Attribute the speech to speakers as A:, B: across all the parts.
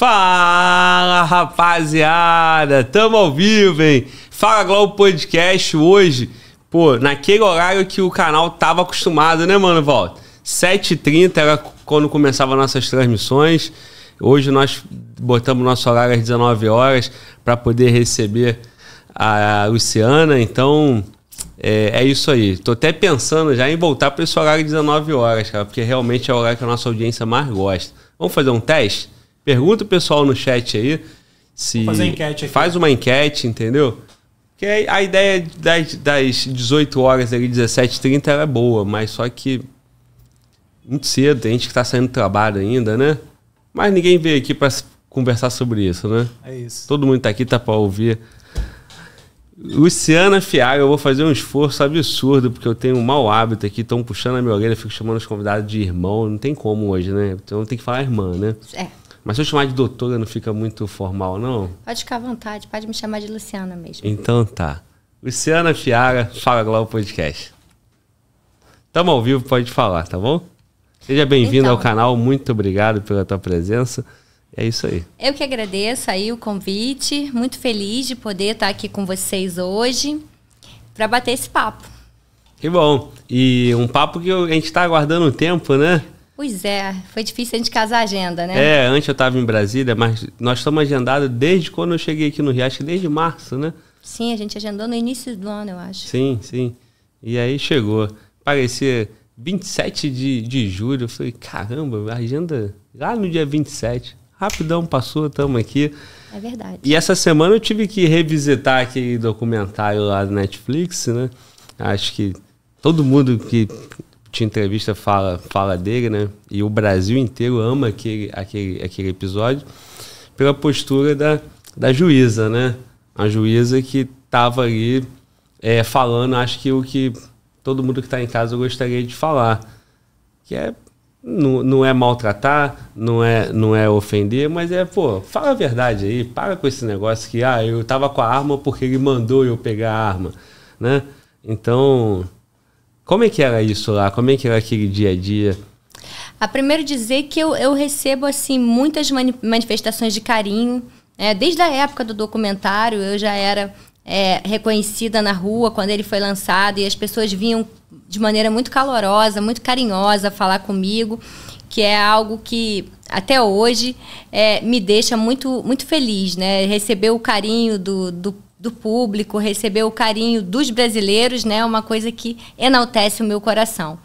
A: Fala rapaziada, tamo ao vivo, hein? Fala Globo Podcast hoje, pô, naquele horário que o canal tava acostumado, né, mano, Volta? 7h30 era quando começava nossas transmissões. Hoje nós botamos nosso horário às 19 horas para poder receber a Luciana, então é, é, isso aí. Tô até pensando já em voltar para esse horário às 19 horas, cara, porque realmente é o horário que a nossa audiência mais gosta. Vamos fazer um teste? Pergunta o pessoal no chat aí se faz uma enquete, entendeu? Que a ideia das, das 18 horas ali, 17h30 é boa, mas só que muito cedo, tem gente que está saindo do trabalho ainda, né? Mas ninguém veio aqui para conversar sobre isso, né? É isso. Todo mundo está aqui, tá para ouvir. Luciana Fiaga, eu vou fazer um esforço absurdo, porque eu tenho um mau hábito aqui, estão puxando a minha orelha, fico chamando os convidados de irmão, não tem como hoje, né? Então tem que falar irmã, né? É. Mas se eu chamar de doutora, não fica muito formal, não?
B: Pode ficar à vontade, pode me chamar de Luciana mesmo. Então
A: tá. Luciana Fiara, Fala Globo Podcast. Estamos ao vivo, pode falar, tá bom? Seja bem-vindo então, ao canal, muito obrigado pela tua presença. É isso aí.
B: Eu que agradeço aí o convite, muito feliz de poder estar aqui com vocês hoje para bater esse papo.
A: Que bom. E um papo que a gente está aguardando um tempo, né?
B: Pois é, foi difícil a gente casar a agenda, né? É,
A: antes eu estava em Brasília, mas nós estamos agendados desde quando eu cheguei aqui no Rio, acho que desde março, né?
B: Sim, a gente agendou no início do ano, eu acho.
A: Sim, sim. E aí chegou. Parecia 27 de, de julho. Eu falei, caramba, a agenda lá no dia 27. Rapidão passou, estamos aqui.
B: É verdade. E essa
A: semana eu tive que revisitar aquele documentário lá do Netflix, né? Acho que todo mundo que te entrevista fala, fala dele, né? E o Brasil inteiro ama aquele, aquele, aquele episódio pela postura da, da juíza, né? A juíza que estava ali é, falando, acho que o que todo mundo que está em casa gostaria de falar, que é não, não é maltratar, não é não é ofender, mas é, pô, fala a verdade aí, para com esse negócio que ah, eu tava com a arma porque ele mandou eu pegar a arma, né? Então, como é que era isso lá? Como é que era aquele dia a dia?
B: A ah, primeiro dizer que eu, eu recebo assim muitas mani manifestações de carinho. É, desde a época do documentário, eu já era é, reconhecida na rua quando ele foi lançado e as pessoas vinham de maneira muito calorosa, muito carinhosa falar comigo, que é algo que até hoje é, me deixa muito, muito feliz, né? Receber o carinho do, do do público, receber o carinho dos brasileiros, né? É uma coisa que enaltece o meu coração.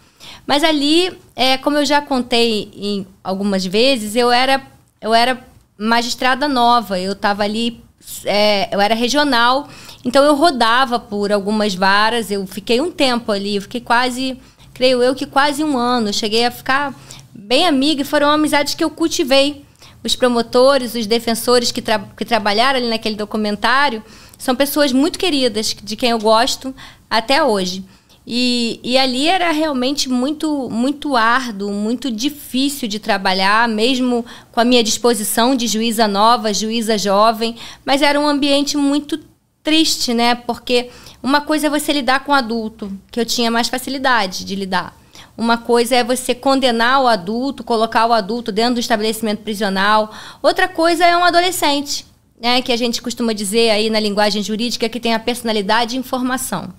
B: Mas ali, é, como eu já contei em algumas vezes, eu era, eu era magistrada nova, eu estava ali, é, eu era regional, então eu rodava por algumas varas, eu fiquei um tempo ali, eu fiquei quase, creio eu que quase um ano, cheguei a ficar bem amiga e foram amizades que eu cultivei. Os promotores, os defensores que, tra que trabalharam ali naquele documentário, são pessoas muito queridas, de quem eu gosto até hoje. E, e ali era realmente muito, muito árduo, muito difícil de trabalhar, mesmo com a minha disposição de juíza nova, juíza jovem, mas era um ambiente muito triste, né? Porque uma coisa é você lidar com adulto, que eu tinha mais facilidade de lidar. Uma coisa é você condenar o adulto, colocar o adulto dentro do estabelecimento prisional. Outra coisa é um adolescente né, que a gente costuma dizer aí na linguagem jurídica que tem a personalidade e informação.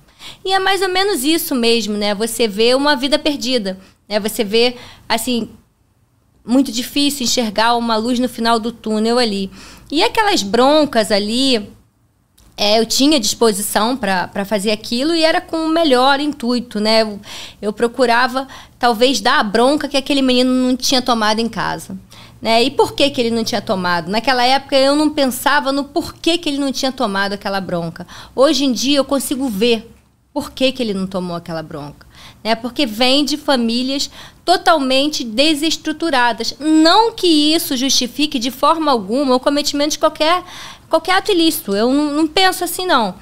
B: E é mais ou menos isso mesmo, né? Você vê uma vida perdida, né? Você vê assim muito difícil enxergar uma luz no final do túnel ali. E aquelas broncas ali, é, eu tinha disposição para fazer aquilo e era com o melhor intuito, né? Eu, eu procurava talvez dar a bronca que aquele menino não tinha tomado em casa. Né? E por que, que ele não tinha tomado? Naquela época eu não pensava no porquê que ele não tinha tomado aquela bronca. Hoje em dia eu consigo ver por que, que ele não tomou aquela bronca. Né? Porque vem de famílias totalmente desestruturadas. Não que isso justifique de forma alguma o cometimento de qualquer, qualquer ato ilícito. Eu não, não penso assim, não.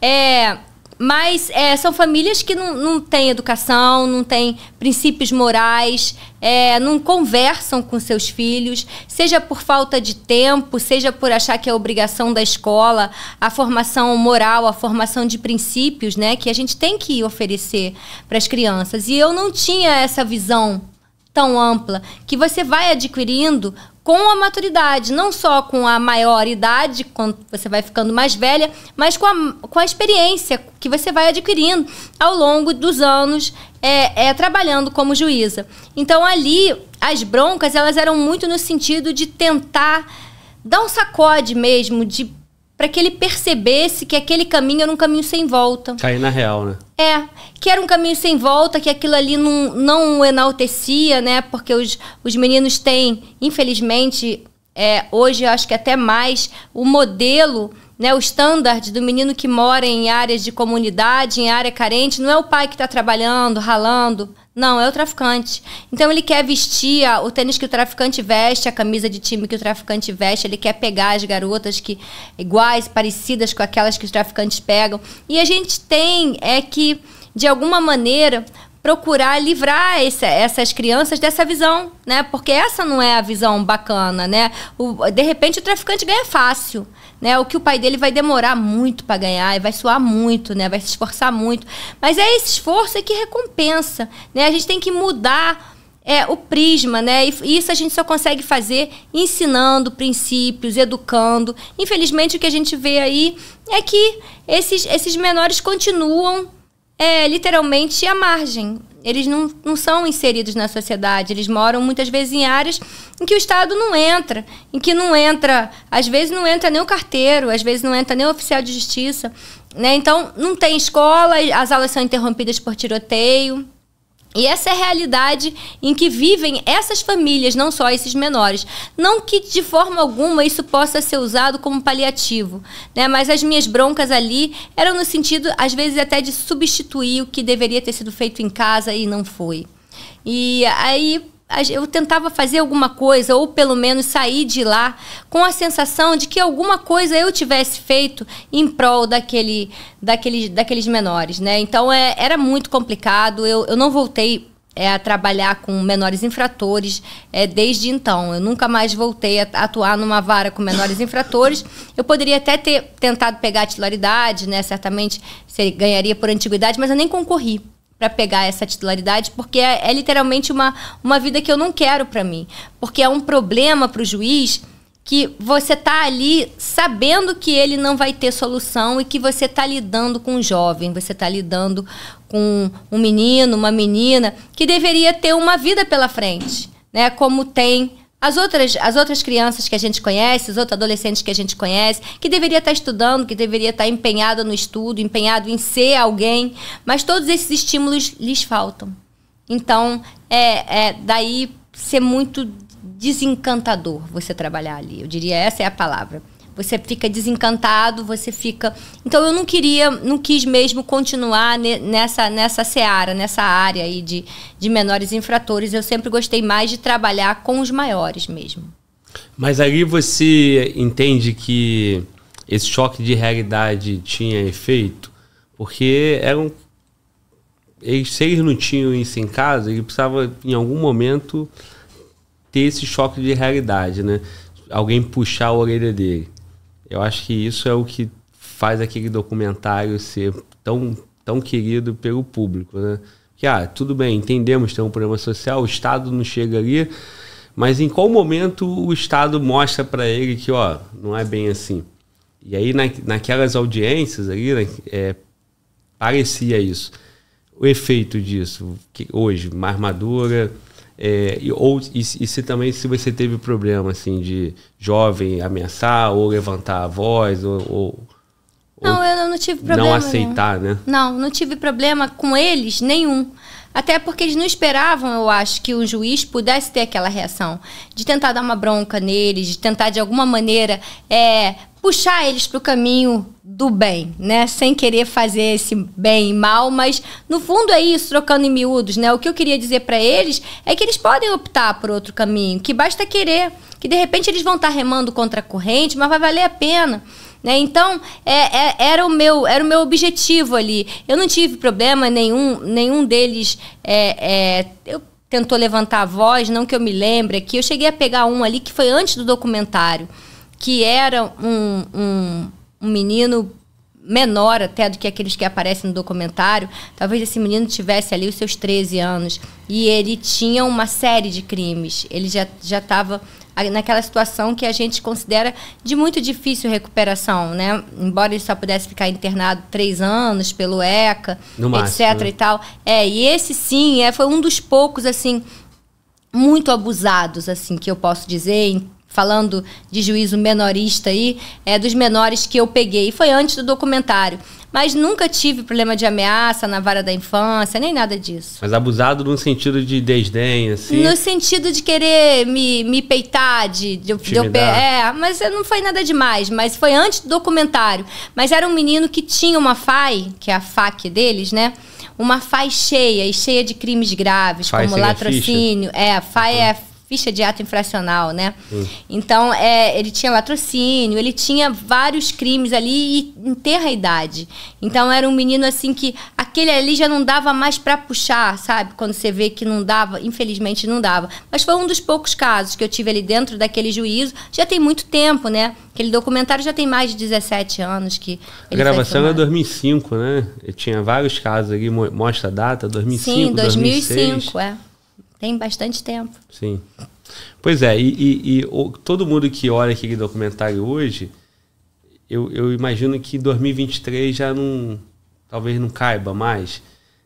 B: É, mas é, são famílias que não, não têm educação, não têm princípios morais, é, não conversam com seus filhos, seja por falta de tempo, seja por achar que é obrigação da escola, a formação moral, a formação de princípios, né, que a gente tem que oferecer para as crianças. E eu não tinha essa visão tão ampla que você vai adquirindo com a maturidade, não só com a maior idade, quando você vai ficando mais velha, mas com a, com a experiência que você vai adquirindo ao longo dos anos é, é, trabalhando como juíza. Então ali, as broncas, elas eram muito no sentido de tentar dar um sacode mesmo, de para que ele percebesse que aquele caminho era um caminho sem volta. Cair na real, né? É, que era um caminho sem volta, que aquilo ali não, não enaltecia, né? Porque os, os meninos têm, infelizmente, é, hoje acho que até mais, o modelo, né, o standard do menino que mora em áreas de comunidade, em área carente, não é o pai que está trabalhando, ralando, não, é o traficante. Então ele quer vestir o tênis que o traficante veste, a camisa de time que o traficante veste, ele quer pegar as garotas que iguais, parecidas com aquelas que os traficantes pegam. E a gente tem é que de alguma maneira procurar livrar esse, essas crianças dessa visão, né? Porque essa não é a visão bacana, né? O, de repente o traficante ganha fácil, né? O que o pai dele vai demorar muito para ganhar, e vai suar muito, né? Vai se esforçar muito. Mas é esse esforço que recompensa, né? A gente tem que mudar é, o prisma, né? E isso a gente só consegue fazer ensinando princípios, educando. Infelizmente o que a gente vê aí é que esses, esses menores continuam é literalmente à margem. Eles não, não são inseridos na sociedade, eles moram muitas vezes em áreas em que o Estado não entra, em que não entra, às vezes não entra nem o carteiro, às vezes não entra nem o oficial de justiça. Né? Então, não tem escola, as aulas são interrompidas por tiroteio. E essa é a realidade em que vivem essas famílias, não só esses menores. Não que de forma alguma isso possa ser usado como paliativo, né? mas as minhas broncas ali eram no sentido, às vezes, até de substituir o que deveria ter sido feito em casa e não foi. E aí eu tentava fazer alguma coisa, ou pelo menos sair de lá com a sensação de que alguma coisa eu tivesse feito em prol daquele, daqueles daqueles menores, né? Então é, era muito complicado, eu, eu não voltei é, a trabalhar com menores infratores é, desde então. Eu nunca mais voltei a atuar numa vara com menores infratores. Eu poderia até ter tentado pegar a titularidade, né? Certamente você ganharia por antiguidade, mas eu nem concorri para pegar essa titularidade, porque é, é, literalmente uma, uma vida que eu não quero para mim. Porque é um problema para o juiz que você tá ali sabendo que ele não vai ter solução e que você tá lidando com um jovem, você tá lidando com um menino, uma menina que deveria ter uma vida pela frente, né? Como tem as outras, as outras crianças que a gente conhece, os outros adolescentes que a gente conhece, que deveria estar tá estudando, que deveria estar tá empenhada no estudo, empenhado em ser alguém, mas todos esses estímulos lhes faltam. Então, é, é daí ser muito desencantador você trabalhar ali. Eu diria essa é a palavra você fica desencantado, você fica. Então eu não queria, não quis mesmo continuar nessa, nessa seara, nessa área aí de, de menores infratores. Eu sempre gostei mais de trabalhar com os maiores mesmo.
A: Mas aí você entende que esse choque de realidade tinha efeito? Porque eram. Eles, se eles não tinham isso em casa, ele precisava, em algum momento, ter esse choque de realidade, né? Alguém puxar a orelha dele. Eu acho que isso é o que faz aquele documentário ser tão, tão querido pelo público, né? Que, ah, tudo bem, entendemos, tem um problema social, o Estado não chega ali, mas em qual momento o Estado mostra para ele que, ó, não é bem assim? E aí, na, naquelas audiências ali, né, é, parecia isso. O efeito disso, que hoje, mais madura é, e, ou, e, e, se também se você teve problema assim de jovem ameaçar ou levantar a voz ou, ou não,
B: eu não tive problema. Não aceitar, nenhum. né? Não, não tive problema com eles nenhum. Até porque eles não esperavam, eu acho, que o juiz pudesse ter aquela reação. De tentar dar uma bronca neles, de tentar de alguma maneira é, puxar eles para o caminho do bem, né? Sem querer fazer esse bem e mal, mas no fundo é isso, trocando em miúdos, né? O que eu queria dizer para eles é que eles podem optar por outro caminho, que basta querer, que de repente eles vão estar tá remando contra a corrente, mas vai valer a pena. Né? Então, é, é, era, o meu, era o meu objetivo ali. Eu não tive problema nenhum, nenhum deles. É, é eu, tentou levantar a voz, não que eu me lembre aqui. Eu cheguei a pegar um ali que foi antes do documentário que era um, um, um menino menor até do que aqueles que aparecem no documentário. Talvez esse menino tivesse ali os seus 13 anos e ele tinha uma série de crimes. Ele já já estava naquela situação que a gente considera de muito difícil recuperação, né? Embora ele só pudesse ficar internado três anos pelo ECA, no etc máximo, né? e tal. É, e esse sim, é, foi um dos poucos assim muito abusados, assim, que eu posso dizer, em falando de juízo menorista aí, é dos menores que eu peguei. Foi antes do documentário. Mas nunca tive problema de ameaça na vara da infância, nem nada disso.
A: Mas abusado no sentido de desdém, assim? No
B: sentido de querer me, me peitar, de, de, de eu, É, mas não foi nada demais. Mas foi antes do documentário. Mas era um menino que tinha uma FAI, que é a FAC deles, né? uma FAI cheia e cheia de crimes graves, FAI como latrocínio. É, FAI uhum. é ficha de ato infracional, né? Hum. Então, é, ele tinha latrocínio, ele tinha vários crimes ali e terra e idade. Então, era um menino assim que aquele ali já não dava mais para puxar, sabe? Quando você vê que não dava, infelizmente não dava. Mas foi um dos poucos casos que eu tive ali dentro daquele juízo. Já tem muito tempo, né? Aquele documentário já tem mais de 17 anos que. a gravação é
A: 2005, né? Eu tinha vários casos aqui, mostra a data, 2005. Sim, 2005, 2006.
B: é tem bastante tempo.
A: Sim. Pois é, e, e, e o, todo mundo que olha aquele documentário hoje, eu, eu imagino que 2023 já não. talvez não caiba mais.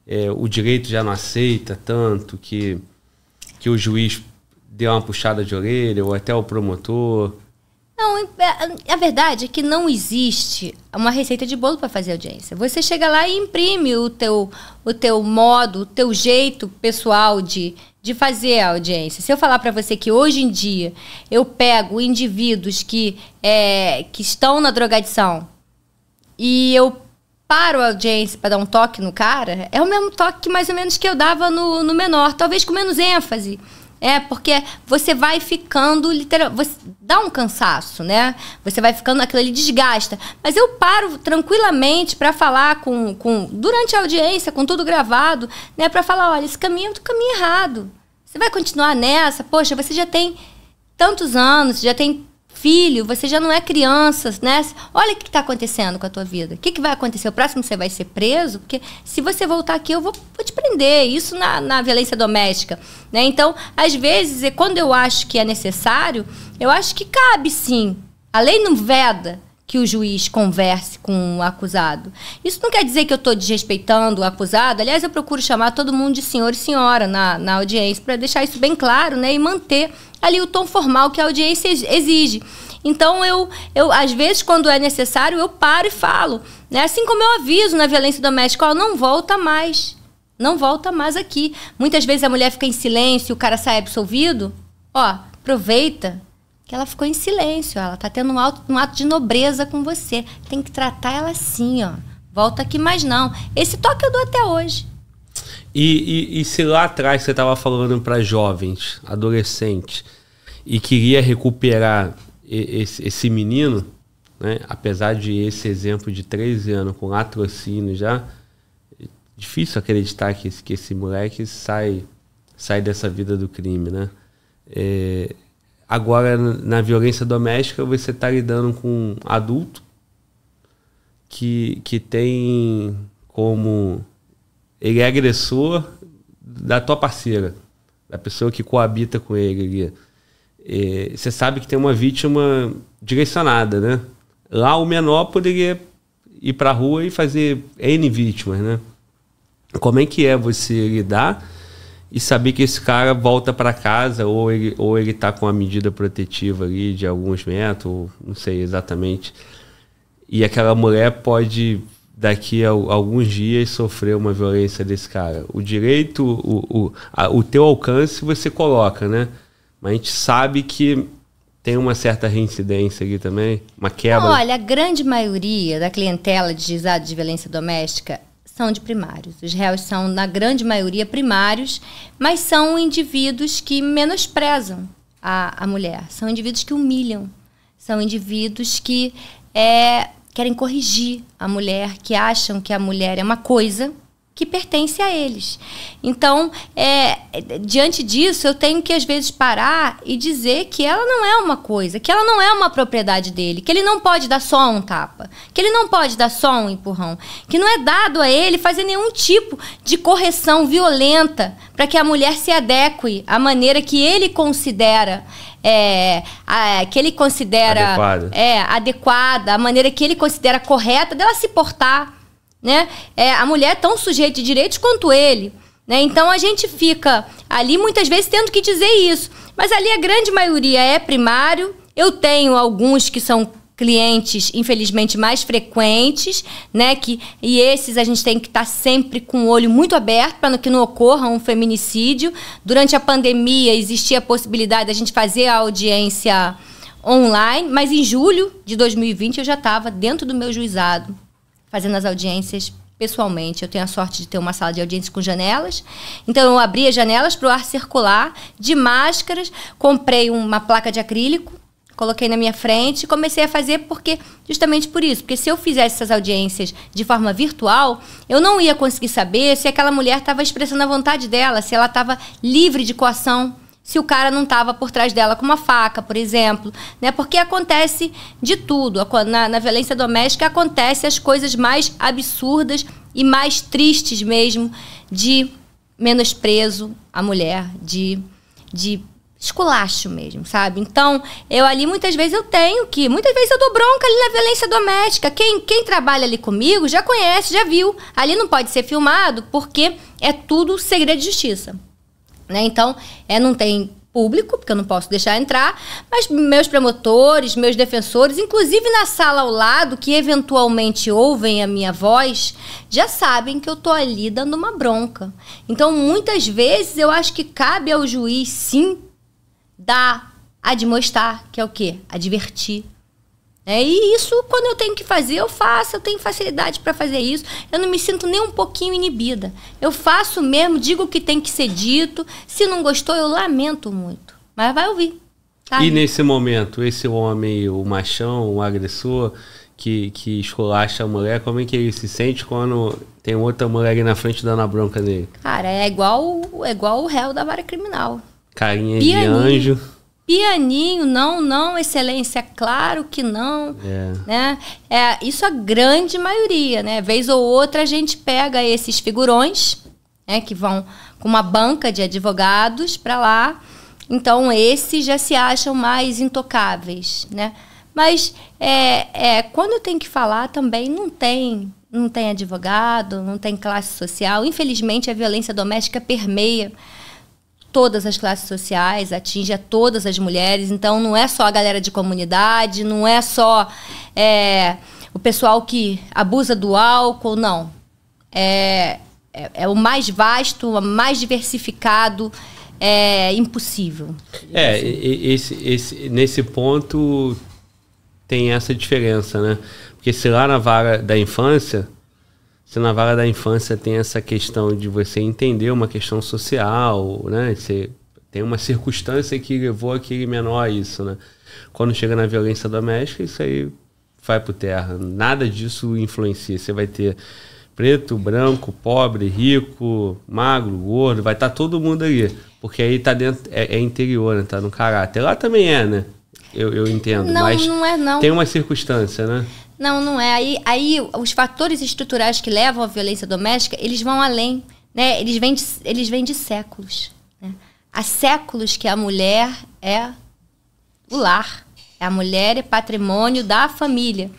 A: É, o direito já não aceita tanto que, que o juiz deu uma puxada de orelha, ou até o promotor.
B: Não, é, a verdade é que não existe uma receita de bolo para fazer audiência. Você chega lá e imprime o teu, o teu modo, o teu jeito pessoal de, de fazer a audiência. Se eu falar para você que hoje em dia eu pego indivíduos que, é, que estão na drogadição e eu paro a audiência para dar um toque no cara, é o mesmo toque que mais ou menos que eu dava no, no menor, talvez com menos ênfase. É, porque você vai ficando, literal, você dá um cansaço, né? Você vai ficando, aquilo ali desgasta. Mas eu paro tranquilamente para falar com, com, durante a audiência, com tudo gravado, né? Para falar, olha, esse caminho é um caminho errado. Você vai continuar nessa? Poxa, você já tem tantos anos, já tem filho, você já não é criança, né? Olha o que está acontecendo com a tua vida. O que, que, vai acontecer? O próximo você vai ser preso, porque se você voltar aqui, eu vou, vou te prender. Isso na, na violência doméstica. Né? Então, às vezes, quando eu acho que é necessário, eu acho que cabe sim. A lei não veda que o juiz converse com o acusado. Isso não quer dizer que eu estou desrespeitando o acusado. Aliás, eu procuro chamar todo mundo de senhor e senhora na, na audiência para deixar isso bem claro né, e manter ali o tom formal que a audiência exige. Então, eu, eu, às vezes, quando é necessário, eu paro e falo. Né? Assim como eu aviso na violência doméstica, ó, não volta mais. Não volta mais aqui. Muitas vezes a mulher fica em silêncio, o cara sai absolvido. Ó, aproveita, que ela ficou em silêncio, ela está tendo um, alto, um ato de nobreza com você. Tem que tratar ela assim, ó. Volta aqui mais não. Esse toque eu dou até hoje.
A: E, e, e se lá atrás você estava falando para jovens, adolescentes, e queria recuperar esse, esse menino, né? apesar de esse exemplo de 13 anos com atrocínio já, é difícil acreditar que, que esse moleque sai, sai dessa vida do crime, né? É, Agora, na violência doméstica, você está lidando com um adulto que, que tem como. Ele é agressor da tua parceira, da pessoa que coabita com ele ali. você sabe que tem uma vítima direcionada, né? Lá o menor poderia ir para a rua e fazer N vítimas, né? Como é que é você lidar e saber que esse cara volta para casa ou ele, ou ele tá com a medida protetiva ali de alguns metros, não sei exatamente. E aquela mulher pode, daqui a, alguns dias, sofrer uma violência desse cara. O direito, o, o, a, o teu alcance você coloca, né? Mas a gente sabe que tem uma certa reincidência aqui também, uma quebra. Olha,
B: a grande maioria da clientela de juizado de violência doméstica são de primários. Os réus são, na grande maioria, primários, mas são indivíduos que menosprezam a, a mulher, são indivíduos que humilham, são indivíduos que é, querem corrigir a mulher, que acham que a mulher é uma coisa que pertence a eles. Então, é, diante disso, eu tenho que às vezes parar e dizer que ela não é uma coisa, que ela não é uma propriedade dele, que ele não pode dar só um tapa, que ele não pode dar só um empurrão, que não é dado a ele fazer nenhum tipo de correção violenta para que a mulher se adeque à maneira que ele considera é, a, que ele considera adequada. É, adequada, a maneira que ele considera correta dela se portar né? É, a mulher é tão sujeita de direitos quanto ele. Né? Então a gente fica ali muitas vezes tendo que dizer isso. Mas ali a grande maioria é primário. Eu tenho alguns que são clientes, infelizmente, mais frequentes, né? Que, e esses a gente tem que estar tá sempre com o olho muito aberto para que não ocorra um feminicídio. Durante a pandemia existia a possibilidade da gente fazer a audiência online, mas em julho de 2020 eu já estava dentro do meu juizado, fazendo as audiências pessoalmente. Eu tenho a sorte de ter uma sala de audiência com janelas. Então eu abri as janelas para o ar circular de máscaras, comprei uma placa de acrílico, coloquei na minha frente e comecei a fazer porque justamente por isso, porque se eu fizesse essas audiências de forma virtual, eu não ia conseguir saber se aquela mulher estava expressando a vontade dela, se ela estava livre de coação se o cara não estava por trás dela com uma faca, por exemplo, né? Porque acontece de tudo. Na, na violência doméstica acontece as coisas mais absurdas e mais tristes mesmo de menosprezo à mulher, de, de esculacho mesmo, sabe? Então, eu ali muitas vezes eu tenho que, muitas vezes eu dou bronca ali na violência doméstica. Quem, quem trabalha ali comigo já conhece, já viu. Ali não pode ser filmado porque é tudo segredo de justiça. Né? Então, é, não tem público, porque eu não posso deixar entrar, mas meus promotores, meus defensores, inclusive na sala ao lado, que eventualmente ouvem a minha voz, já sabem que eu tô ali dando uma bronca. Então, muitas vezes eu acho que cabe ao juiz sim dar admoestar, que é o quê? Advertir, é, e isso, quando eu tenho que fazer, eu faço, eu tenho facilidade para fazer isso. Eu não me sinto nem um pouquinho inibida. Eu faço mesmo, digo o que tem que ser dito. Se não gostou, eu lamento muito. Mas vai ouvir.
A: Tá e nesse momento, esse homem, o machão, o agressor, que, que esculacha a mulher, como é que ele se sente quando tem outra mulher ali na frente dando a bronca nele?
B: Cara, é igual, é igual o réu da vara criminal.
A: Carinha Pianinho. de anjo
B: pianinho, não, não, excelência, claro que não, é. né? É, isso a grande maioria, né? Vez ou outra a gente pega esses figurões, né, que vão com uma banca de advogados para lá. Então esses já se acham mais intocáveis, né? Mas é, é, quando tem que falar também não tem, não tem advogado, não tem classe social. Infelizmente a violência doméstica permeia todas as classes sociais, atinge a todas as mulheres. Então não é só a galera de comunidade, não é só é, o pessoal que abusa do álcool, não. É, é, é o mais vasto, o mais diversificado é impossível.
A: É, esse, esse, nesse ponto tem essa diferença, né? Porque se lá na vara da infância na vaga da infância tem essa questão de você entender uma questão social, né? Você tem uma circunstância que levou aquele menor a isso, né? Quando chega na violência doméstica, isso aí vai por terra. Nada disso influencia. Você vai ter preto, branco, pobre, rico, magro, gordo, vai estar tá todo mundo ali. Porque aí tá dentro, é, é, interior, né? Tá no caráter. Lá também é, né? Eu, eu entendo. Não, mas não é, não. Tem uma circunstância, né?
B: Não, não é. Aí, aí os fatores estruturais que levam à violência doméstica, eles vão além. Né? Eles, vêm de, eles vêm de séculos. Né? Há séculos que a mulher é o lar. É a mulher é patrimônio da família.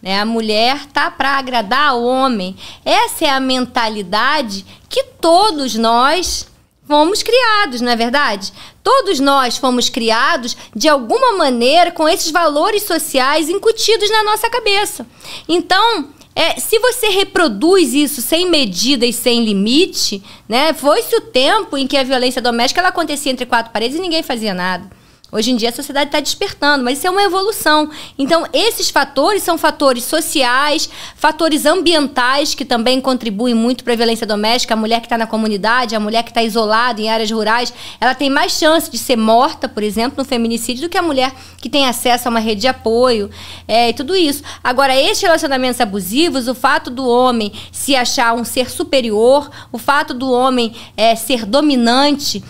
B: Né? A mulher tá para agradar ao homem. Essa é a mentalidade que todos nós fomos criados, não é verdade? Todos nós fomos criados de alguma maneira com esses valores sociais incutidos na nossa cabeça. Então, é, se você reproduz isso sem medida e sem limite, né? Foi-se o tempo em que a violência doméstica ela acontecia entre quatro paredes e ninguém fazia nada. Hoje em dia a sociedade está despertando, mas isso é uma evolução. Então, esses fatores são fatores sociais, fatores ambientais que também contribuem muito para a violência doméstica. A mulher que está na comunidade, a mulher que está isolada em áreas rurais, ela tem mais chance de ser morta, por exemplo, no feminicídio, do que a mulher que tem acesso a uma rede de apoio é, e tudo isso. Agora, esses relacionamentos abusivos, o fato do homem se achar um ser superior, o fato do homem é, ser dominante,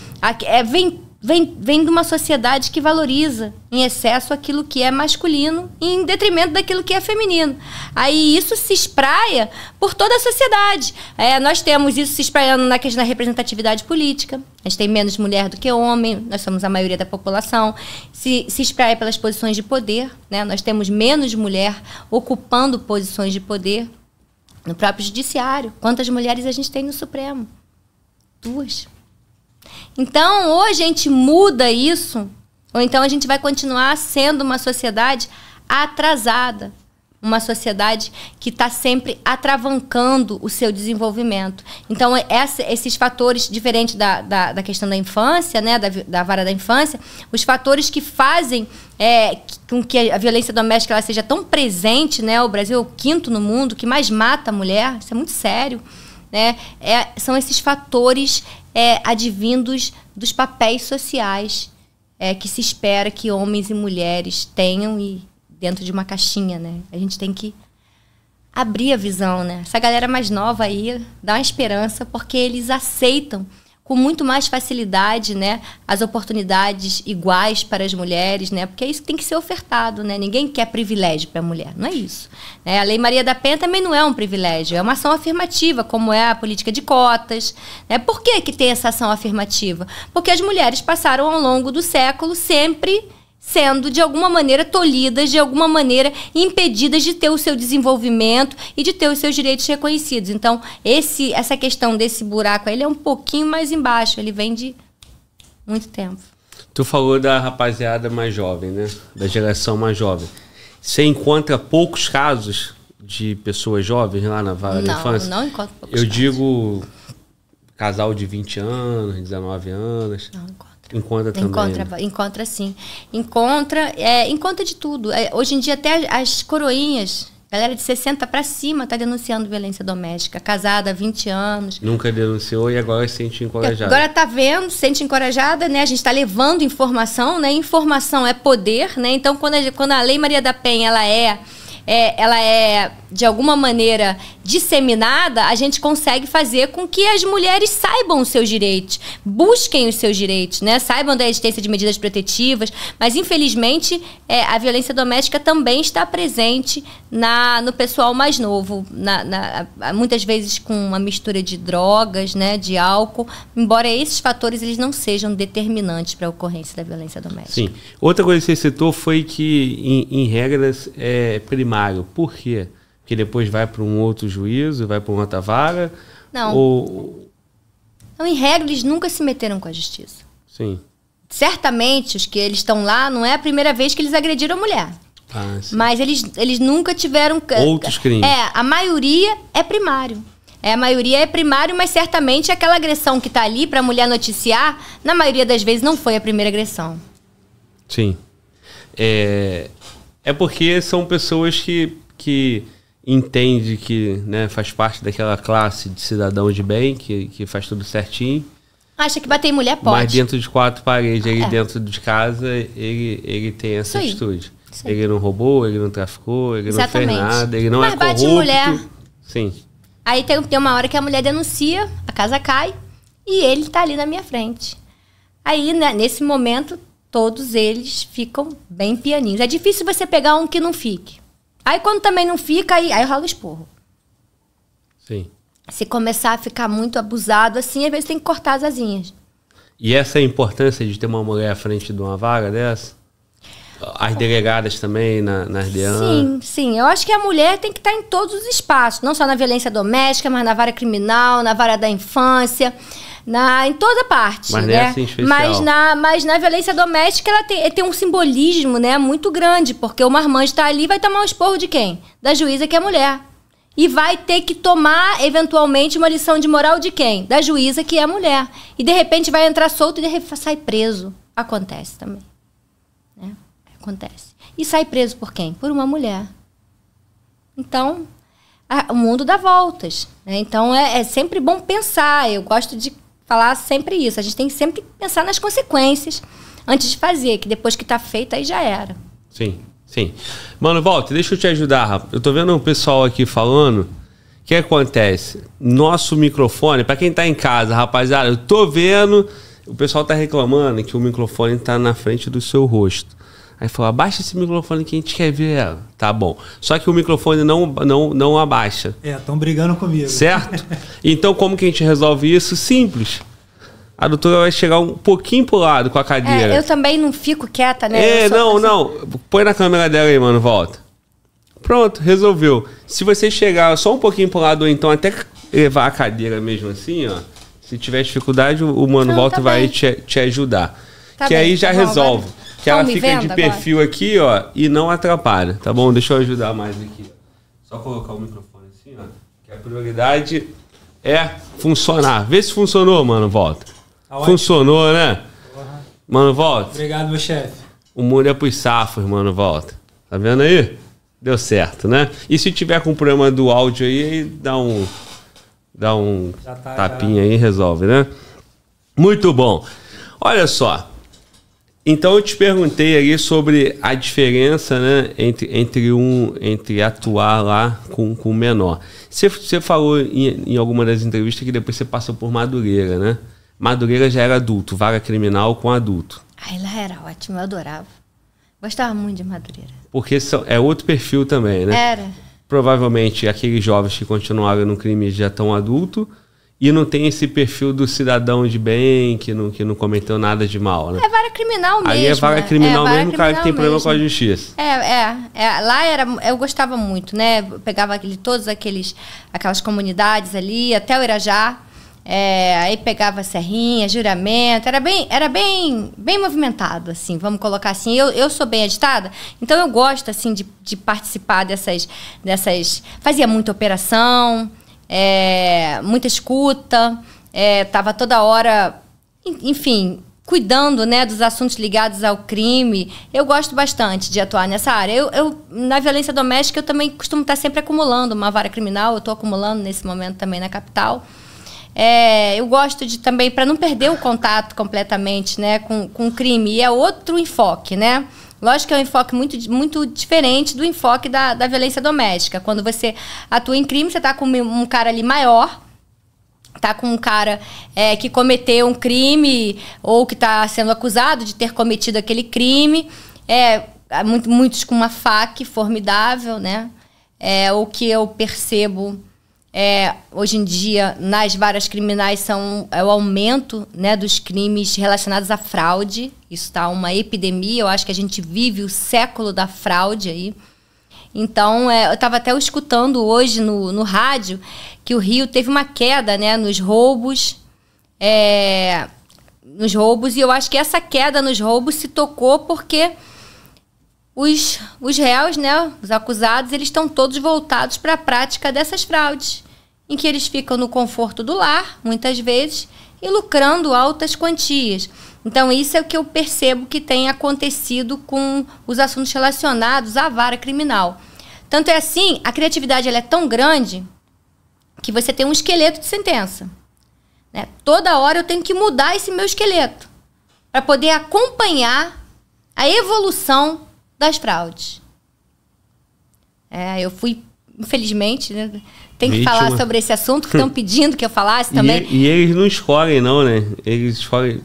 B: é, vem vem, vem de uma sociedade que valoriza em excesso aquilo que é masculino em detrimento daquilo que é feminino. Aí isso se espraia por toda a sociedade. É, nós temos isso se espraiando na questão da representatividade política. A gente tem menos mulher do que homem, nós somos a maioria da população. Se, se espraia pelas posições de poder, né? nós temos menos mulher ocupando posições de poder. No próprio judiciário, quantas mulheres a gente tem no Supremo? Duas. Então, ou a gente muda isso, ou então a gente vai continuar sendo uma sociedade atrasada, uma sociedade que está sempre atravancando o seu desenvolvimento. Então, é, essa, esses fatores, diferente da, da, da, questão da infância, né, da, da vara da infância, os fatores que fazem é, com que a violência doméstica ela seja tão presente, né, o Brasil é o quinto no mundo que mais mata a mulher, isso é muito sério, né, é, são esses fatores é, advindos dos papéis sociais é, que se espera que homens e mulheres tenham e dentro de uma caixinha, né? A gente tem que abrir a visão, né? Essa galera mais nova aí dá uma esperança porque eles aceitam com muito mais facilidade, né, as oportunidades iguais para as mulheres, né, porque é isso que tem que ser ofertado, né, ninguém quer privilégio para a mulher, não é isso. Né? A Lei Maria da Penha também não é um privilégio, é uma ação afirmativa, como é a política de cotas, né, por que que tem essa ação afirmativa? Porque as mulheres passaram ao longo do século sempre sendo de alguma maneira tolhidas, de alguma maneira impedidas de ter o seu desenvolvimento e de ter os seus direitos reconhecidos. Então, esse essa questão desse buraco, ele é um pouquinho mais embaixo, ele vem de muito tempo.
A: Tu falou da rapaziada mais jovem, né? Da geração mais jovem. Você encontra poucos casos de pessoas jovens lá na Vara da Infância? Não, não encontro poucos Eu casos. digo casal de 20 anos, 19 anos. Não encontro encontra. também. Encontra,
B: né? encontra sim. Encontra, é, encontra de tudo. É, hoje em dia até as coroinhas, galera de 60 para cima tá denunciando violência doméstica, casada há 20 anos.
A: Nunca denunciou e agora se sente encorajada. Agora
B: tá vendo, se sente encorajada, né? A gente está levando informação, né? Informação é poder, né? Então quando a, quando a Lei Maria da Penha ela é é, ela é de alguma maneira disseminada, a gente consegue fazer com que as mulheres saibam os seus direitos, busquem os seus direitos, né? Saibam da existência de medidas protetivas, mas infelizmente é, a violência doméstica também está presente na, no pessoal mais novo, na, na, muitas vezes com uma mistura de drogas, né, de álcool, embora esses fatores eles não sejam determinantes para a ocorrência da violência doméstica.
A: Sim. Outra coisa que você citou foi que, em, em regras é, primárias, primário. Por quê? Porque depois vai para um outro juízo, vai para uma outra vaga? Não. Ou...
B: em regra, eles nunca se meteram com a justiça. Sim. Certamente, os que eles estão lá, não é a primeira vez que eles agrediram a mulher. Ah, Mas eles, eles nunca tiveram. Outros crimes. É, a maioria é primário. É, a maioria é primário, mas certamente aquela agressão que está ali para a mulher noticiar, na maioria das vezes não foi a primeira agressão.
A: Sim. É, é porque são pessoas que, que entende que né, faz parte daquela classe de cidadão de bem, que, que faz tudo certinho.
B: Acha que bater em mulher pode. Mas dentro
A: de quatro paredes, ele é. dentro de casa, ele, ele tem essa Isso atitude. Isso ele não roubou, ele não traficou, ele Exatamente. não fez nada, ele não Mas é corrupto. Mas bate mulher. Sim.
B: Aí tem, tem uma hora que a mulher denuncia, a casa cai e ele tá ali na minha frente. Aí, né, nesse momento, todos eles ficam bem pianinhos. É difícil você pegar um que não fique. Aí quando também não fica, aí, aí rola o esporro. Sim. Se começar a ficar muito abusado, assim, às vezes tem que cortar as asinhas.
A: E essa é a importância de ter uma mulher à frente de uma vaga dessa? As delegadas também, na, nas DEAN?
B: Sim, sim. Eu acho que a mulher tem que estar em todos os espaços. Não só na violência doméstica, mas na vara criminal, na vara da infância na, em toda parte, mas é né? Nessa assim mas na mas na violência doméstica ela tem, tem um simbolismo, né, muito grande, porque o marmanjo está ali vai tomar um esporro de quem? Da juíza que é mulher. E vai ter que tomar, eventualmente, uma lição de moral de quem? Da juíza que é mulher. E de repente vai entrar solto e sai preso. Acontece também. Né? Acontece. E sai preso por quem? Por uma mulher. Então, o mundo dá voltas. Né? Então é, é sempre bom pensar. Eu gosto de falar sempre isso. A gente tem sempre que pensar nas consequências antes de fazer, que depois que está feito, aí já era.
A: Sim, sim. Mano, volta, deixa eu te ajudar, Eu tô vendo o pessoal aqui falando. O que acontece? Nosso microfone, para quem tá em casa, rapaziada, eu tô vendo. O pessoal tá reclamando que o microfone tá na frente do seu rosto. Aí falou: abaixa esse microfone que a gente quer ver ela. Tá bom. Só que o microfone não, não, não abaixa. É, estão brigando comigo. Certo? Então, como que a gente resolve isso? Simples. A doutora vai chegar um pouquinho pro lado com a cadeira. É, eu
B: também não fico quieta, né? É, não, assim... não.
A: Põe na câmera dela aí, mano, volta. Pronto, resolveu. Se você chegar só um pouquinho pro lado, ou então até levar a cadeira mesmo assim, ó. Se tiver dificuldade, o mano não, volta tá vai te, te ajudar. Tá que bem, aí já tá resolve. Bom, que ela fica de perfil agora. aqui, ó, e não atrapalha, tá bom? Deixa eu ajudar mais aqui. Só colocar o microfone assim, ó, que a prioridade é funcionar. Vê se funcionou, mano, volta. Tá funcionou, né? Mano, volta. Obrigado, meu chefe. O mundo é pros safos, mano, volta. Tá vendo aí? Deu certo, né? E se tiver com problema do áudio aí, dá um dá um tá, tapinha já... aí e resolve, né? Muito bom. Olha só, então eu te perguntei ali sobre a diferença né, entre, entre, um, entre atuar lá com o menor. Você, você falou em, em alguma das entrevistas que depois você passou por Madureira, né? Madureira já era adulto, vaga criminal com adulto.
B: Ai, ah, lá era ótimo, eu adorava. Gostava muito de Madureira.
A: Porque são, é outro perfil também, né? Era. Provavelmente aqueles jovens que continuaram no crime já tão adulto e não tem esse perfil do cidadão de bem que não, que não cometeu nada de mal, né? É
B: vara criminal mesmo. Aí é vara né? é criminal é, mesmo, o cara que tem mesmo. problema com a justiça. É, é, é, Lá era, eu gostava muito, né? pegava aquele, todos aqueles, aquelas comunidades ali, até o Irajá. É, aí pegava serrinha, juramento, era bem, era bem, bem movimentado, assim, vamos colocar assim. Eu, eu sou bem agitada, então eu gosto assim de, de participar dessas, dessas. Fazia muita operação é, muita escuta, estava é, toda hora, enfim, cuidando né, dos assuntos ligados ao crime. Eu gosto bastante de atuar nessa área. Eu, eu na violência doméstica, eu também costumo estar sempre acumulando uma vara criminal, eu estou acumulando nesse momento também na capital. É, eu gosto de também, para não perder o contato completamente né, com, com o crime, e é outro enfoque, né? Lógico que é um enfoque muito, muito diferente do enfoque da, da violência doméstica. Quando você atua em crime, você está com um cara ali maior, tá com um cara é, que cometeu um crime ou que está sendo acusado de ter cometido aquele crime, é, muitos com uma faca formidável, né? É o que eu percebo é, hoje em dia, nas varas criminais, são, é o aumento né, dos crimes relacionados à fraude. Isso está uma epidemia. Eu acho que a gente vive o século da fraude aí. Então, é, eu estava até escutando hoje no, no rádio que o Rio teve uma queda né, nos roubos. É, nos roubos. E eu acho que essa queda nos roubos se tocou porque os, os réus, né, os acusados, eles estão todos voltados para a prática dessas fraudes em que eles ficam no conforto do lar, muitas vezes, e lucrando altas quantias. Então, isso é o que eu percebo que tem acontecido com os assuntos relacionados à vara criminal. Tanto é assim, a criatividade ela é tão grande que você tem um esqueleto de sentença. Né? Toda hora eu tenho que mudar esse meu esqueleto para poder acompanhar a evolução das fraudes. É, eu fui infelizmente, né? Tem que Vítima. falar sobre esse assunto que estão pedindo que eu falasse também.
A: E, e, eles não escolhem, não, né? Eles escolhem.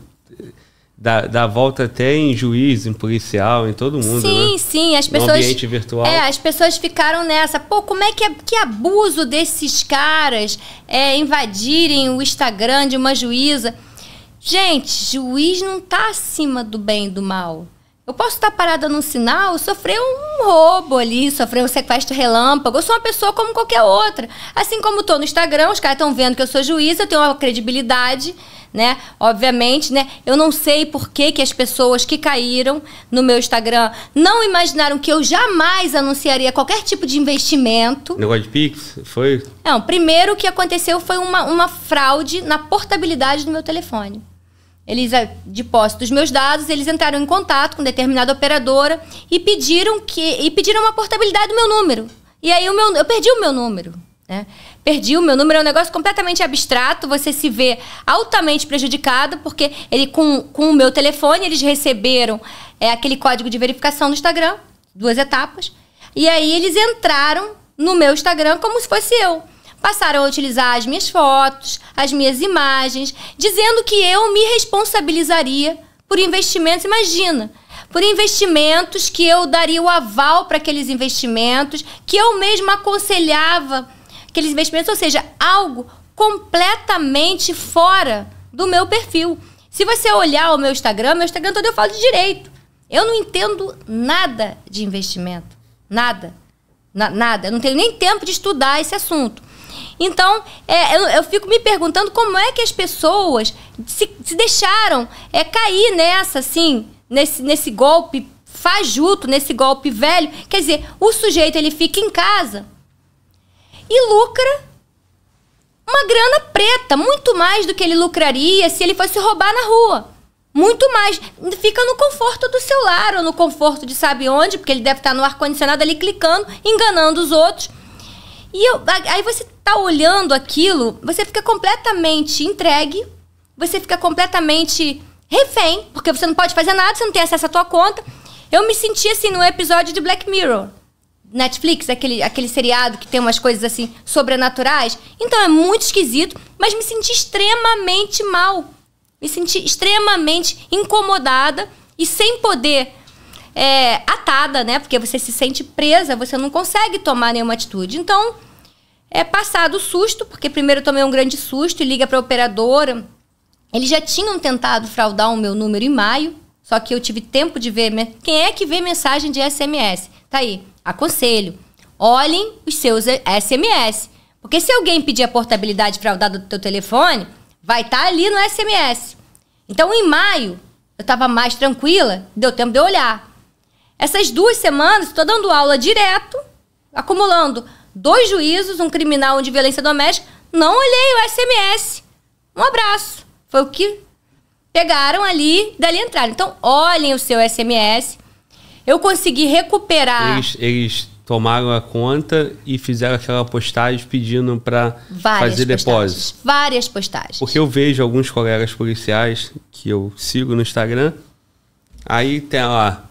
A: Da, da volta até em juiz, em policial, em todo mundo. Sim, né? sim. As pessoas. No ambiente virtual. É, as
B: pessoas ficaram nessa. Pô, como é que, é, que abuso desses caras é, invadirem o Instagram de uma juíza? Gente, juiz não tá acima do bem e do mal. Eu posso estar parada num sinal, sofrer um roubo ali, sofrer um sequestro relâmpago. Eu sou uma pessoa como qualquer outra. Assim como estou no Instagram, os caras estão vendo que eu sou juíza, eu tenho uma credibilidade, né? Obviamente, né? Eu não sei por que, que as pessoas que caíram no meu Instagram não imaginaram que eu jamais anunciaria qualquer tipo de investimento.
A: Negócio de Pix? Foi?
B: Não, primeiro o que aconteceu foi uma, uma fraude na portabilidade do meu telefone eles é, de posse dos meus dados, eles entraram em contato com determinada operadora e pediram que e pediram uma portabilidade do meu número. E aí o meu, eu perdi o meu número. Né? Perdi o meu número, é um negócio completamente abstrato, você se vê altamente prejudicado, porque ele com, com o meu telefone eles receberam é, aquele código de verificação no Instagram, duas etapas, e aí eles entraram no meu Instagram como se fosse eu passaram a utilizar as minhas fotos, as minhas imagens, dizendo que eu me responsabilizaria por investimentos. Imagina! Por investimentos que eu daria o aval para aqueles investimentos, que eu mesma aconselhava aqueles investimentos, ou seja, algo completamente fora do meu perfil. Se você olhar o meu Instagram, meu Instagram todo eu falo de direito. Eu não entendo nada de investimento. Nada. Na, nada. Eu não tenho nem tempo de estudar esse assunto. Então, é, eu, eu, fico me perguntando como é que as pessoas se, se deixaram é, cair nessa, assim, nesse, nesse golpe fajuto, nesse golpe velho. Quer dizer, o sujeito ele fica em casa e lucra uma grana preta, muito mais do que ele lucraria se ele fosse roubar na rua. Muito mais. Fica no conforto do celular ou no conforto de sabe onde, porque ele deve estar no ar-condicionado ali clicando, enganando os outros. E eu, aí você tá olhando aquilo, você fica completamente entregue, você fica completamente refém, porque você não pode fazer nada, você não tem acesso à tua conta. Eu me senti assim no episódio de Black Mirror. Netflix, aquele, aquele seriado que tem umas coisas assim sobrenaturais. Então é muito esquisito, mas me senti extremamente mal. Me senti extremamente incomodada e sem poder é, atada, né? Porque você se sente presa, você não consegue tomar nenhuma atitude. Então, é passado o susto, porque primeiro eu tomei um grande susto e liga para a operadora. Eles já tinham tentado fraudar o meu número em maio, só que eu tive tempo de ver. Quem é que vê mensagem de SMS? Tá aí, aconselho. Olhem os seus SMS. Porque se alguém pedir a portabilidade fraudada do teu telefone, vai estar tá ali no SMS. Então, em maio, eu estava mais tranquila, deu tempo de eu olhar. Essas duas semanas, estou dando aula direto, acumulando dois juízos, um criminal e um de violência doméstica. Não olhei o SMS. Um abraço. Foi o que pegaram ali, dali entraram. Então, olhem o seu SMS. Eu consegui recuperar. Eles,
A: eles tomaram a conta e fizeram aquela postagem pedindo para fazer depósitos.
B: Várias postagens.
A: Porque eu vejo alguns colegas policiais que eu sigo no Instagram. Aí tem lá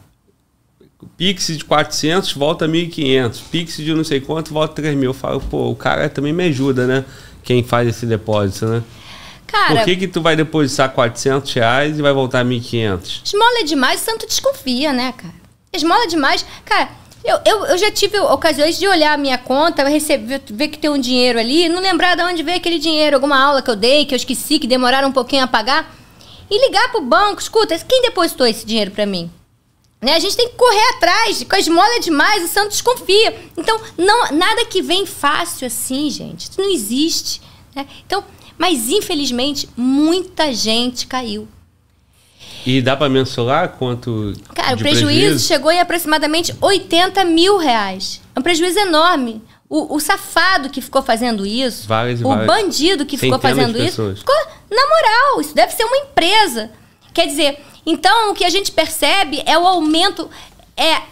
A: Pix de 400 volta 1.500, Pix de não sei quanto volta 3.000. mil. Eu falo, pô, o cara também me ajuda, né? Quem faz esse depósito, né? Cara, Por que, que tu vai depositar 400 reais e vai voltar 1.500?
B: Esmola é demais, santo desconfia, né, cara? Esmola é demais. Cara, eu, eu, eu, já tive ocasiões de olhar a minha conta, receber, ver que tem um dinheiro ali, não lembrar de onde veio aquele dinheiro, alguma aula que eu dei, que eu esqueci, que demoraram um pouquinho a pagar, e ligar pro banco, escuta, quem depositou esse dinheiro para mim? Né? A gente tem que correr atrás, com a esmola é demais, o santo desconfia. Então, não, nada que vem fácil assim, gente. Isso não existe. Né? Então, mas infelizmente, muita gente caiu.
A: E dá para mensurar quanto. Cara, o prejuízo, prejuízo,
B: chegou em aproximadamente 80 mil reais. É um prejuízo enorme. O, o safado que ficou fazendo isso, várias, o várias. bandido que Centenas ficou fazendo isso, ficou na moral. Isso deve ser uma empresa. Quer dizer, então, o que a gente percebe é o aumento. É, é,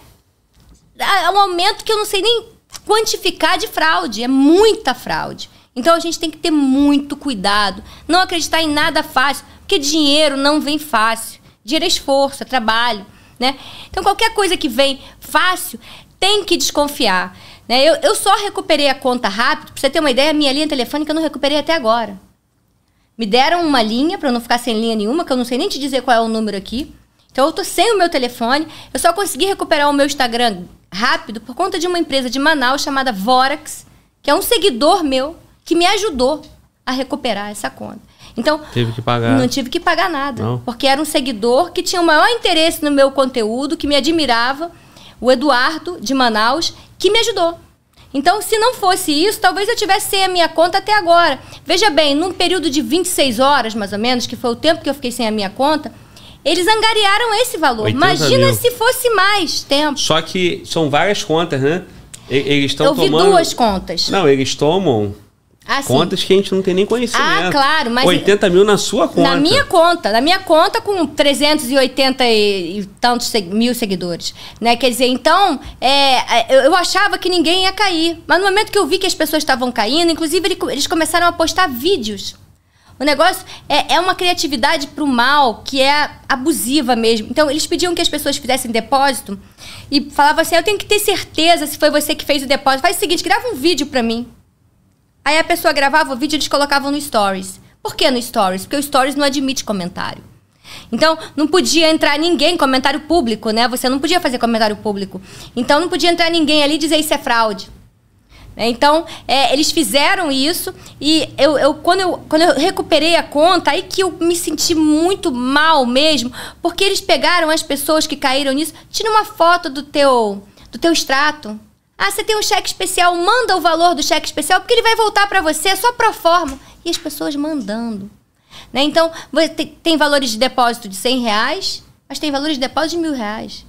B: é um aumento que eu não sei nem quantificar de fraude. É muita fraude. Então a gente tem que ter muito cuidado, não acreditar em nada fácil, porque dinheiro não vem fácil. Dinheiro é esforço, é trabalho, né? Então qualquer coisa que vem fácil tem que desconfiar. Né? Eu, eu só recuperei a conta rápido, pra você ter uma ideia, minha linha telefônica eu não recuperei até agora. Me deram uma linha para eu não ficar sem linha nenhuma, que eu não sei nem te dizer qual é o número aqui. Então eu tô sem o meu telefone. Eu só consegui recuperar o meu Instagram rápido por conta de uma empresa de Manaus chamada Vorax, que é um seguidor meu que me ajudou a recuperar essa conta. Então,
A: tive que pagar. não tive
B: que pagar nada, não. porque era um seguidor que tinha o maior interesse no meu conteúdo, que me admirava, o Eduardo de Manaus, que me ajudou. Então, se não fosse isso, talvez eu tivesse sem a minha conta até agora. Veja bem, num período de 26 horas, mais ou menos, que foi o tempo que eu fiquei sem a minha conta, eles angariaram esse valor. Imagina mil. se fosse mais tempo.
A: Só que são várias contas, né? Eles estão tomando. Eu vi duas
B: contas. Não,
A: eles tomam Assim, Contas que a gente não tem nem conhecimento. Ah, claro, mas. 80 mil na sua conta. Na minha
B: conta, na minha conta com 380 e, e tantos mil seguidores. Né? Quer dizer, então, é, é, eu, achava que ninguém ia cair. Mas no momento que eu vi que as pessoas estavam caindo, inclusive eles começaram a postar vídeos. O negócio é, é uma criatividade para o mal que é abusiva mesmo. Então, eles pediam que as pessoas fizessem depósito e falavam assim: eu tenho que ter certeza se foi você que fez o depósito. Faz o seguinte, grava um vídeo para mim. Aí a pessoa gravava o vídeo e eles colocavam no Stories. Por que no Stories? Porque o Stories não admite comentário. Então, não podia entrar ninguém, comentário público, né? Você não podia fazer comentário público. Então, não podia entrar ninguém ali e dizer isso é fraude. Então, é, eles fizeram isso e eu, eu, quando, eu, quando eu recuperei a conta, aí que eu me senti muito mal mesmo, porque eles pegaram as pessoas que caíram nisso, tira uma foto do teu, do teu extrato, ah, você tem um cheque especial, manda o valor do cheque especial, porque ele vai voltar para você, é só pro forma. E as pessoas mandando. Né? Então, tem valores de depósito de 100 reais, mas tem valores de depósito de mil reais.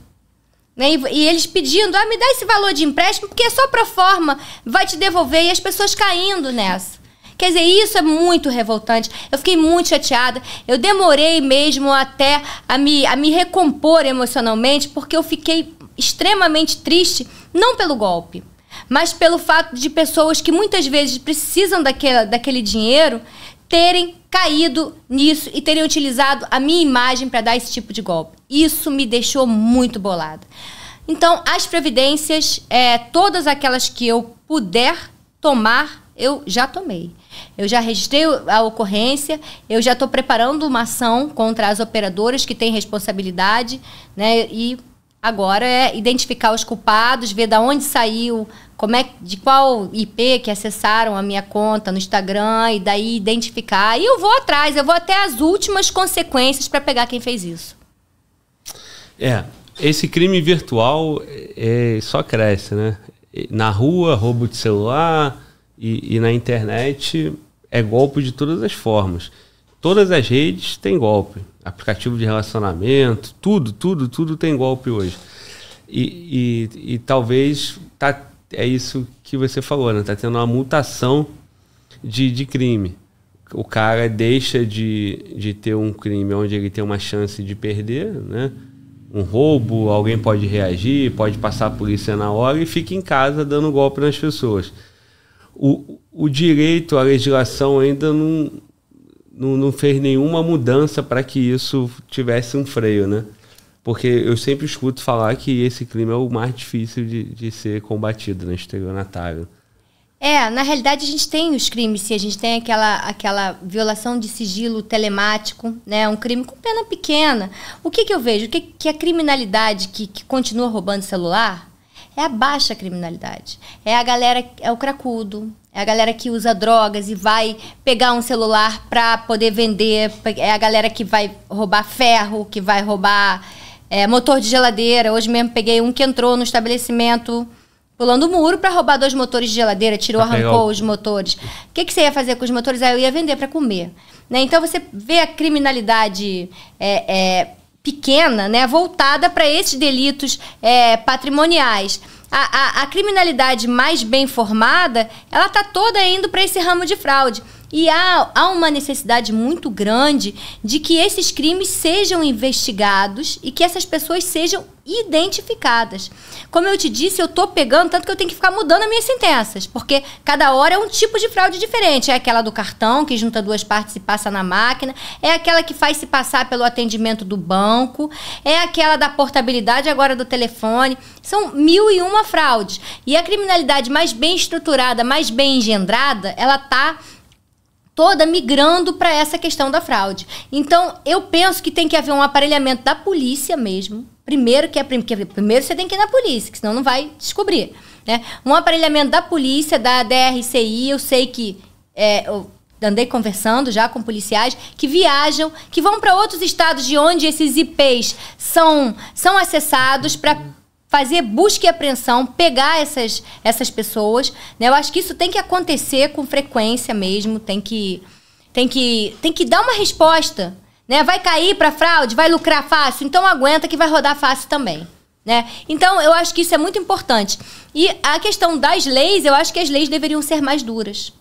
B: Né? E, eles pedindo, ah, me dá esse valor de empréstimo, porque é só pro forma, vai te devolver, e as pessoas caindo nessa. Quer dizer, isso é muito revoltante. Eu fiquei muito chateada. Eu demorei mesmo até a me, a me recompor emocionalmente, porque eu fiquei extremamente triste, não pelo golpe, mas pelo fato de pessoas que muitas vezes precisam daquela, daquele dinheiro terem caído nisso e terem utilizado a minha imagem para dar esse tipo de golpe. Isso me deixou muito bolada. Então, as previdências, é, todas aquelas que eu puder tomar, eu já tomei. Eu já registrei a ocorrência, eu já estou preparando uma ação contra as operadoras que têm responsabilidade, né? E Agora é identificar os culpados, ver da onde saiu, como é, de qual IP que acessaram a minha conta no Instagram e daí identificar. E eu vou atrás, eu vou até as últimas consequências para pegar quem fez isso.
A: É, esse crime virtual é, é só cresce, né? Na rua, roubo de celular e, e na internet é golpe de todas as formas. Todas as redes têm golpe aplicativo de relacionamento, tudo, tudo, tudo tem golpe hoje. E, e, e talvez tá, é isso que você falou, né? Tá tendo uma mutação de, de crime. O cara deixa de, de ter um crime onde ele tem uma chance de perder, né? Um roubo, alguém pode reagir, pode passar a polícia na hora e fica em casa dando golpe nas pessoas. O, o direito, a legislação ainda não, não, não fez nenhuma mudança para que isso tivesse um freio, né? Porque eu sempre escuto falar que esse crime é o mais difícil de, de ser combatido, né? Natália.
B: É, na realidade a gente tem os crimes, se a gente tem aquela, aquela violação de sigilo telemático, né? Um crime com pena pequena. O que, que eu vejo? Que, que a criminalidade que, que continua roubando celular é a baixa criminalidade. É a galera, é o cracudo, é a galera que usa drogas e vai pegar um celular para poder vender. É a galera que vai roubar ferro, que vai roubar é, motor de geladeira. Hoje mesmo peguei um que entrou no estabelecimento pulando o muro para roubar dois motores de geladeira, tirou, arrancou os motores. O que, que, você ia fazer com os motores? Ah, eu ia vender para comer. Né? Então você vê a criminalidade é, é, pequena, né? voltada para esses delitos é, patrimoniais a, a, a criminalidade mais bem formada, ela está toda indo para esse ramo de fraude. E há, há uma necessidade muito grande de que esses crimes sejam investigados e que essas pessoas sejam identificadas. Como eu te disse, eu estou pegando, tanto que eu tenho que ficar mudando as minhas sentenças, porque cada hora é um tipo de fraude diferente. É aquela do cartão, que junta duas partes e passa na máquina, é aquela que faz se passar pelo atendimento do banco, é aquela da portabilidade agora do telefone. São mil e uma fraudes. E a criminalidade mais bem estruturada, mais bem engendrada, ela está toda migrando para essa questão da fraude. Então, eu penso que tem que haver um aparelhamento da polícia mesmo. Primeiro é que é primeiro você tem que ir na polícia, que senão não vai descobrir. Né? Um aparelhamento da polícia, da DRCI, eu sei que é, eu andei conversando já com policiais que viajam, que vão para outros estados de onde esses IPs são, são acessados para fazer busca e apreensão, pegar essas, essas pessoas. Né? Eu acho que isso tem que acontecer com frequência mesmo, tem que, tem que, tem que dar uma resposta. Né? Vai cair para fraude, vai lucrar fácil, então aguenta que vai rodar fácil também. Né? Então, eu acho que isso é muito importante. E a questão das leis, eu acho que as leis deveriam ser mais duras.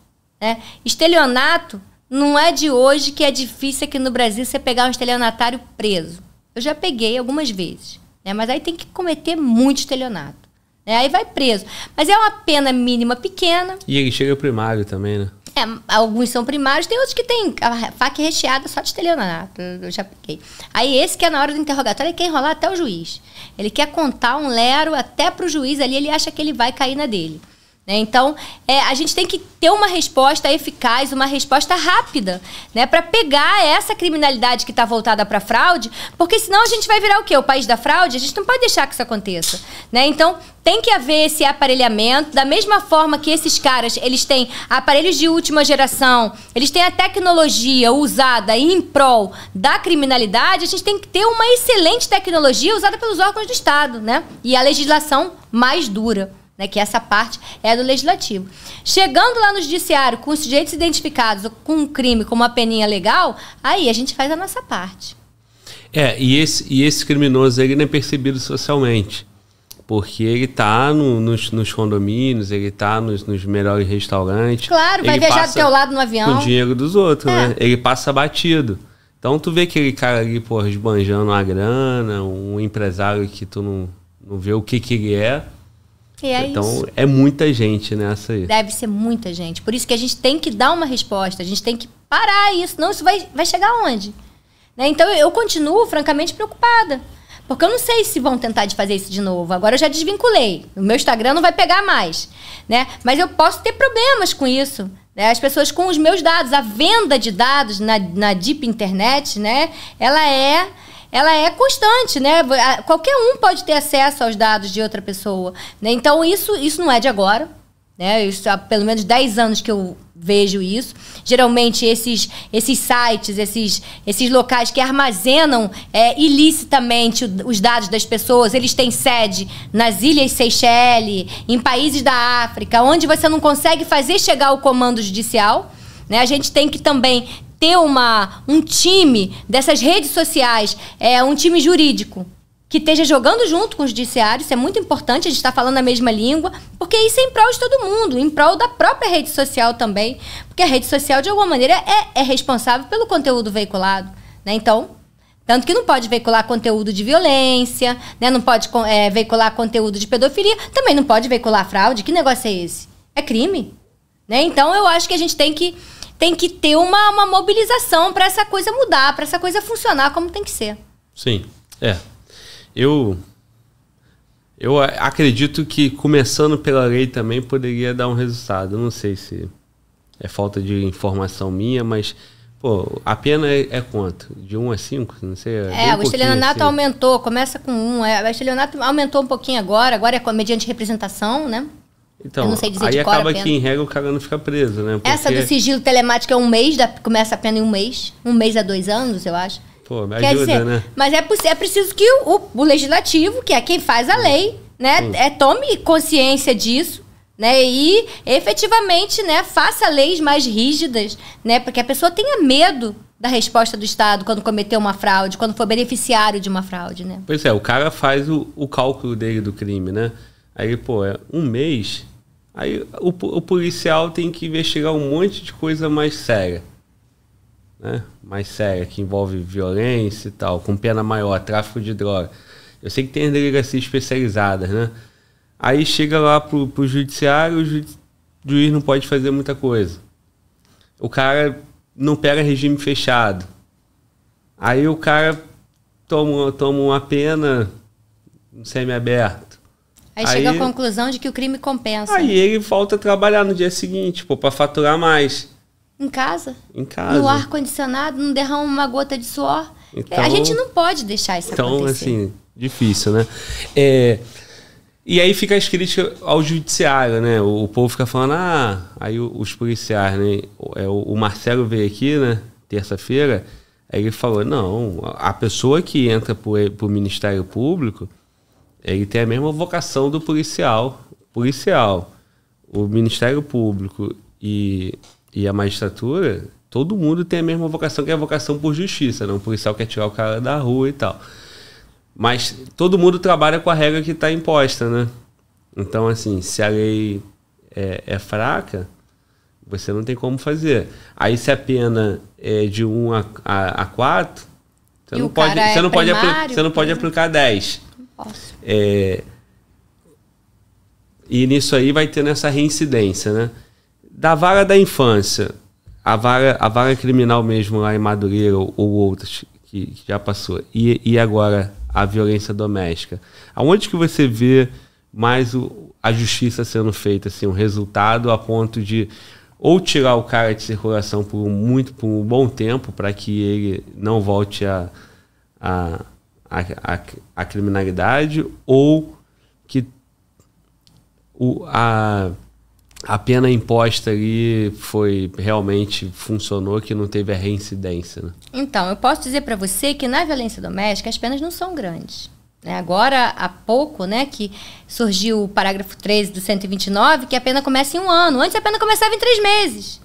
B: Né? Estelionato não é de hoje que é difícil aqui no Brasil você pegar um estelionatário preso. Eu já peguei algumas vezes. Né? Mas aí tem que cometer muito estelionato. Né? Aí vai preso. Mas é uma pena mínima pequena.
A: E ele chega primário também, né?
B: É, alguns são primários, tem outros que tem a faca recheada só de estelionato. Eu já peguei. Aí esse que é na hora do interrogatório, ele quer enrolar até o juiz. Ele quer contar um lero até pro juiz ali, ele acha que ele vai cair na dele. Né? Então, é, a gente tem que ter uma resposta eficaz, uma resposta rápida, né? para pegar essa criminalidade que está voltada para fraude, porque senão a gente vai virar o quê? O país da fraude? A gente não pode deixar que isso aconteça. Né? Então, tem que haver esse aparelhamento, da mesma forma que esses caras, eles têm aparelhos de última geração, eles têm a tecnologia usada em prol da criminalidade, a gente tem que ter uma excelente tecnologia usada pelos órgãos do Estado, né? E a legislação mais dura. Né, que essa parte é do legislativo. Chegando lá no judiciário, com os sujeitos identificados com um crime, com uma peninha legal, aí a gente faz a nossa parte.
A: É, e esse, e esse criminoso ele não é percebido socialmente. Porque ele tá no, nos, nos, condomínios, ele tá nos, nos melhores restaurantes. Claro, vai viajar do teu lado no avião. Com o dinheiro dos outros, é. né? Ele passa batido. Então tu vê aquele cara ali, pô, esbanjando a grana, um empresário que tu não, não vê o que que ele é
B: é então isso.
A: é muita gente nessa né, aí.
B: Deve ser muita gente. Por isso que a gente tem que dar uma resposta, a gente tem que parar isso, não isso vai, vai chegar aonde Né? Então eu continuo francamente preocupada. Porque eu não sei se vão tentar de fazer isso de novo. Agora eu já desvinculei. O meu Instagram não vai pegar mais, né? Mas eu posso ter problemas com isso. Né? As pessoas com os meus dados, a venda de dados na, na deep internet, né? Ela é ela é constante, né? Qualquer um pode ter acesso aos dados de outra pessoa. Né? Então, isso, isso não é de agora. Né? Isso há pelo menos 10 anos que eu vejo isso. Geralmente, esses, esses sites, esses, esses locais que armazenam é, ilicitamente os dados das pessoas, eles têm sede nas Ilhas Seychelles, em países da África, onde você não consegue fazer chegar o comando judicial. Né? A gente tem que também ter uma, um time dessas redes sociais, é, um time jurídico, que esteja jogando junto com os judiciários, isso é muito importante, a gente está falando a mesma língua, porque isso é em prol de todo mundo, em prol da própria rede social também, porque a rede social, de alguma maneira, é, é responsável pelo conteúdo veiculado. Né? Então, tanto que não pode veicular conteúdo de violência, né? não pode é, veicular conteúdo de pedofilia, também não pode veicular fraude. Que negócio é esse? É crime. Né? Então, eu acho que a gente tem que tem que ter uma, uma mobilização para essa coisa mudar, para essa coisa funcionar como tem que ser.
A: Sim, é. Eu eu acredito que começando pela lei também poderia dar um resultado. Não sei se é falta de informação minha, mas pô, a pena é, é quanto? De 1 um a 5? Não sei. É, é o estelionato assim.
B: aumentou, começa com 1. Um, é, o estelionato aumentou um pouquinho agora, agora é mediante representação, né?
A: Então, aí acaba que em regra o cara não fica preso, né? Porque... Essa do sigilo
B: telemático é um mês, da, começa a pena em um mês. Um mês a dois anos, eu acho.
A: Pô, me Quer ajuda, dizer, né?
B: Mas é, é preciso que o, o, legislativo, que é quem faz a lei, né, hum. é, tome consciência disso. Né, e efetivamente né, faça leis mais rígidas, né, porque a pessoa tenha medo da resposta do Estado quando cometeu uma fraude, quando for beneficiário de uma fraude. Né?
A: Pois é, o cara faz o, o cálculo dele do crime, né? Aí, pô, é um mês. Aí o, o policial tem que investigar um monte de coisa mais séria. Né? Mais séria, que envolve violência e tal, com pena maior, tráfico de droga. Eu sei que tem delegacias especializadas, né? Aí chega lá pro, pro judiciário, o ju, juiz não pode fazer muita coisa. O cara não pega regime fechado. Aí o cara toma, toma uma pena semi-aberto. Aí, aí chega à
B: conclusão de que o crime compensa. Aí
A: ele volta a trabalhar no dia seguinte, pô, para faturar mais. Em casa? Em casa. No ar
B: condicionado, não derrama uma gota de suor. É, então, a gente não pode deixar isso então, acontecer. Então,
A: assim, difícil, né? É, e aí fica as críticas ao judiciário, né? O, o povo fica falando, ah, aí os policiais, né? É o, o Marcelo veio aqui, né? Terça-feira, aí ele falou, não, a pessoa que entra pro, pro Ministério Público ele tem a mesma vocação do policial. Policial, o Ministério Público e, e a magistratura, todo mundo tem a mesma vocação, que é a vocação por justiça. Não? Né? O policial quer tirar o cara da rua e tal. Mas todo mundo trabalha com a regra que está imposta, né? Então, assim, se a lei é, é, fraca, você não tem como fazer. Aí, se a pena é de 1 um a, a, a 4, é você não, pode, você, não pode aplicar, você não pode aplicar 10. É, e nisso aí vai tendo essa reincidência, né? Da vara da infância, a vara, a vara criminal mesmo lá em Madureira ou, ou outras que, que, já passou, e, e agora a violência doméstica. Aonde que você vê mais o, a justiça sendo feita, assim, um resultado a ponto de ou tirar o cara de circulação por muito por um bom tempo para que ele não volte a, a a, a, a criminalidade ou que o, a, a pena imposta ali foi realmente funcionou, que não teve a reincidência. Né?
B: Então, eu posso dizer para você que na violência doméstica as penas não são grandes. Né? Agora, há pouco, né, que surgiu o parágrafo 13 do 129, que a pena começa em um ano. Antes a pena começava em três meses.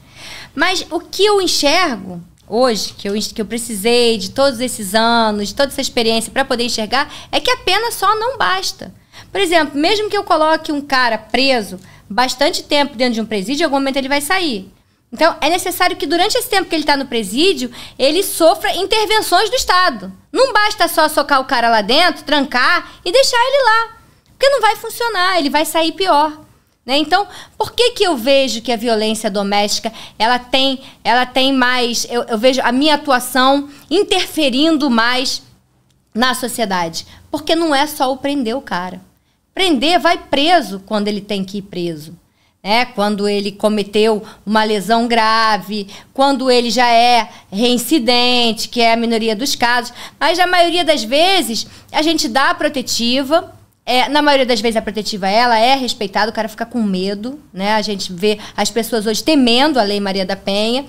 B: Mas o que eu enxergo hoje, que eu, que eu precisei de todos esses anos, de toda essa experiência para poder enxergar, é que a pena só não basta. Por exemplo, mesmo que eu coloque um cara preso bastante tempo dentro de um presídio, em algum momento ele vai sair. Então, é necessário que durante esse tempo que ele está no presídio, ele sofra intervenções do Estado. Não basta só socar o cara lá dentro, trancar e deixar ele lá. Porque não vai funcionar, ele vai sair pior. Né? Então, por que, que eu vejo que a violência doméstica ela tem, ela tem mais. Eu, eu vejo a minha atuação interferindo mais na sociedade? Porque não é só o prender o cara. Prender vai preso quando ele tem que ir preso. É, quando ele cometeu uma lesão grave, quando ele já é reincidente, que é a minoria dos casos. Mas a maioria das vezes a gente dá a protetiva, é, na maioria das vezes a protetiva ela é respeitada, o cara fica com medo, né? A gente vê as pessoas hoje temendo a Lei Maria da Penha.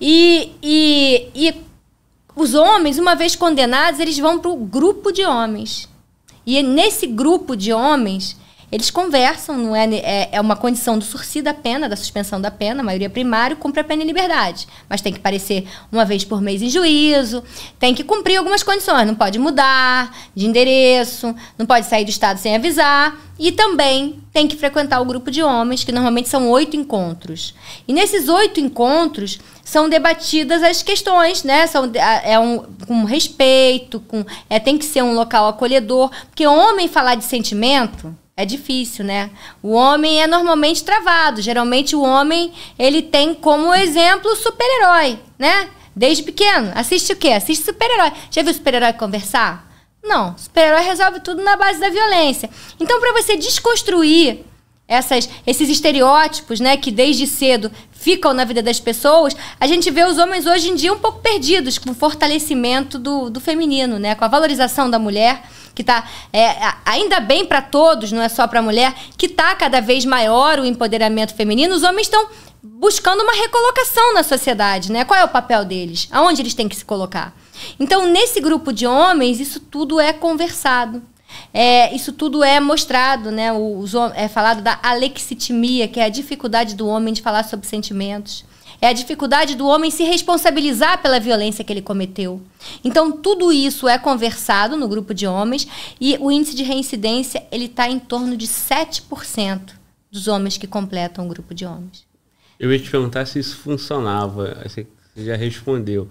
B: E, e, e os homens, uma vez condenados, eles vão para o grupo de homens. E nesse grupo de homens, eles conversam, não é, é, é, uma condição do sursi da pena, da suspensão da pena, maioria primário, cumpre a pena em liberdade. Mas tem que aparecer uma vez por mês em juízo, tem que cumprir algumas condições, não pode mudar de endereço, não pode sair do estado sem avisar, e também tem que frequentar o grupo de homens, que normalmente são oito encontros. E nesses oito encontros são debatidas as questões, né? São, é, é um, com respeito, com, é, tem que ser um local acolhedor, porque homem falar de sentimento é difícil, né? O homem é normalmente travado. Geralmente o homem, ele tem como exemplo o super-herói, né? Desde pequeno. Assiste o quê? Assiste super-herói. Já viu super-herói conversar? Não. Super-herói resolve tudo na base da violência. Então, para você desconstruir essas, esses estereótipos, né, que desde cedo ficam na vida das pessoas, a gente vê os homens hoje em dia um pouco perdidos com o fortalecimento do, do feminino, né, com a valorização da mulher que está é, ainda bem para todos, não é só para a mulher, que está cada vez maior o empoderamento feminino, os homens estão buscando uma recolocação na sociedade, né? Qual é o papel deles? Aonde eles têm que se colocar? Então, nesse grupo de homens, isso tudo é conversado. É, isso tudo é mostrado, né? Os, é falado da alexitimia, que é a dificuldade do homem de falar sobre sentimentos. É a dificuldade do homem se responsabilizar pela violência que ele cometeu. Então, tudo isso é conversado no grupo de homens e o índice de reincidência ele está em torno de 7% dos homens que completam o grupo de homens.
A: Eu ia te perguntar se isso funcionava. Você já respondeu.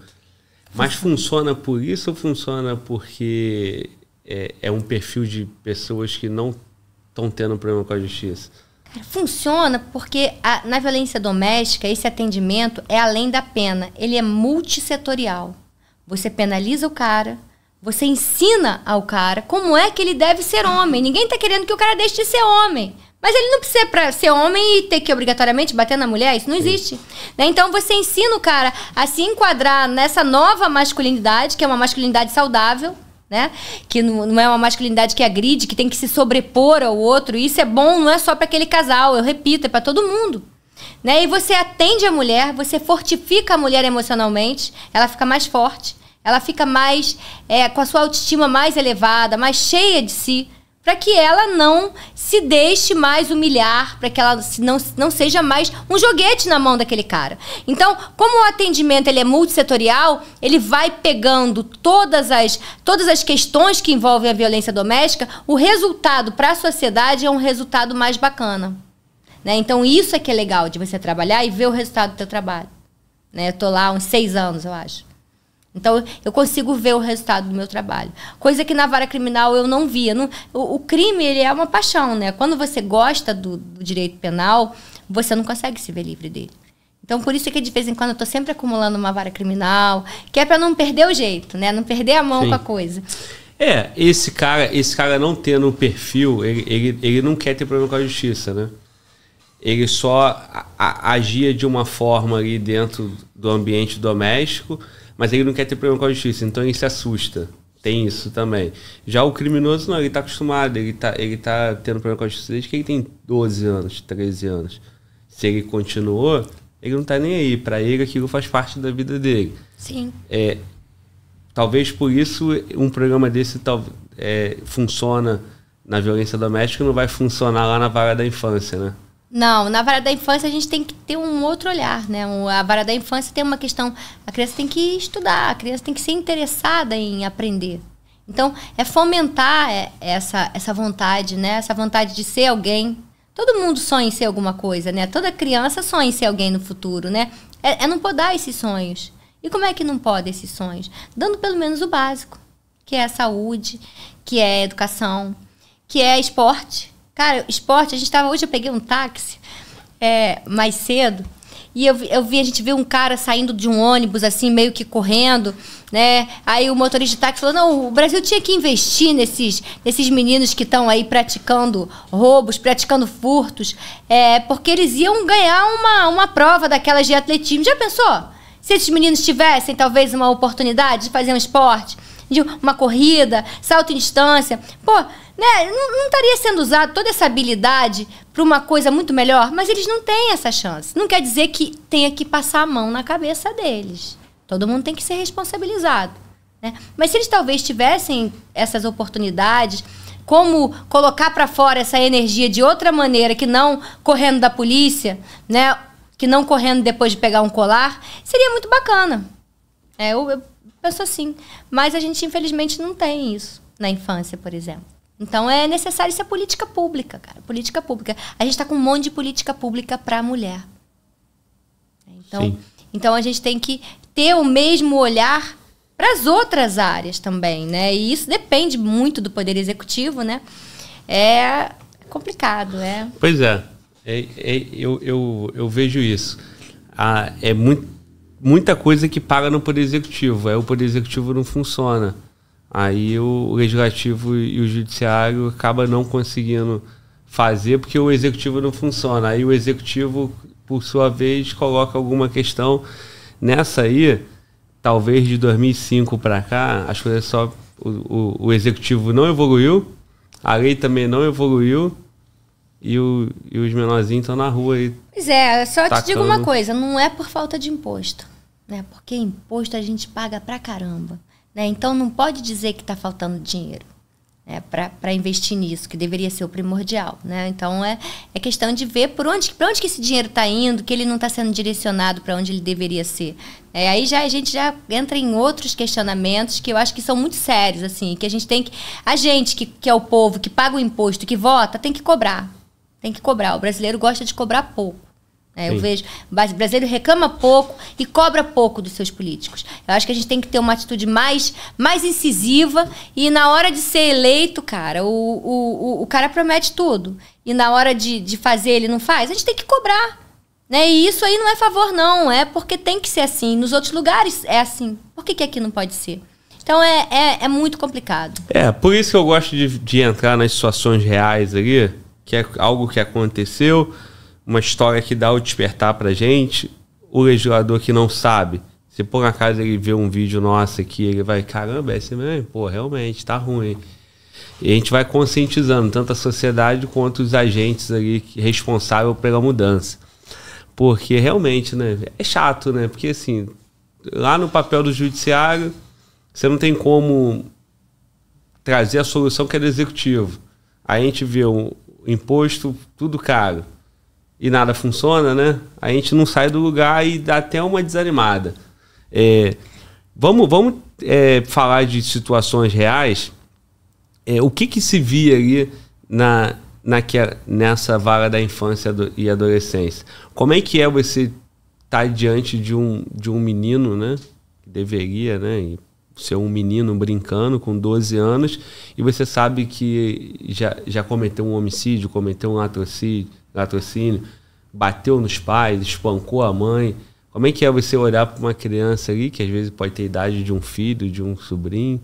A: Mas funciona por isso ou funciona porque é, é um perfil de pessoas que não estão tendo problema com a justiça?
B: Funciona porque a, na violência doméstica esse atendimento é além da pena, ele é multissetorial. Você penaliza o cara, você ensina ao cara como é que ele deve ser homem. Ninguém está querendo que o cara deixe de ser homem. Mas ele não precisa para ser homem e ter que obrigatoriamente bater na mulher, isso não existe. Né? Então você ensina o cara a se enquadrar nessa nova masculinidade, que é uma masculinidade saudável, né? Que não é uma masculinidade que agride, que tem que se sobrepor ao outro. Isso é bom, não é só para aquele casal, eu repito, é para todo mundo. Né? E você atende a mulher, você fortifica a mulher emocionalmente, ela fica mais forte, ela fica mais é, com a sua autoestima mais elevada, mais cheia de si para que ela não se deixe mais humilhar, para que ela não, não seja mais um joguete na mão daquele cara. Então, como o atendimento ele é multissetorial, ele vai pegando todas as, todas as questões que envolvem a violência doméstica, o resultado para a sociedade é um resultado mais bacana. Né? Então, isso é que é legal de você trabalhar e ver o resultado do seu trabalho. Né? Eu estou lá há uns seis anos, eu acho. Então, eu consigo ver o resultado do meu trabalho. Coisa que na vara criminal eu não via. Não, o, o, crime, ele é uma paixão, né? Quando você gosta do, do, direito penal, você não consegue se ver livre dele. Então, por isso que de vez em quando eu estou sempre acumulando uma vara criminal, que é para não perder o jeito, né? Não perder a mão Sim. com a coisa.
A: É, esse cara, esse cara não tendo um perfil, ele, ele, ele não quer ter problema com a justiça, né? Ele só a, a, agia de uma forma ali dentro do ambiente doméstico mas ele não quer ter problema com a justiça, então ele se assusta. Tem isso também. Já o criminoso, não, ele está acostumado, ele está ele tá tendo problema com a justiça desde que ele tem 12 anos, 13 anos. Se ele continuou, ele não está nem aí. Para ele, aquilo faz parte da vida dele. Sim. É, talvez por isso um programa desse tal, é, funciona na violência doméstica não vai funcionar lá na vaga da infância, né?
B: Não, na vara da infância a gente tem que ter um outro olhar, né? A vara da infância tem uma questão, a criança tem que estudar, a criança tem que ser interessada em aprender. Então, é fomentar é, essa, essa vontade, né? Essa vontade de ser alguém. Todo mundo sonha em ser alguma coisa, né? Toda criança sonha em ser alguém no futuro, né? É, é não podar esses sonhos. E como é que não pode esses sonhos? Dando pelo menos o básico, que é a saúde, que é a educação, que é esporte, Cara, esporte, a gente tava. Hoje eu peguei um táxi é, mais cedo. E eu, eu vi, a gente viu um cara saindo de um ônibus, assim, meio que correndo, né? Aí o motorista de táxi falou: não, o Brasil tinha que investir nesses, nesses meninos que estão aí praticando roubos, praticando furtos, é, porque eles iam ganhar uma, uma prova daquelas de atletismo. Já pensou? Se esses meninos tivessem, talvez, uma oportunidade de fazer um esporte de uma corrida, salto em distância. Pô, né? Não, não estaria sendo usado toda essa habilidade para uma coisa muito melhor, mas eles não têm essa chance. Não quer dizer que tenha que passar a mão na cabeça deles. Todo mundo tem que ser responsabilizado. Né? Mas se eles talvez tivessem essas oportunidades, como colocar para fora essa energia de outra maneira que não correndo da polícia, né? Que não correndo depois de pegar um colar, seria muito bacana. É, eu, eu eu sou assim. Mas a gente, infelizmente, não tem isso na infância, por exemplo. Então é necessário ser é política pública, cara. Política pública. A gente está com um monte de política pública para a mulher. Então, então a gente tem que ter o mesmo olhar para as outras áreas também, né? E isso depende muito do poder executivo, né? É complicado, é.
A: Pois é. é, é eu, eu, eu vejo isso. Ah, é muito muita coisa que paga no Poder Executivo. Aí o Poder Executivo não funciona. Aí o Legislativo e o Judiciário acaba não conseguindo fazer porque o Executivo não funciona. Aí o Executivo, por sua vez, coloca alguma questão. Nessa aí, talvez de 2005 para cá, as coisas só. O, o, o, Executivo não evoluiu, a lei também não evoluiu. E, o, e os menorzinhos estão na rua aí. Pois é, só tacando. te tá digo uma coisa:
B: não é por falta de imposto né? Porque imposto a gente paga pra caramba, né? Então não pode dizer que está faltando dinheiro. Né, para investir nisso, que deveria ser o primordial. Né? Então, é, é questão de ver por onde, para onde que esse dinheiro está indo, que ele não está sendo direcionado para onde ele deveria ser. É, aí já a gente já entra em outros questionamentos que eu acho que são muito sérios, assim, que a gente tem que. A gente, que, que é o povo, que paga o imposto, que vota, tem que cobrar. Tem que cobrar. O brasileiro gosta de cobrar pouco. É, eu vejo, o brasileiro reclama pouco e cobra pouco dos seus políticos. Eu acho que a gente tem que ter uma atitude mais, mais incisiva e na hora de ser eleito, cara, o, o, o, o cara promete tudo. E na hora de, de fazer ele não faz, a gente tem que cobrar. Né? E isso aí não é favor, não. É porque tem que ser assim. Nos outros lugares é assim. Por que, que aqui não pode ser? Então é, é, é muito complicado.
A: É, por isso que eu gosto de, de entrar nas situações reais ali, que é algo que aconteceu uma história que dá o despertar para gente, o legislador que não sabe, se por acaso ele vê um vídeo nosso aqui, ele vai, caramba, é assim mesmo? Pô, realmente, tá ruim. E a gente vai conscientizando tanto a sociedade quanto os agentes ali responsáveis pela mudança. Porque realmente, né, é chato, né? Porque assim, lá no papel do judiciário, você não tem como trazer a solução que é do executivo. Aí a gente vê o imposto tudo caro e nada funciona, né? A gente não sai do lugar e dá até uma desanimada. É, vamos vamos é, falar de situações reais. É, o que, que se via ali na, naquela, nessa vara da infância e adolescência? Como é que é você estar tá diante de um, de um menino, né? Que deveria, né? ser um menino brincando com 12 anos e você sabe que já, já cometeu um homicídio, cometeu um atrocídio latrocínio, bateu nos pais, espancou a mãe. Como é que é você olhar para uma criança ali, que às vezes pode ter idade de um filho, de um sobrinho,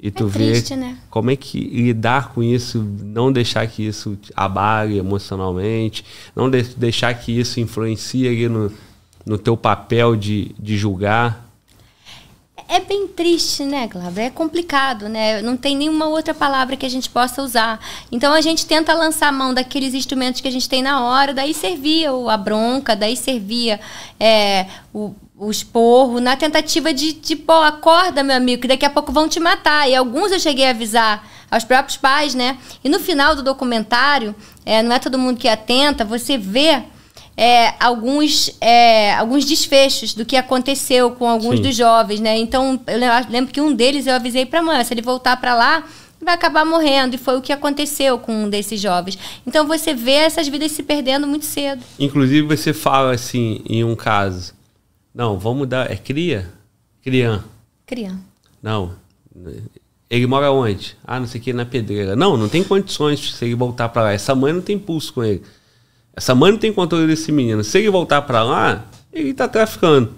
A: e é tu triste, né? como é que lidar com isso, não deixar que isso abale emocionalmente, não de deixar que isso influencie ali no, no teu papel de, de julgar
B: é, é bem triste, né, Glauber? É complicado, né? Não tem nenhuma outra palavra que a gente possa usar. Então a gente tenta lançar a mão daqueles instrumentos que a gente tem na hora, daí servia a bronca, daí servia é, o, o esporro, na tentativa de, de, pô, acorda, meu amigo, que daqui a pouco vão te matar. E alguns eu cheguei a avisar aos próprios pais, né? E no final do documentário, é, não é todo mundo que atenta, você vê é, alguns, é, alguns desfechos do que aconteceu com alguns Sim. dos jovens, né? Então, eu lembro que um deles eu avisei para a mãe, se ele voltar para lá, vai acabar morrendo. E foi o que aconteceu com um desses jovens. Então você vê essas vidas se perdendo muito cedo.
A: Inclusive você fala assim, em um caso, não, vamos dar, é cria? Crian. Crian. Não, ele mora onde? Ah, não sei o que, na pedreira. Não, não tem condições de ele voltar para lá. Essa mãe não tem pulso com ele. Essa mãe não tem controle desse menino. Se ele voltar para lá, ele tá traficando.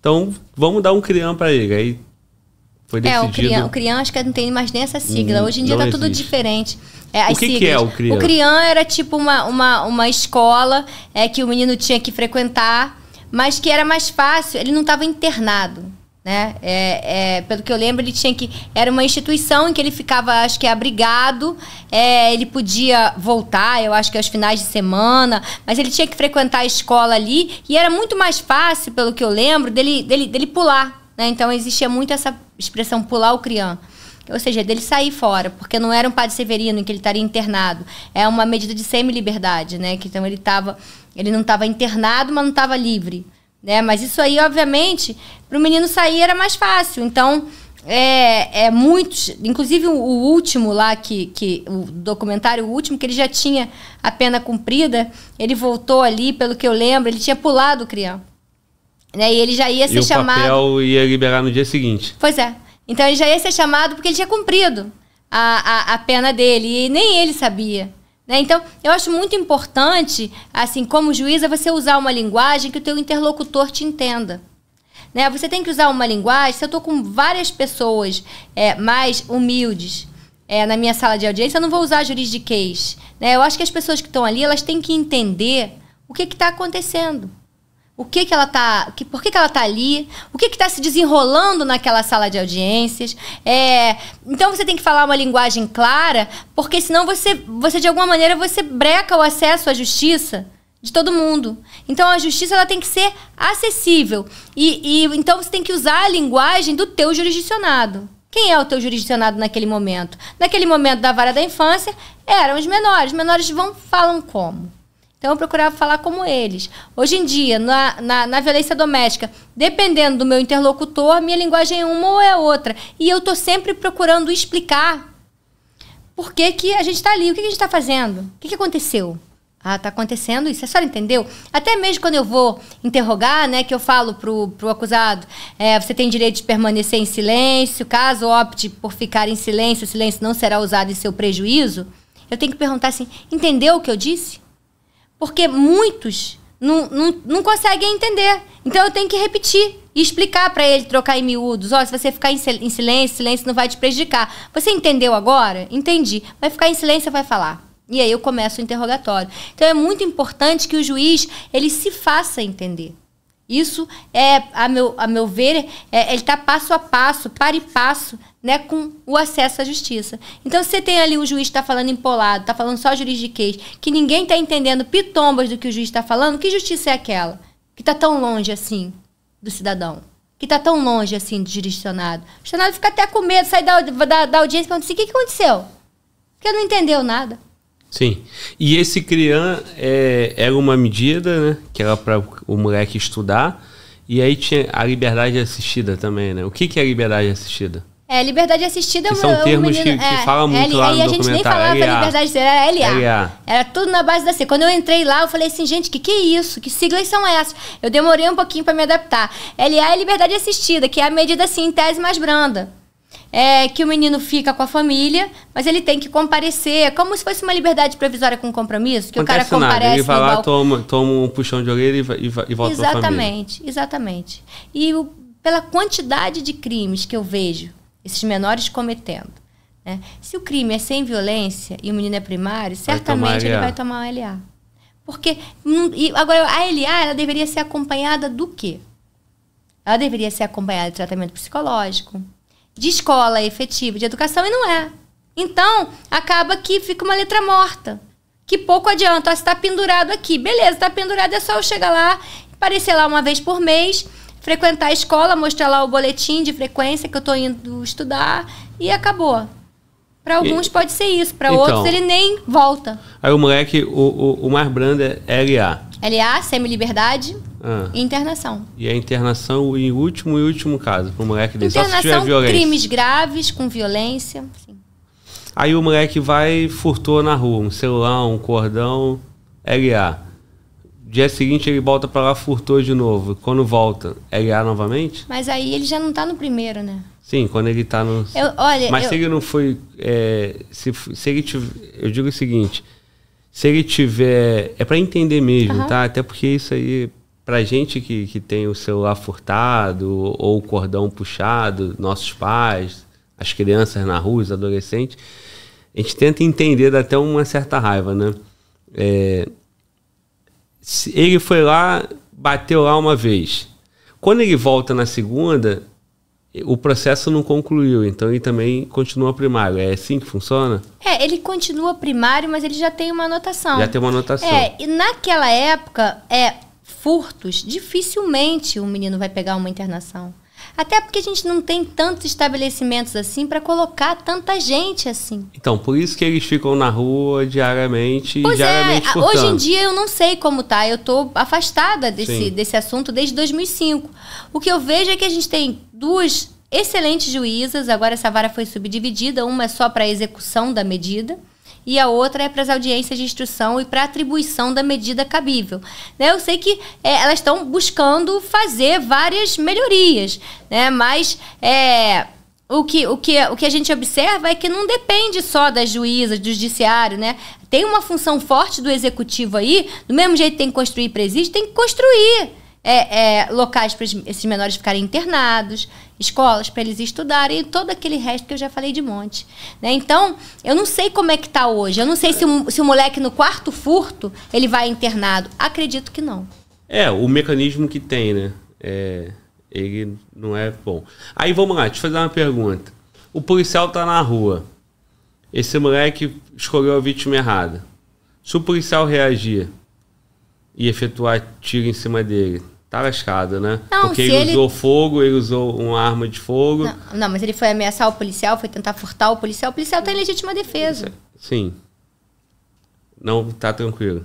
A: Então, vamos dar um crião para ele. Aí foi decidido. É, o crião, o
B: crião acho que não tem mais nem essa sigla. Hum, Hoje em dia tá existe. tudo diferente. É, o que, que, é o crião? O crião era tipo uma, uma, uma escola é, que o menino tinha que frequentar, mas que era mais fácil, ele não estava internado. Né? É, é, pelo que eu lembro, ele tinha que. Era uma instituição em que ele ficava, acho que abrigado. É, ele podia voltar, eu acho que aos finais de semana, mas ele tinha que frequentar a escola ali. E era muito mais fácil, pelo que eu lembro, dele, dele, dele pular. Né? Então existia muito essa expressão pular o criança. Ou seja, dele sair fora, porque não era um padre severino em que ele estaria internado. É uma medida de semi-liberdade, né? Que, então ele tava, ele não estava internado, mas não estava livre. Né? Mas isso aí, obviamente, para o menino sair era mais fácil. Então, é, é muitos. Inclusive, o, o último lá, que, que o documentário o último, que ele já tinha a pena cumprida, ele voltou ali, pelo que eu lembro, ele tinha pulado o crião. Né? E ele já ia ser e chamado. O
A: papel ia liberar no dia seguinte.
B: Pois é. Então ele já ia ser chamado porque ele tinha cumprido a, a, a pena dele. E nem ele sabia. Né? Então, eu acho muito importante, assim, como juíza, é você usar uma linguagem que o teu interlocutor te entenda. Né? Você tem que usar uma linguagem. Se eu estou com várias pessoas é, mais humildes é, na minha sala de audiência, eu não vou usar juridiquês. Né? Eu acho que as pessoas que estão ali, elas têm que entender o que está acontecendo. O que que ela tá, que, por que que ela tá ali? O que que tá se desenrolando naquela sala de audiências? É, então você tem que falar uma linguagem clara, porque senão você, você de alguma maneira você breca o acesso à justiça de todo mundo. Então a justiça ela tem que ser acessível e, e então você tem que usar a linguagem do teu jurisdicionado. Quem é o teu jurisdicionado naquele momento? Naquele momento da vara da infância eram os menores. Os menores vão falam como? Então eu procurava falar como eles. Hoje em dia, na, na, na violência doméstica, dependendo do meu interlocutor, minha linguagem é uma ou é outra. E eu estou sempre procurando explicar por que, que a gente está ali, o que, que a gente está fazendo, o que, que aconteceu. Ah, tá acontecendo isso. A senhora entendeu? Até mesmo quando eu vou interrogar, né, que eu falo pro, pro acusado, é, você tem direito de permanecer em silêncio, caso opte por ficar em silêncio, o silêncio não será usado em seu prejuízo. Eu tenho que perguntar assim: entendeu o que eu disse? Porque muitos não, não, não conseguem entender. Então eu tenho que repetir e explicar para ele, trocar em miúdos. Olha, se você ficar em, em silêncio, silêncio não vai te prejudicar. Você entendeu agora? Entendi. Vai ficar em silêncio, vai falar. E aí eu começo o interrogatório. Então é muito importante que o juiz ele se faça entender. Isso é, a meu, a meu ver, é, ele está passo a passo, para e passo, né, com o acesso à justiça. Então, você tem ali o juiz está falando empolado, está falando só juridiquês, que ninguém está entendendo pitombas do que o juiz está falando, que justiça é aquela? Que está tão longe assim do cidadão? Que está tão longe assim do jurisdicionado? O jurisdicionado fica até com medo, sai da, da, da audiência e pergunta assim: o que, que aconteceu? Porque não entendeu nada.
A: Sim. E esse CRIAN é, era uma medida, né? Que era para o moleque estudar. E aí tinha a liberdade assistida também, né? O que, que é liberdade assistida?
B: É, liberdade assistida é que são eu, é termos que, que é, fala muito L, lá no a gente nem falava LA. liberdade era LA. LA. Era tudo na base da C. Quando eu entrei lá, eu falei assim, gente, que que é isso? Que siglas são essas? Eu demorei um pouquinho para me adaptar. LA é liberdade assistida, que é a medida assim, em tese mais branda é, que o menino fica com a família, mas ele tem que comparecer, como se fosse uma liberdade provisória com compromisso, que Acontece o cara comparece. Nada. Ele vai lá,
A: toma, toma um puxão de orelha e, vai, e, volta para a família. Exatamente,
B: exatamente. E o, pela quantidade de crimes que eu vejo esses menores cometendo, né? se o crime é sem violência e o menino é primário, certamente vai ele vai tomar um LA. Porque hum, agora a LA ela deveria ser acompanhada do quê? Ela deveria ser acompanhada de tratamento psicológico, de escola efetivo de educação e não é. Então, acaba que fica uma letra morta. Que pouco adianta, está pendurado aqui. Beleza, está pendurado, é só eu chegar lá, aparecer lá uma vez por mês, frequentar a escola, mostrar lá o boletim de frequência que eu estou indo estudar e acabou. Para alguns e, pode ser isso, para então, outros ele nem volta.
A: Aí o moleque, o, o, o mais brando é LA.
B: LA, semi-liberdade. Ah. internação.
A: E a internação em último e último caso, o moleque desse. Internação, Só se tiver violência. crimes
B: graves, com violência. Sim.
A: Aí o moleque vai furtou na rua, um celular, um cordão, LA. Dia seguinte ele volta para lá, furtou de novo. Quando volta, LA novamente?
B: Mas aí ele já não tá no primeiro, né?
A: Sim, quando ele tá no. Eu, olha, Mas eu... se ele não foi. É, se, se ele tiver. Eu digo o seguinte. Se ele tiver. É para entender mesmo, tá? Até porque isso aí para gente que, que tem o celular furtado ou o cordão puxado, nossos pais, as crianças na rua, os adolescentes, a gente tenta entender dá até uma certa raiva, né? É, ele foi lá, bateu lá uma vez. Quando ele volta na segunda, o processo não concluiu, então ele também continua primário. É assim que funciona?
B: É, ele continua primário, mas ele já tem uma anotação. Já tem uma anotação. É, e naquela época, é furtos, dificilmente o menino vai pegar uma internação. Até porque a gente não tem tantos estabelecimentos assim para colocar tanta gente assim.
A: Então, por isso que eles ficam na rua diariamente pois é, diariamente é, furtando. hoje em dia
B: eu não sei como tá, eu tô afastada desse, desse assunto desde 2005. O que eu vejo é que a gente tem duas excelentes juízas, agora essa vara foi subdividida, uma é só para execução da medida e a outra é para as audiências de instrução e para atribuição da medida cabível. Né? Eu sei que é, elas estão buscando fazer várias melhorias, né? mas é, o, que, o, que, o que a gente observa é que não depende só das juízas, do judiciário, né? Tem uma função forte do executivo aí, do mesmo jeito que tem que construir presídio, tem que construir é, é, locais para esses menores ficarem internados, escolas para eles estudarem e todo aquele resto que eu já falei de monte. Né? Então, eu não sei como é que está hoje. Eu não sei se, se o moleque no quarto furto ele vai internado. Acredito que não.
A: É, o mecanismo que tem, né? É, ele não é bom. Aí vamos lá, deixa eu fazer uma pergunta. O policial está na rua. Esse moleque escolheu a vítima errada. Se o policial reagir e efetuar tiro em cima dele, tá lascado, né? Não, Porque ele, ele, usou fogo, ele usou uma arma de fogo. Não,
B: não, mas ele foi ameaçar o policial, foi tentar furtar o policial. O policial tá em legítima defesa.
A: Sim. Não tá tranquilo.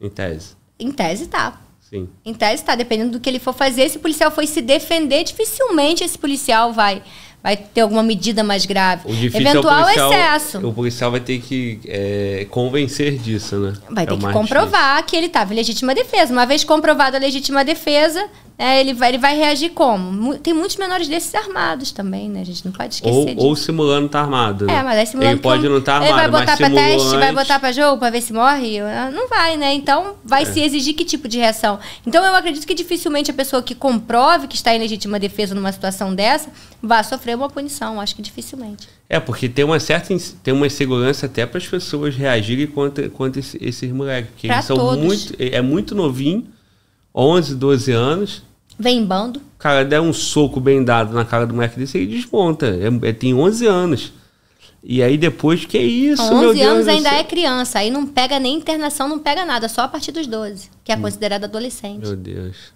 A: Em tese.
B: Em tese tá. Sim. Em tese tá. Dependendo do que ele for fazer, se o policial foi se defender, dificilmente esse policial vai vai ter alguma medida mais grave. O difícil Eventual é o policial, excesso. O
A: policial vai ter que é, convencer disso, né? Vai é ter que comprovar
B: difícil. que ele estava em legítima defesa. Uma vez comprovada a legítima defesa, é, ele, vai, ele vai reagir como? Tem muitos menores desses armados também, né? A gente não pode esquecer ou, disso. Ou
A: simulando estar tá armado. Né? É, mas é simulando. Ele pode não estar tá armado. Ele vai botar para simulante... teste, vai botar
B: para jogo para ver se morre? Ah, não vai, né? Então vai é. se exigir que tipo de reação. Então eu acredito que dificilmente a pessoa que comprove que está em legítima defesa numa situação dessa vai sofrer uma punição. Acho que dificilmente.
A: É, porque tem uma certa tem uma insegurança até para as pessoas reagirem contra, contra esses, moleques. Porque pra eles são todos. muito. É, é muito novinho, 11, 12 anos
B: Vem em bando.
A: Cara, der um soco bem dado na cara do moleque desse, aí desmonta. É, é, tem 11 anos. E aí depois, que é isso, 11 então, meu Deus anos ainda é
B: criança. Aí não pega nem internação, não pega nada. Só a partir dos 12, que é hum. adolescente.
A: Meu Deus.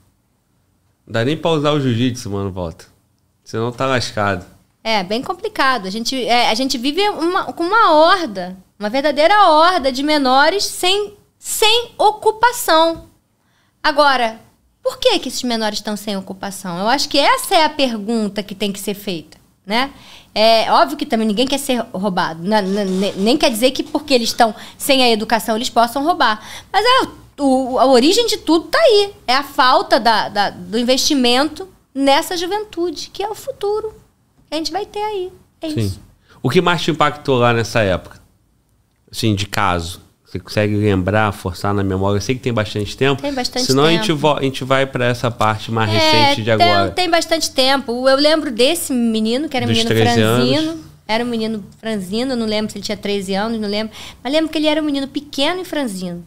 A: Não dá nem pra usar o jiu-jitsu, mano, volta. Senão tá lascado.
B: É, bem complicado. A gente, é, a gente vive uma, com uma horda, uma verdadeira horda de menores sem, sem ocupação. Agora, por que, que esses menores estão sem ocupação? Eu acho que essa é a pergunta que tem que ser feita, né? É óbvio que também ninguém quer ser roubado. Né? Nem quer dizer que porque eles estão sem a educação eles possam roubar. Mas é, o, a origem de tudo está aí. É a falta da, da, do investimento nessa juventude, que é o futuro. Que a gente vai ter aí.
C: É Sim. isso.
A: O que mais te impactou lá nessa época? Assim, de caso? Você consegue lembrar, forçar na memória? Eu sei que tem bastante tempo. Tem bastante senão tempo. Senão a, a gente vai para essa parte mais é, recente de agora. Tem,
B: tem bastante tempo. Eu lembro desse menino, que era um menino franzino. Anos. Era um menino franzino, não lembro se ele tinha 13 anos, não lembro. Mas lembro que ele era um menino pequeno e franzino.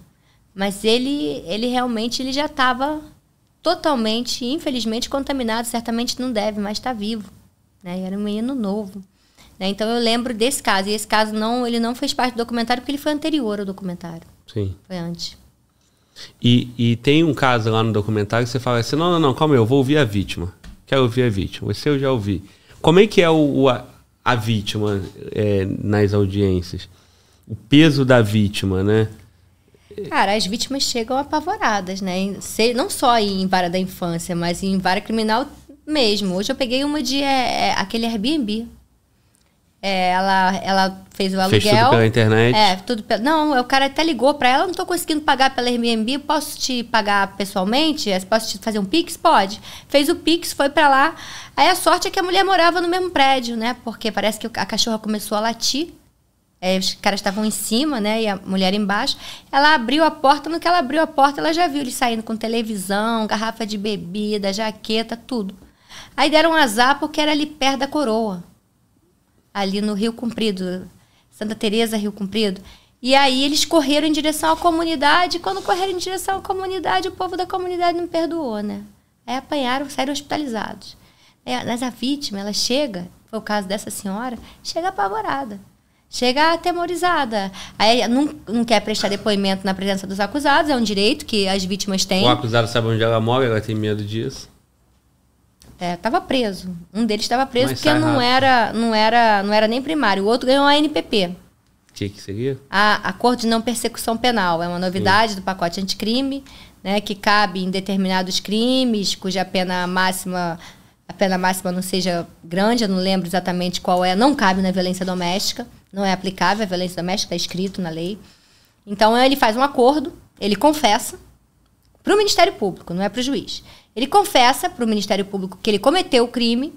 B: Mas ele, ele realmente ele já estava totalmente, infelizmente, contaminado. Certamente não deve mais estar tá vivo. Né? Era um menino novo. Né? Então eu lembro desse caso. E esse caso não, ele não fez parte do documentário porque ele foi anterior ao documentário. Sim. Foi antes.
A: E, e tem um caso lá no documentário que você fala assim: não, não, não, calma aí, eu vou ouvir a vítima. Quero ouvir a vítima. você eu já ouvi. Como é que é o, o a, a, vítima é, nas audiências? O peso da vítima, né?
B: Cara, as vítimas chegam apavoradas, né? Não só em vara da infância, mas em vara criminal mesmo. Hoje eu peguei uma de é, é aquele Airbnb é, ela, ela fez o aluguel. Fez tudo pela internet. É, tudo pela... Não, o cara até ligou para ela, não tô conseguindo pagar pela Airbnb, posso te pagar pessoalmente? É, posso te fazer um Pix? Pode. Fez o Pix, foi para lá. Aí a sorte é que a mulher morava no mesmo prédio, né? Porque parece que a cachorra começou a latir. É, os caras estavam em cima, né? E a mulher embaixo. Ela abriu a porta. No que ela abriu a porta, ela já viu eles saindo com televisão, garrafa de bebida, jaqueta, tudo. Aí deram um azar porque era ali perto da coroa ali no Rio Comprido, Santa Teresa, Rio Comprido. E aí eles correram em direção à comunidade, e quando correram em direção à comunidade, o povo da comunidade não perdoou, né? Aí apanharam, saíram hospitalizados. É, mas a vítima, ela chega, foi o caso dessa senhora, chega apavorada, chega atemorizada. Aí não, não quer prestar depoimento na presença dos acusados, é um direito que as vítimas têm. O acusado
A: sabe onde ela mora, ela tem medo disso.
B: É, tava preso. Um deles estava preso Mas porque não era, não era, não era nem primário. O outro ganhou a NPP.
A: Que que seria?
B: A Acordo de Não Persecução Penal é uma novidade Sim. do pacote anticrime, né, que cabe em determinados crimes cuja pena máxima a pena máxima não seja grande, eu não lembro exatamente qual é, não cabe na violência doméstica, não é aplicável a violência doméstica, está escrito na lei. Então ele faz um acordo, ele confessa para o Ministério Público, não é para o juiz. Ele confessa para o Ministério Público que ele cometeu o crime,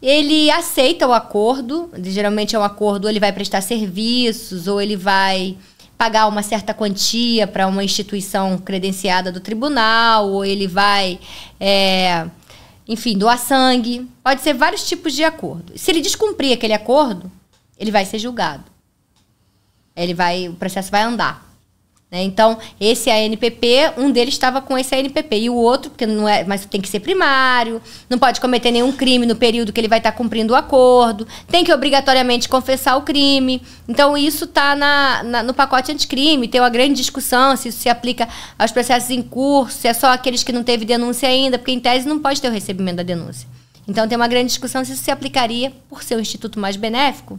B: ele aceita o acordo, geralmente é um acordo, ele vai prestar serviços, ou ele vai pagar uma certa quantia para uma instituição credenciada do tribunal, ou ele vai, é, enfim, doar sangue. Pode ser vários tipos de acordo. Se ele descumprir aquele acordo, ele vai ser julgado. Ele vai, o processo vai andar. Né? Então, esse ANPP, um deles estava com esse ANPP e o outro, porque não é, mas tem que ser primário, não pode cometer nenhum crime no período que ele vai estar tá cumprindo o acordo, tem que obrigatoriamente confessar o crime. Então, isso está na, na, no pacote anticrime, tem uma grande discussão se isso se aplica aos processos em curso, se é só aqueles que não teve denúncia ainda, porque em tese não pode ter o recebimento da denúncia. Então, tem uma grande discussão se isso se aplicaria, por ser um instituto mais benéfico,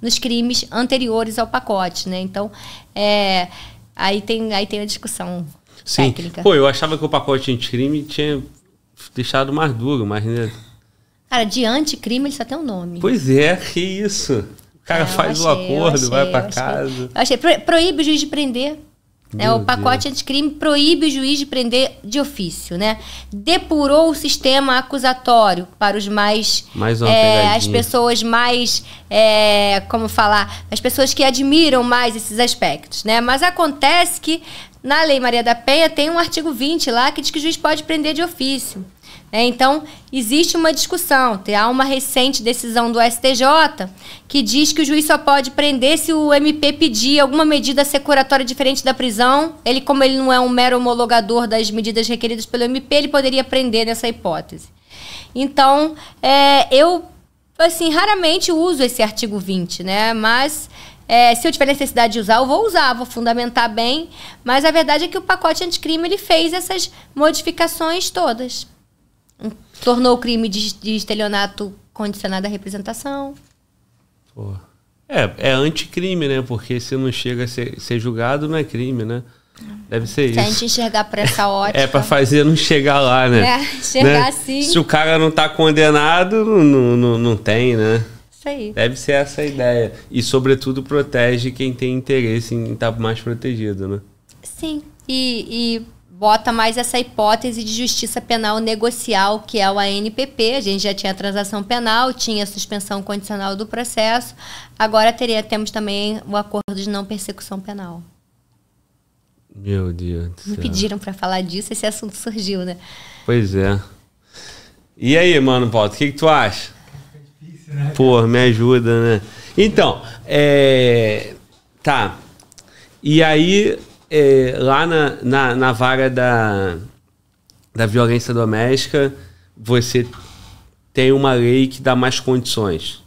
B: nos crimes anteriores ao pacote. Né? Então, é Aí tem, aí tem a discussão
A: Sim. técnica. Pô, eu achava que o pacote anticrime tinha deixado mais duro, mas... Né?
B: Cara, de anticrime ele só tem um nome. Pois
A: é, que isso. O cara é, faz achei, o acordo, achei, vai para casa.
B: achei. Proíbe o juiz de prender
A: né? O pacote
B: Deus. anticrime proíbe o juiz de prender de ofício, né? Depurou o sistema acusatório para os mais, mais é, as pessoas mais, é, como falar, as pessoas que admiram mais esses aspectos, né? Mas acontece que na Lei Maria da Penha tem um artigo 20 lá que diz que o juiz pode prender de ofício. Né? então, existe uma discussão. Há uma recente decisão do STJ que diz que o juiz só pode prender se o MP pedir alguma medida securatória diferente da prisão. Ele, como ele não é um mero homologador das medidas requeridas pelo MP, ele poderia prender nessa hipótese. Então, é, eu, assim, raramente uso esse artigo 20, né? Mas é, se eu tiver necessidade de usar, eu vou usar, vou fundamentar bem. Mas a verdade é que o pacote anticrime ele fez essas modificações todas tornou o crime de, de estelionato condicionado à representação.
A: É, é anticrime, né? Porque se não chega a ser, ser julgado, não é crime, né? Deve ser se isso. Se a gente
B: enxergar por essa ótica. É para
A: fazer não chegar lá, né? É, enxergar né? Assim. Se o cara não tá condenado, não, não, não tem, né? Isso aí. Deve ser essa a ideia. E, sobretudo, protege quem tem interesse em estar mais protegido, né?
B: Sim. E, e bota mais essa hipótese de justiça penal negocial, que é o ANPP. A gente já tinha transação penal, tinha suspensão condicional do processo. Agora teria, temos também o acordo de não persecução penal.
A: Meu Deus do Me pediram
B: para falar disso, esse assunto surgiu, né?
A: Pois é. E aí, mano, Paulo, o que, que tu acha? difícil, né? Pô, me ajuda, né? Então, é... tá. E aí, é, lá na, na, na, vaga da, da violência doméstica, você tem uma lei que dá mais condições.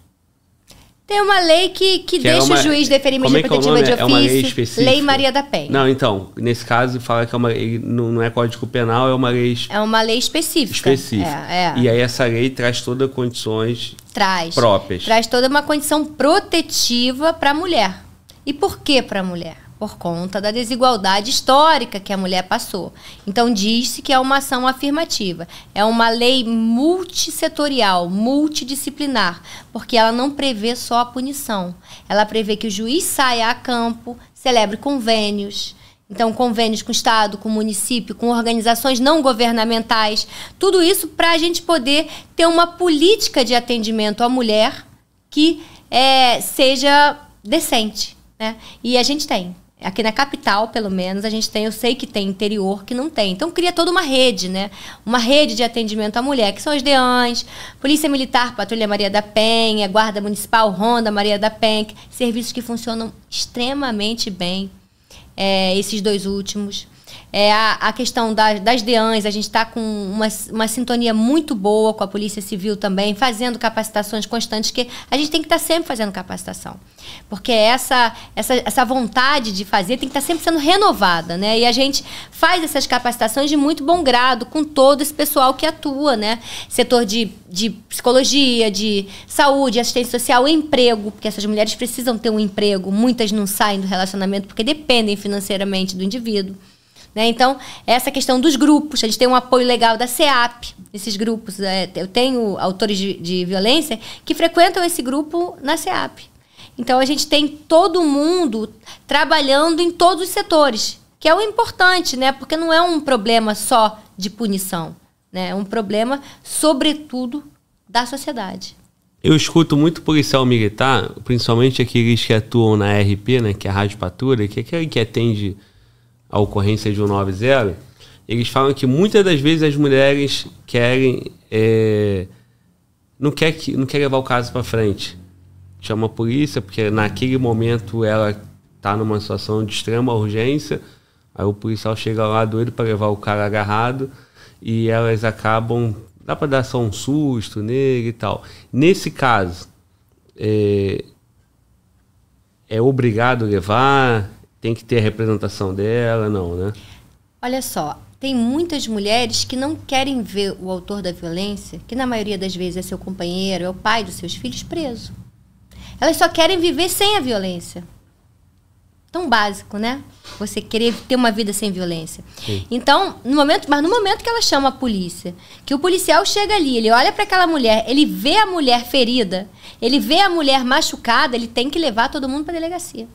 B: Tem uma lei que, que, que é deixa uma, é é o juiz deferir medida é protetiva é de ofício. É uma lei específica. Lei Maria da Penha. Não,
A: então, nesse caso, fala que é uma, não é código penal, é uma lei...
B: É uma lei específica. Específica. É, e aí
A: essa lei traz todas as condições
B: traz, próprias. Traz toda uma condição protetiva para a mulher. E por que para a mulher? por conta da desigualdade histórica que a mulher passou. Então, diz-se que é uma ação afirmativa, é uma lei multissetorial, multidisciplinar, porque ela não prevê só a punição, ela prevê que o juiz saia a campo, celebre convênios. Então, convênios com o Estado, com o município, com organizações não governamentais, tudo isso para a gente poder ter uma política de atendimento à mulher que é, seja decente. Né? E a gente tem. Aqui na capital, pelo menos, a gente tem, eu sei que tem interior que não tem. Então cria toda uma rede, né? Uma rede de atendimento à mulher, que são as DEANs, Polícia Militar, Patrulha Maria da Penha, Guarda Municipal, Ronda Maria da Penha, serviços que funcionam extremamente bem. É, esses dois últimos. É, a, a questão da, das DEANs, a gente está com uma, uma sintonia muito boa com a Polícia Civil também, fazendo capacitações constantes, que a gente tem que estar tá sempre fazendo capacitação. Porque essa, essa, essa vontade de fazer tem que estar tá sempre sendo renovada, né? E a gente faz essas capacitações de muito bom grado com todo esse pessoal que atua, né? Setor de, de psicologia, de saúde, assistência social, emprego, porque essas mulheres precisam ter um emprego, muitas não saem do relacionamento porque dependem financeiramente do indivíduo. Né? Então, essa questão dos grupos, a gente tem um apoio legal da CEAP, esses grupos. É, eu tenho autores de, de violência que frequentam esse grupo na CEAP. Então, a gente tem todo mundo trabalhando em todos os setores, que é o importante, né? porque não é um problema só de punição, né? é um problema, sobretudo, da sociedade.
A: Eu escuto muito policial militar, principalmente aqueles que atuam na RP, né, que é a Rádio Patrulha, que é aquele que atende a ocorrência de 190, eles falam que muitas das vezes as mulheres querem. É, não, quer que, não quer levar o caso para frente. Chama a polícia, porque naquele momento ela está numa situação de extrema urgência. Aí o policial chega lá doido para levar o cara agarrado e elas acabam. dá para dar só um susto nele e tal. Nesse caso, é, é obrigado a levar? tem que ter a representação dela, não, né?
B: Olha só, tem muitas mulheres que não querem ver o autor da violência, que na maioria das vezes é seu companheiro, é o pai dos seus filhos, preso. Elas só querem viver sem a violência. Tão básico, né? Você querer ter uma vida sem violência. Sim. Então, no momento, mas no momento que ela chama a polícia, que o policial chega ali, ele olha para aquela mulher, ele vê a mulher ferida, ele vê a mulher machucada, ele tem que levar todo mundo para delegacia.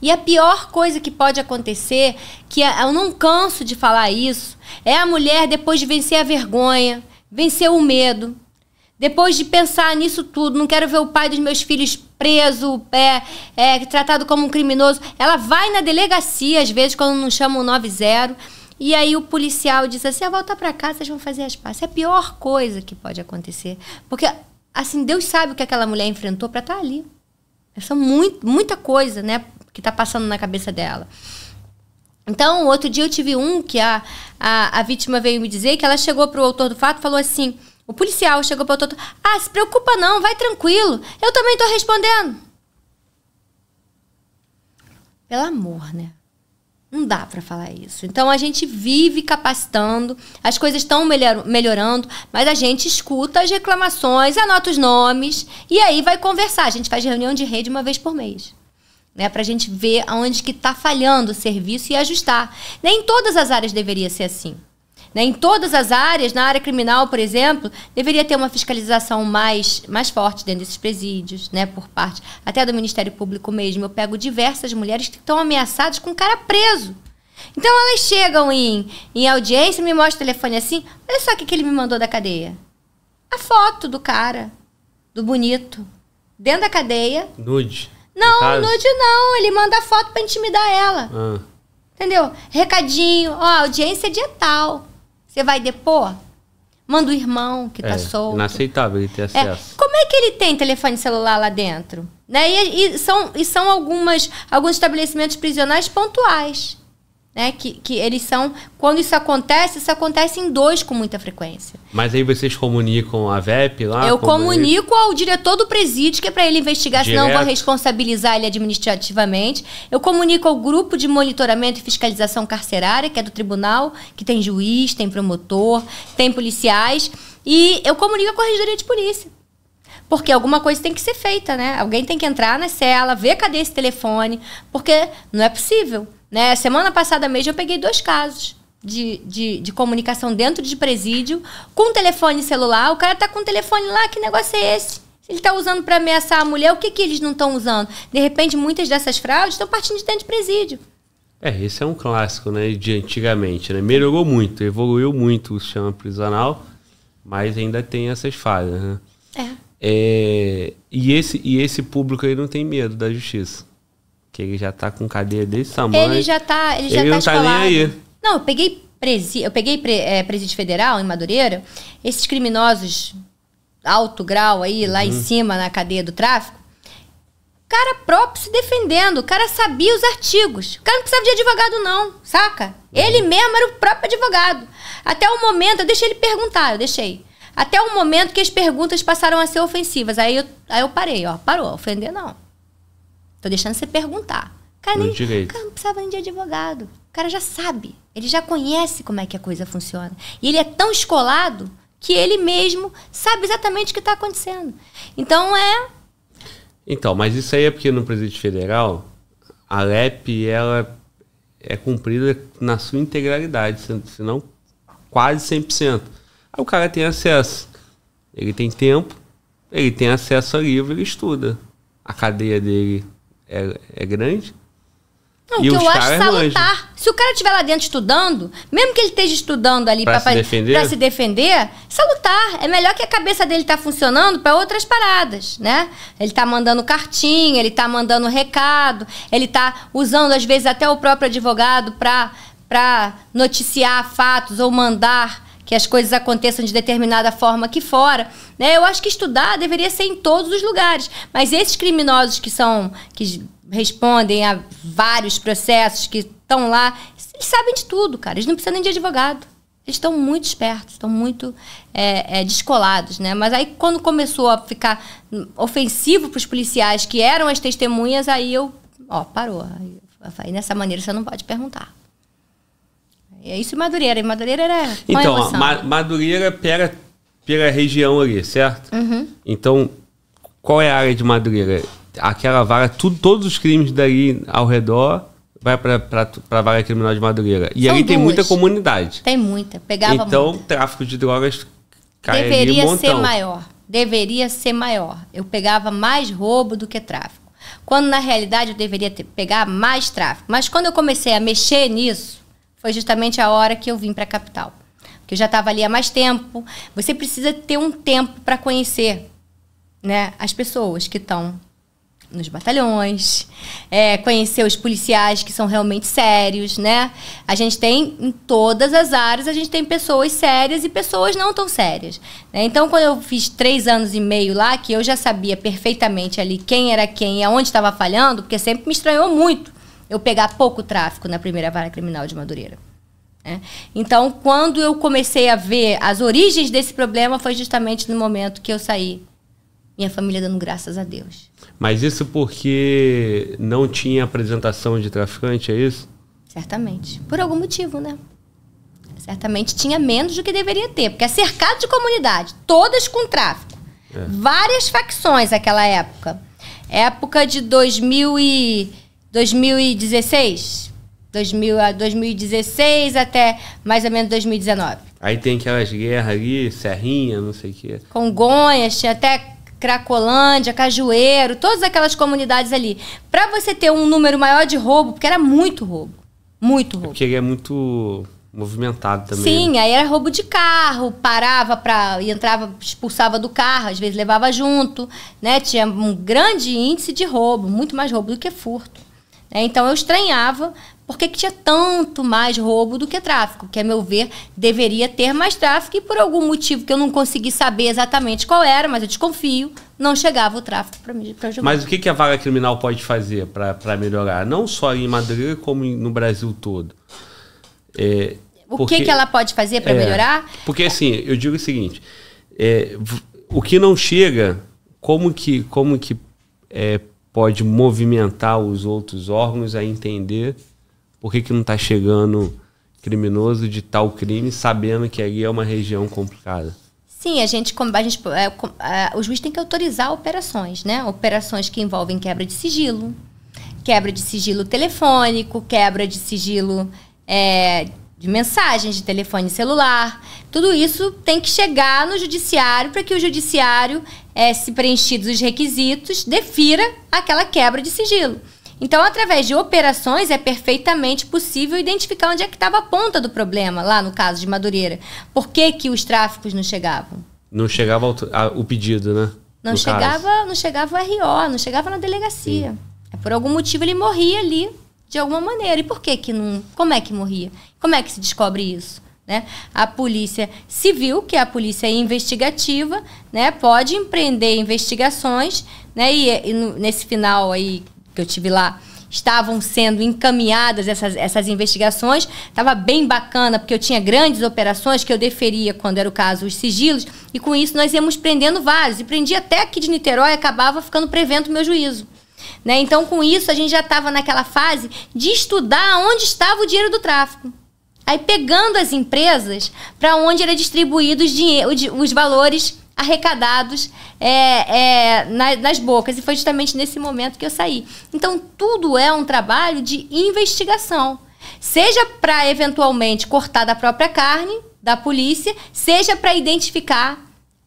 B: E a pior coisa que pode acontecer, que é, eu não canso de falar isso, é a mulher depois de vencer a vergonha, vencer o medo, depois de pensar nisso tudo, não quero ver o pai dos meus filhos preso, é, é, tratado como um criminoso. Ela vai na delegacia, às vezes, quando não chama o 90, e aí o policial diz assim: ah, volta para casa vocês vão fazer as pazes. É a pior coisa que pode acontecer. Porque, assim, Deus sabe o que aquela mulher enfrentou para estar tá ali são é muito, muita coisa, né, que tá passando na cabeça dela. Então, outro dia eu tive um que a, a, a vítima veio me dizer que ela chegou pro autor do fato e falou assim: o policial chegou pro autor do Ah, se preocupa não, vai tranquilo. Eu também tô respondendo. Pelo amor, né? Não dá para falar isso. Então a gente vive capacitando, as coisas estão melhorando, mas a gente escuta as reclamações, anota os nomes e aí vai conversar. A gente faz reunião de rede uma vez por mês. Né, para a gente ver aonde que está falhando o serviço e ajustar. Nem todas as áreas deveria ser assim. Né? Em todas as áreas, na área criminal, por exemplo, deveria ter uma fiscalização mais, mais forte dentro desses presídios, né? por parte até do Ministério Público mesmo. Eu pego diversas mulheres que estão ameaçadas com o cara preso. Então elas chegam em, em audiência, me mostram o telefone assim, olha só o que, que ele me mandou da cadeia. A foto do cara, do bonito, dentro da cadeia.
A: Nude. Não, nude
B: não. Ele manda a foto pra intimidar ela. Ah. Entendeu? Recadinho, ó, audiência é dia tal. Você vai depor? Manda o irmão que está é, solto.
A: Inaceitável ele ter é, acesso.
B: É. Como é que ele tem telefone celular lá dentro? Né? E, e são, e são algumas, alguns estabelecimentos prisionais pontuais. Né? Que, que eles são. Quando isso acontece, isso acontece em dois com muita frequência.
A: Mas aí vocês comunicam a VEP lá? Eu comunico
B: ao diretor do presídio, que é para ele investigar, Direto. senão eu vou responsabilizar ele administrativamente. Eu comunico ao grupo de monitoramento e fiscalização carcerária, que é do tribunal, que tem juiz, tem promotor, tem policiais. E eu comunico à corregedoria de polícia. Porque alguma coisa tem que ser feita, né? Alguém tem que entrar na cela, ver cadê esse telefone, porque não é possível né? Semana passada mesmo eu peguei dois casos de, de, de, comunicação dentro de presídio, com telefone celular. O cara tá com o telefone lá, que negócio é esse? ele tá usando para ameaçar a mulher, o que, que eles não estão usando? De repente, muitas dessas fraudes estão partindo de dentro de presídio.
A: É, esse é um clássico, né, de antigamente, né? Melhorou muito, evoluiu muito o sistema prisional, mas ainda tem essas falhas, né? É. é e, esse, e esse público aí não tem medo da justiça. Que ele já tá com cadeia desse tamanho. Ele já tá. Ele, já ele tá não escolado. tá nem aí.
B: Não, eu peguei, presi, eu peguei pre, é, presídio federal em Madureira. Esses criminosos alto grau aí, uhum. lá em uhum. cima, na cadeia do tráfico. O cara próprio se defendendo. O cara sabia os artigos. O cara não precisava de advogado, não, saca? Uhum. Ele mesmo era o próprio advogado. Até o momento, eu deixei ele perguntar, eu deixei. Até o momento que as perguntas passaram a ser ofensivas. Aí eu, aí eu parei, ó. Parou, ofender não. Tô deixando você perguntar.
A: Cara, nem, cara
B: não precisava nem de advogado. O cara já sabe. Ele já conhece como é que a coisa funciona. E ele é tão escolado que ele mesmo sabe exatamente o que está acontecendo. Então é.
A: Então, mas isso aí é porque no presidente federal, a LEP ela é cumprida na sua integralidade, se não quase 100%. Aí o cara tem acesso. Ele tem tempo, ele tem acesso ao livro, ele estuda. A cadeia dele é, é grande. Não, e o que eu acho é salutar.
B: Se o cara estiver lá dentro estudando, mesmo que ele esteja estudando ali para se, defender? se defender, salutar. É melhor que a cabeça dele tá funcionando para outras paradas, né? Ele tá mandando cartinha, ele tá mandando recado, ele tá usando, às vezes, até o próprio advogado para noticiar fatos ou mandar que as coisas aconteçam de determinada forma aqui fora, né? Eu acho que estudar deveria ser em todos os lugares, mas esses criminosos que são que respondem a vários processos que estão lá, eles sabem de tudo, cara. Eles não precisam nem de advogado. Eles estão muito espertos, estão muito é, é, descolados, né? Mas aí quando começou a ficar ofensivo para os policiais que eram as testemunhas, aí eu, ó, parou. Aí, aí nessa maneira você não pode perguntar. É isso em Madureira. Em Madureira era. Então,
A: ó, Ma Madureira pega pela região ali, certo? Uhum. Então, qual é a área de Madureira? Aquela vara, tudo, todos os crimes dali ao redor vai para a vara criminal de Madureira. E São ali duas. tem muita comunidade.
B: Tem muita, pegava Então, muita.
A: tráfico de drogas cai Deveria ali um ser maior.
B: Deveria ser maior. Eu pegava mais roubo do que tráfico. Quando na realidade eu deveria ter, pegar mais tráfico. Mas quando eu comecei a mexer nisso, foi justamente a hora que eu vim para a capital. Porque eu já estava ali há mais tempo. Você precisa ter um tempo para conhecer né, as pessoas que estão nos batalhões, é, conhecer os policiais que são realmente sérios, né? A gente tem em todas as áreas a gente tem pessoas sérias e pessoas não tão sérias. Né? Então quando eu fiz três anos e meio lá, que eu já sabia perfeitamente ali quem era quem e aonde estava falhando, porque sempre me estranhou muito eu pegar pouco tráfico na primeira vara criminal de Madureira. Né? Então, quando eu comecei a ver as origens desse problema, foi justamente no momento que eu saí. Minha família dando graças a Deus.
A: Mas isso porque não tinha apresentação de traficante, é isso?
B: Certamente. Por algum motivo, né? Certamente tinha menos do que deveria ter, porque é cercado de comunidade, todas com tráfico. É. Várias facções naquela época. Época de 2000 e 2016. 2000 2016 até mais ou menos 2019.
A: Aí tem aquelas guerras ali, Serrinha, não sei o quê.
B: Congonhas, tinha até Cracolândia, Cajueiro, todas aquelas comunidades ali. Para você ter um número maior de roubo, porque era muito roubo.
A: Muito é roubo. É porque é muito movimentado também. Sim, né?
B: aí era roubo de carro, parava para entrava, expulsava do carro, às vezes levava junto, né? Tinha um grande índice de roubo, muito mais roubo do que furto. Né? Então eu estranhava por que tinha tanto mais roubo do que tráfico, que a meu ver deveria ter mais tráfico e por algum motivo que eu não consegui saber exatamente qual era, mas eu desconfio, não chegava o tráfico para mim. Pra mas o que,
A: que a vaga criminal pode fazer para melhorar? Não só em Madrid, como no Brasil todo. É, o porque, que, que ela pode fazer para é, melhorar? Porque assim, eu digo o seguinte, é, o que não chega, como que, como que é, pode movimentar os outros órgãos a entender por que, que não está chegando criminoso de tal crime, sabendo que ali é uma região complicada.
B: Sim, a gente, a gente é, é, o juiz tem que autorizar operações, né? Operações que envolvem quebra de sigilo, quebra de sigilo telefônico, quebra de sigilo é, de mensagens de telefone celular. Tudo isso tem que chegar no judiciário para que o judiciário é, se preenchidos os requisitos, defira aquela quebra de sigilo. Então, através de operações, é perfeitamente possível identificar onde é que estava a ponta do problema, lá no caso de Madureira. Por que, que os tráficos não chegavam?
A: Não chegava o pedido, né? Não chegava,
B: não chegava o RO, não chegava na delegacia. Sim. É, por algum motivo ele morria ali, de alguma maneira. E por que que não... Como é que morria? Como é que se descobre isso? Né? A polícia civil, que é a polícia investigativa, né, pode empreender investigações, né, e, e no, nesse final aí que eu tive lá, estavam sendo encaminhadas essas, essas investigações. Estava bem bacana, porque eu tinha grandes operações que eu deferia, quando era o caso, os sigilos, e com isso nós íamos prendendo vários. E prendi até aqui de Niterói, acabava ficando prevento o meu juízo. Né? Então, com isso, a gente já estava naquela fase de estudar onde estava o dinheiro do tráfico. Aí pegando as empresas para onde era distribuído os, os valores arrecadados é, é, na, nas bocas. E foi justamente nesse momento que eu saí. Então, tudo é um trabalho de investigação. Seja para eventualmente cortar da própria carne da polícia, seja para identificar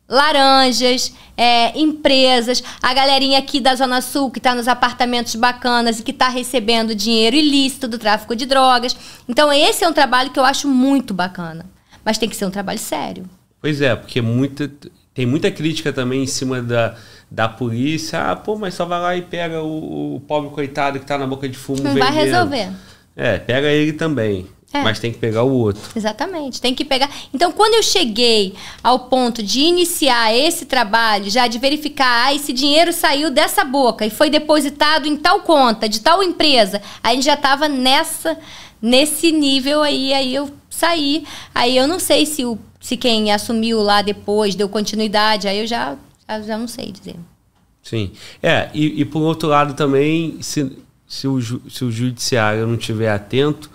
B: laranjas, é, empresas, a galerinha aqui da Zona Sul que está nos apartamentos bacanas e que está recebendo dinheiro ilícito do tráfico de drogas. Então, esse é um trabalho que eu acho muito bacana. Mas tem que ser um trabalho sério.
A: Pois é, porque muita, tem muita crítica também em cima da, da polícia. Ah, pô, mas só vai lá e pega o, o pobre coitado que está na boca de fumo. Não vai resolver. É, pega ele também. É. Mas tem que pegar o outro.
B: Exatamente, tem que pegar. Então, quando eu cheguei ao ponto de iniciar esse trabalho, já de verificar, ah, esse dinheiro saiu dessa boca e foi depositado em tal conta, de tal empresa, a gente já estava nessa, nesse nível aí, aí eu saí. Aí eu não sei se, o, se quem assumiu lá depois deu continuidade, aí eu já, já não sei dizer.
A: Sim. É, e, e por outro lado também, se, se, o, se o judiciário não estiver atento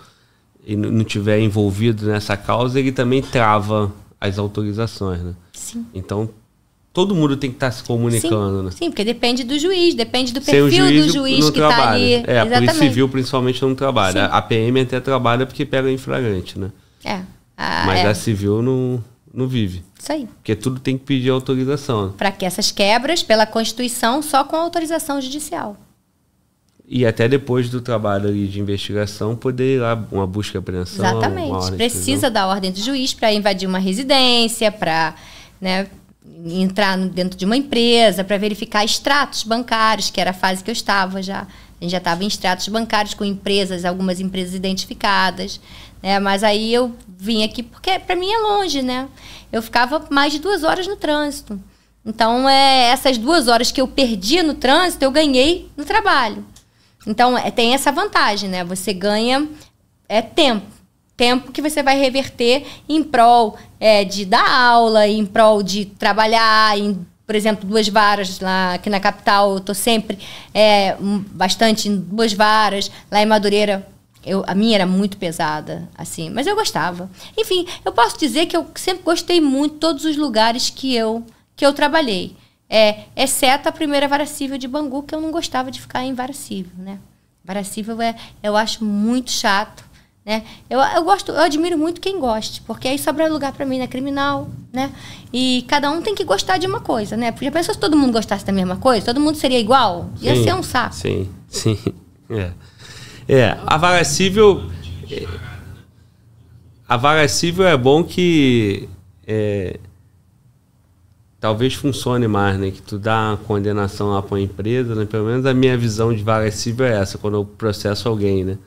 A: e não tiver envolvido nessa causa, ele também trava as autorizações, né? Sim. Então, todo mundo tem que estar tá se comunicando, sim, né? Sim,
B: porque depende do juiz, depende do perfil juiz, do juiz que está ali. É, Exatamente. a Polícia Civil
A: principalmente não trabalha. Sim. A PM até trabalha porque pega infragante, né?
B: É. Mas é. a
A: civil não, não vive. Isso aí. Porque tudo tem que pedir autorização. Né?
B: Para que essas quebras, pela Constituição, só com autorização judicial
A: e até depois do trabalho de investigação poder ir lá uma busca e apreensão. Exatamente. Precisa
B: da ordem do juiz para invadir uma residência, para né, entrar dentro de uma empresa, para verificar extratos bancários, que era a fase que eu estava já. A gente já estava em extratos bancários com empresas, algumas empresas identificadas. Né? Mas aí eu vim aqui porque para mim é longe, né? Eu ficava mais de duas horas no trânsito. Então, é, essas duas horas que eu perdia no trânsito, eu ganhei no trabalho. Então, é, tem essa vantagem, né? Você ganha é, tempo. Tempo que você vai reverter em prol é, de dar aula, em prol de trabalhar, em, por exemplo, duas varas lá aqui na capital. Eu tô sempre é, bastante em duas varas. Lá em Madureira, eu, a minha era muito pesada, assim, mas eu gostava. Enfim, eu posso dizer que eu sempre gostei muito de todos os lugares que eu, que eu trabalhei. É, exceto a primeira varacível de Bangu, que eu não gostava de ficar em varacível, né? Varacível é, eu acho muito chato, né? Eu, eu gosto, eu admiro muito quem goste, porque aí sobra lugar para mim na né? criminal, né? E cada um tem que gostar de uma coisa, né? Porque a pessoa se todo mundo gostasse da mesma coisa, todo mundo seria igual, sim, ia ser um saco.
A: Sim, sim. É. É, a varacível é, a é bom que é, talvez funcione mais, né? Que tu dá uma condenação lá para uma empresa, né? Pelo menos a minha visão de vaga civil é essa, quando eu processo alguém, né?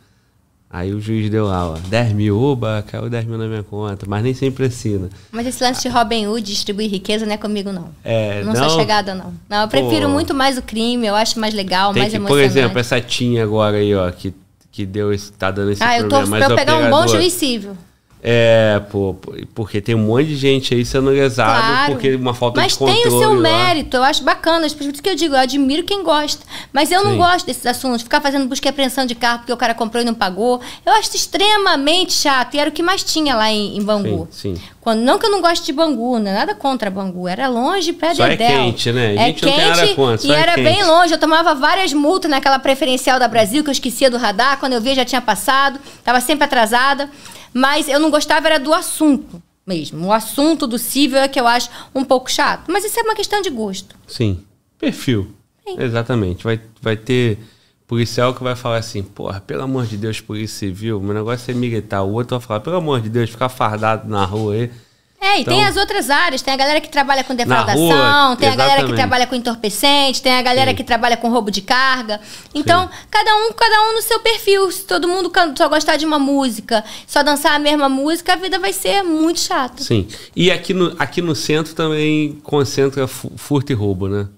A: Aí o juiz deu lá, ó, 10 mil, oba, caiu 10 mil na minha conta, mas nem sempre assina.
B: Mas esse lance de Robin Hood distribuir riqueza não é comigo, não.
A: É, não, não sou chegada,
B: não. Não, eu prefiro Pô, muito mais o crime, eu acho mais legal, mais que, emocionante. Por exemplo,
A: essa tinha agora aí, ó, que, que deu esse, tá dando esse ah, problema. Ah, eu tô pra eu pegar operador. um bom juiz civil. É, pô, porque tem um monte de gente aí sendo lesado claro, porque uma falta de controle. Mas tem o seu lá. mérito,
B: eu acho bacana, por isso que eu digo, eu admiro quem gosta. Mas eu Sim. não gosto desses assuntos, ficar fazendo busca e apreensão de carro porque o cara comprou e não pagou. Eu acho extremamente chato e era o que mais tinha lá em, em Bangu. Sim, sim. Quando, não que eu não goste de Bangu, não é nada contra Bangu, era longe, pé só de é quente, né? A é gente é não quente, tem contra, e era bem longe. Eu tomava várias multas naquela preferencial da Brasil, que eu esquecia do radar. Quando eu via, já tinha passado. Tava sempre atrasada. Mas eu não gostava, era do assunto mesmo. O assunto do cível é que eu acho um pouco chato. Mas isso é uma questão de gosto.
A: Sim. Perfil. Sim. Exatamente. Vai, vai ter policial que vai falar assim, porra, pelo amor de Deus, polícia civil, meu negócio é militar. O outro vai falar, pelo amor de Deus, ficar fardado na rua aí.
B: É, e então, tem as outras áreas. Tem a galera que trabalha com defraudação, rua, tem exatamente. a galera que trabalha com entorpecente, tem a galera Sim. que trabalha com roubo de carga. Então, Sim. cada um, cada um no seu perfil. Se todo mundo só gostar de uma música, só dançar a mesma música, a vida vai ser muito chata.
A: Sim. E aqui no, aqui no centro também concentra furto e roubo, né?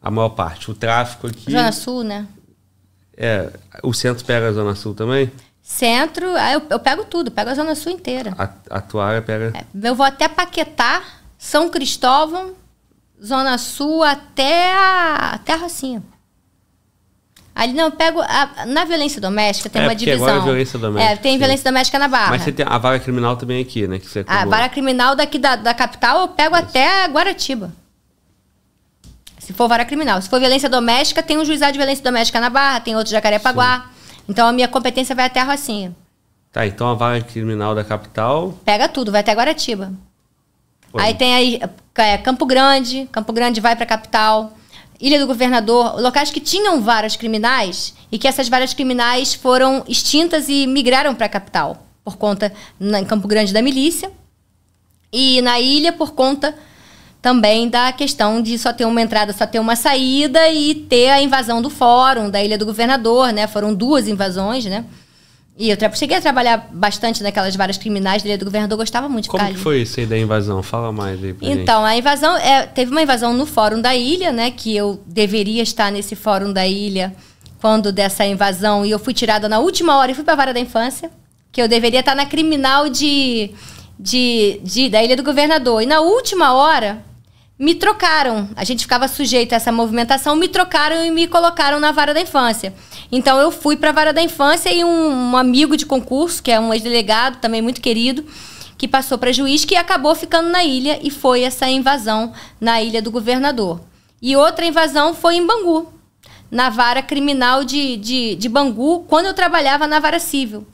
A: A maior parte. O tráfico aqui. Zona Sul, né? É, o centro pega a Zona Sul também?
B: Centro, eu, eu pego tudo, pego a Zona Sul inteira.
A: A, a tua área pega? É,
B: eu vou até Paquetá, São Cristóvão, Zona Sul até a, até a Rocinha. Ali não, eu pego. A, na violência doméstica tem é, uma divisão. Agora é violência é, doméstica. É, tem sim. violência doméstica na barra. Mas você
A: tem a vara criminal também aqui, né? Que você a vara
B: criminal daqui da, da capital eu pego Isso. até Guaratiba. Se for vara criminal. Se for violência doméstica, tem um juizado de violência doméstica na Barra, tem outro Jacarepaguá. Sim. Então a minha competência vai até a Rocinha.
A: Tá, então a vara criminal da capital.
B: Pega tudo, vai até Guaratiba. Aí tem aí é, Campo Grande, Campo Grande vai para a capital. Ilha do Governador, locais que tinham varas criminais e que essas varas criminais foram extintas e migraram para a capital por conta na, em Campo Grande da milícia e na ilha por conta também da questão de só ter uma entrada, só ter uma saída e ter a invasão do fórum, da Ilha do Governador, né? Foram duas invasões, né? E eu cheguei a trabalhar bastante naquelas várias criminais da Ilha do Governador, gostava muito Como de Como que ali.
A: foi isso aí da invasão? Fala mais aí pra Então,
B: gente. a invasão... É, teve uma invasão no Fórum da Ilha, né? Que eu deveria estar nesse Fórum da Ilha quando dessa invasão. E eu fui tirada na última hora e fui pra Vara da Infância. Que eu deveria estar na criminal de... De, de, da Ilha do Governador. E na última hora, me trocaram. A gente ficava sujeito a essa movimentação, me trocaram e me colocaram na vara da infância. Então eu fui para a vara da infância e um, um, amigo de concurso, que é um ex-delegado também muito querido, que passou para juiz, que acabou ficando na ilha e foi essa invasão na ilha do governador. E outra invasão foi em Bangu, na vara criminal de, de, de Bangu, quando eu trabalhava na vara civil.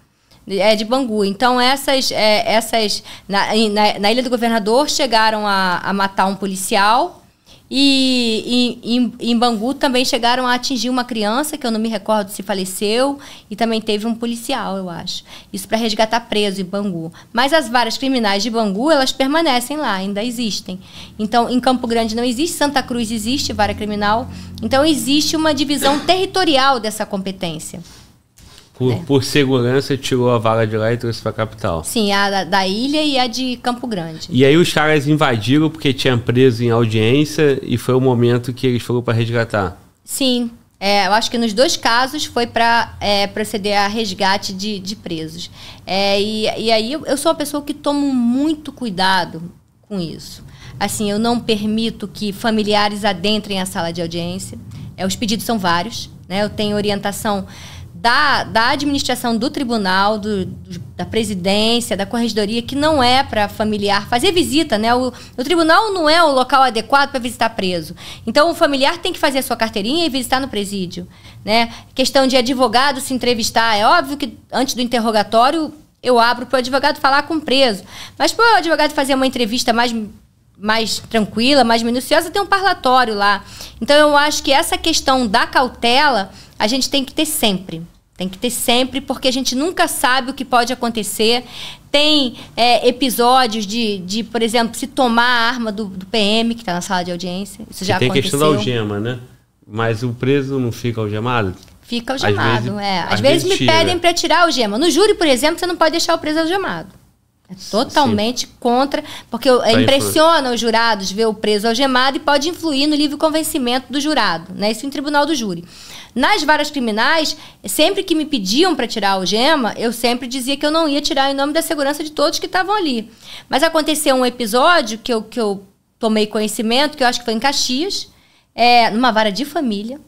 B: É de Bangu. Então, essas. É, essas na, na, na, Ilha do Governador chegaram a, a matar um policial. E, e em, em, Bangu também chegaram a atingir uma criança, que eu não me recordo se faleceu, e também teve um policial, eu acho. Isso para resgatar preso em Bangu. Mas as várias criminais de Bangu, elas permanecem lá, ainda existem. Então, em Campo Grande não existe, Santa Cruz existe, vara criminal. Então, existe uma divisão territorial dessa competência.
A: Por, né? por segurança, tirou a vala de lá e trouxe pra capital. Sim,
B: a da, da, ilha e a de Campo Grande.
A: E aí os caras invadiram porque tinham preso em audiência e foi o momento que eles foram para resgatar.
B: Sim, é, eu acho que nos dois casos foi para é, proceder a resgate de, de presos. É, e, e aí eu sou uma pessoa que tomo muito cuidado com isso. Assim, eu não permito que familiares adentrem a sala de audiência. É, os pedidos são vários. Né? Eu tenho orientação da, da administração do tribunal, do, do, da presidência, da corregedoria, que não é para familiar fazer visita, né? O, o, tribunal não é o local adequado para visitar preso. Então, o familiar tem que fazer a sua carteirinha e visitar no presídio, né? Questão de advogado se entrevistar. É óbvio que antes do interrogatório eu abro para o advogado falar com o preso. Mas para o advogado fazer uma entrevista mais mais tranquila, mais minuciosa, tem um parlatório lá. Então eu acho que essa questão da cautela a gente tem que ter sempre. Tem que ter sempre, porque a gente nunca sabe o que pode acontecer. Tem é, episódios de, de, por exemplo, se tomar a arma do, do PM, que está na sala de audiência. Isso já tem aconteceu. Tem questão da algema,
A: né? Mas o preso não fica algemado?
B: Fica algemado, às vezes, é. Às, às vezes, vezes me pedem para tirar a algema. No júri, por exemplo, você não pode deixar o preso algemado. É totalmente Sim. contra, porque é, tá impressiona os jurados ver o preso algemado e pode influir no livre convencimento do jurado, né? Isso em tribunal do júri. Nas varas criminais, sempre que me pediam para tirar a algema, eu sempre dizia que eu não ia tirar em nome da segurança de todos que estavam ali. Mas aconteceu um episódio que eu, que eu tomei conhecimento, que eu acho que foi em Caxias, é, numa vara de família,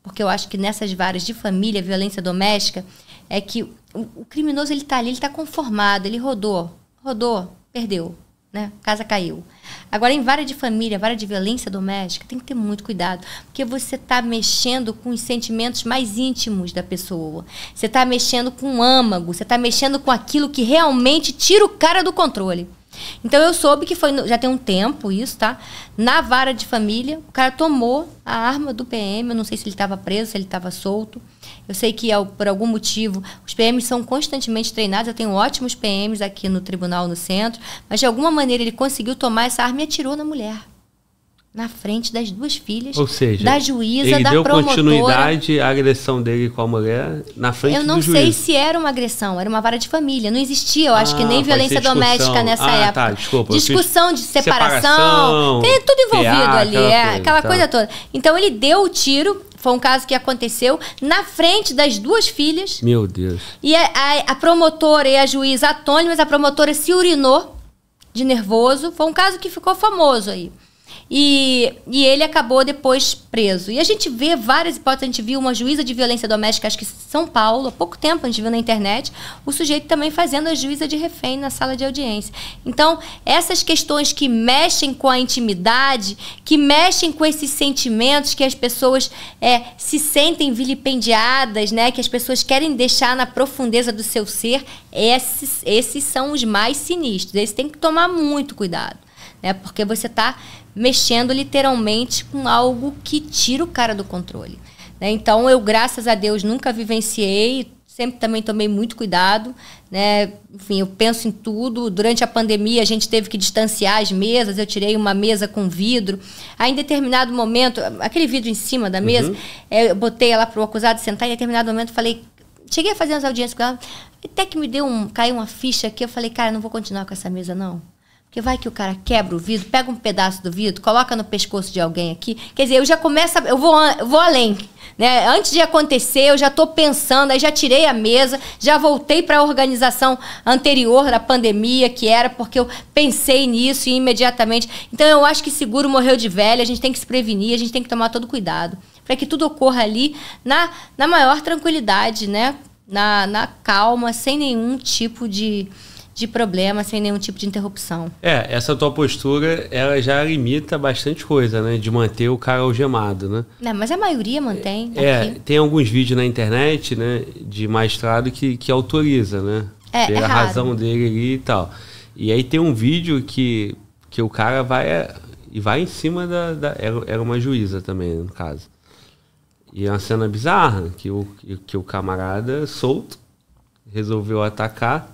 B: porque eu acho que nessas varas de família, violência doméstica, é que o, o criminoso ele está ali, ele está conformado, ele rodou rodou, perdeu, né? Casa caiu. Agora, em vara de família, vara de violência doméstica, tem que ter muito cuidado, porque você está mexendo com os sentimentos mais íntimos da pessoa. Você está mexendo com o âmago, você está mexendo com aquilo que realmente tira o cara do controle. Então eu soube que foi, no, já tem um tempo isso, tá? Na vara de família, o cara tomou a arma do PM, eu não sei se ele estava preso, se ele estava solto. Eu sei que por algum motivo os PMs são constantemente treinados, eu tenho ótimos PMs aqui no tribunal no centro, mas de alguma maneira ele conseguiu tomar essa arma e atirou na mulher na frente das duas filhas, Ou seja, da juíza, ele da deu promotora. continuidade
A: à agressão dele com a mulher na frente Eu não sei se
B: era uma agressão, era uma vara de família, não existia, eu acho ah, que nem violência doméstica nessa ah, tá, época. Tá, desculpa, discussão de separação, separação tem tudo envolvido ali, aquela, é, coisa, aquela tá. coisa toda. Então ele deu o tiro, foi um caso que aconteceu na frente das duas filhas. Meu Deus. E a, a, a promotora e a juíza atônimas, a promotora se urinou de nervoso. Foi um caso que ficou famoso aí. E, e ele acabou depois preso. E a gente vê várias hipóteses. A gente viu uma juíza de violência doméstica, acho que em São Paulo, há pouco tempo a gente viu na internet, o sujeito também fazendo a juíza de refém na sala de audiência. Então, essas questões que mexem com a intimidade, que mexem com esses sentimentos que as pessoas é, se sentem vilipendiadas, né? que as pessoas querem deixar na profundeza do seu ser, esses, esses são os mais sinistros. Eles têm que tomar muito cuidado né? Porque você está mexendo literalmente com algo que tira o cara do controle. Né? Então, eu, graças a Deus, nunca vivenciei, sempre também tomei muito cuidado, né? Enfim, eu penso em tudo. Durante a pandemia, a gente teve que distanciar as mesas. Eu tirei uma mesa com vidro. Aí, em determinado momento, aquele vidro em cima da mesa, uhum. É, eu botei ela para o acusado sentar. Em determinado momento, falei. Cheguei a fazer umas audiências com ela, até que me deu um. caiu uma ficha aqui. Eu falei, cara, não vou continuar com essa mesa, não. Porque vai que o cara quebra o vidro, pega um pedaço do vidro, coloca no pescoço de alguém aqui. Quer dizer, eu já começo, a, eu vou, eu vou além. Né? Antes de acontecer, eu já estou pensando, aí já tirei a mesa, já voltei para a organização anterior da pandemia, que era porque eu pensei nisso e imediatamente. Então, eu acho que seguro morreu de velha, a gente tem que se prevenir, a gente tem que tomar todo cuidado para que tudo ocorra ali na, na maior tranquilidade, né? na, na calma, sem nenhum tipo de de problema sem nenhum tipo de interrupção.
A: É, essa tua postura, ela já limita bastante coisa, né? De manter o cara algemado, né?
B: Não, né, mas a maioria mantém. É, é, aqui.
A: tem alguns vídeos na internet, né? De maestrado que, que autoriza, né? É, Pela é razão dele ali e tal. E aí tem um vídeo que, que o cara vai e vai em cima da, da era uma juíza também, no caso. E é uma cena bizarra, que o, que o camarada solto resolveu atacar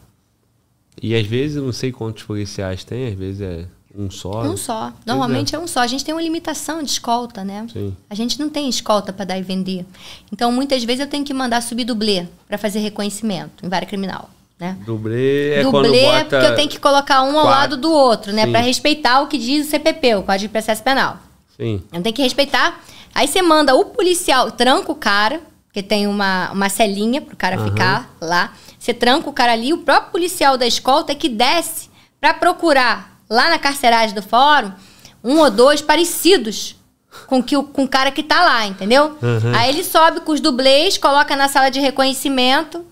A: e às vezes, eu não sei quantos policiais tem, às vezes é um só. Um só. É. Normalmente é.
B: um só. A gente tem uma limitação de escolta, né? Sim. A gente não tem escolta para dar e vender. Então, muitas vezes eu tenho que mandar subir dublê para fazer reconhecimento em vara criminal. Né?
A: Dublê é Dublê é porque eu tenho que colocar um ao quatro. lado do
B: outro, né? Para respeitar o que diz o CPP, o Código de Processo Penal. Sim. Eu tenho que respeitar. Aí você manda o policial, tranca o cara, porque tem uma, uma celinha pro cara uhum. ficar lá. Você tranca o cara ali, o próprio policial da escolta é que desce para procurar lá na carceragem do fórum um ou dois parecidos com, que, com o cara que tá lá, entendeu? Uhum. Aí ele sobe com os dublês, coloca na sala de reconhecimento,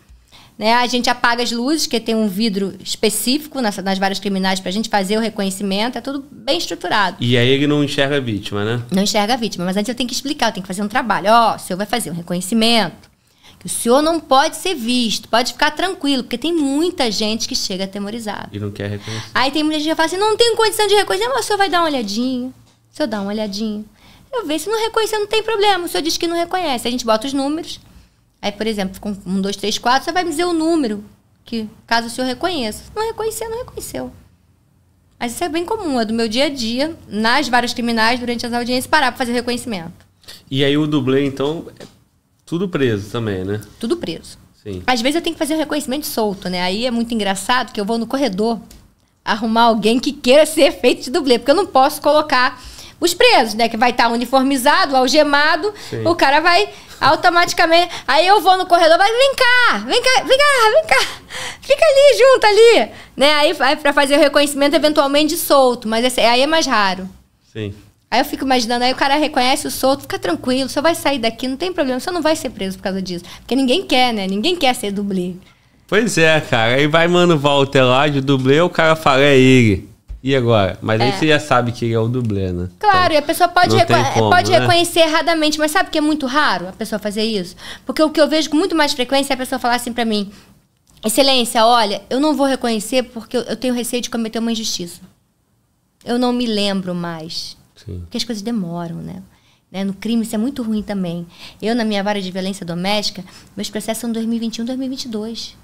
B: né? A gente apaga as luzes, que tem um vidro específico nas, nas várias criminais para a gente fazer o reconhecimento, é tudo bem estruturado.
A: E aí ele não enxerga a vítima, né?
B: Não enxerga a vítima, mas antes eu tenho que explicar, eu tenho que fazer um trabalho. Ó, oh, o senhor vai fazer um reconhecimento que o senhor não pode ser visto, pode ficar tranquilo, porque tem muita gente que chega atemorizada. E
A: não quer reconhecer.
B: Aí tem muita gente que fala assim, não tenho condição de reconhecer, mas o senhor vai dar uma olhadinha. O senhor dá uma olhadinha. Eu vejo, se não reconhecer, não tem problema. O senhor diz que não reconhece. A gente bota os números. Aí, por exemplo, com um, dois, três, quatro, você vai me dizer o número, que caso o senhor reconheça. Se não reconhecer, não reconheceu. Mas isso é bem comum, é do meu dia a dia, nas várias criminais, durante as audiências, parar para fazer reconhecimento.
A: E aí o dublê, então, tudo preso também, né? Tudo preso. Sim.
B: Às vezes eu tenho que fazer um reconhecimento solto, né? Aí é muito engraçado que eu vou no corredor arrumar alguém que queira ser feito de dublê, porque eu não posso colocar os presos, né? Que vai estar tá uniformizado, algemado, Sim. o cara vai automaticamente. Aí eu vou no corredor, vai, vem cá, vem cá, vem cá, vem cá, fica ali junto ali, né? Aí, vai para fazer o reconhecimento eventualmente solto, mas esse, aí é mais raro. Sim. Aí eu fico imaginando, aí o cara reconhece o solto, fica tranquilo, só vai sair daqui, não tem problema, só não vai ser preso por causa disso. Porque ninguém quer, né? Ninguém quer ser dublê.
A: Pois é, cara. Aí vai, mano, Walter lá de dublê, o cara fala, é ele. E agora? Mas é. aí você já sabe que ele é o dublê, né?
B: Claro, então, e a pessoa pode, reco como, pode né? reconhecer erradamente, mas sabe que é muito raro a pessoa fazer isso? Porque o que eu vejo com muito mais frequência é a pessoa falar assim para mim: Excelência, olha, eu não vou reconhecer porque eu tenho receio de cometer uma injustiça. Eu não me lembro mais. Sim. Porque as coisas demoram, né? né? No crime isso é muito ruim também. Eu, na minha vara de violência doméstica, meus processos são 2021, 2022.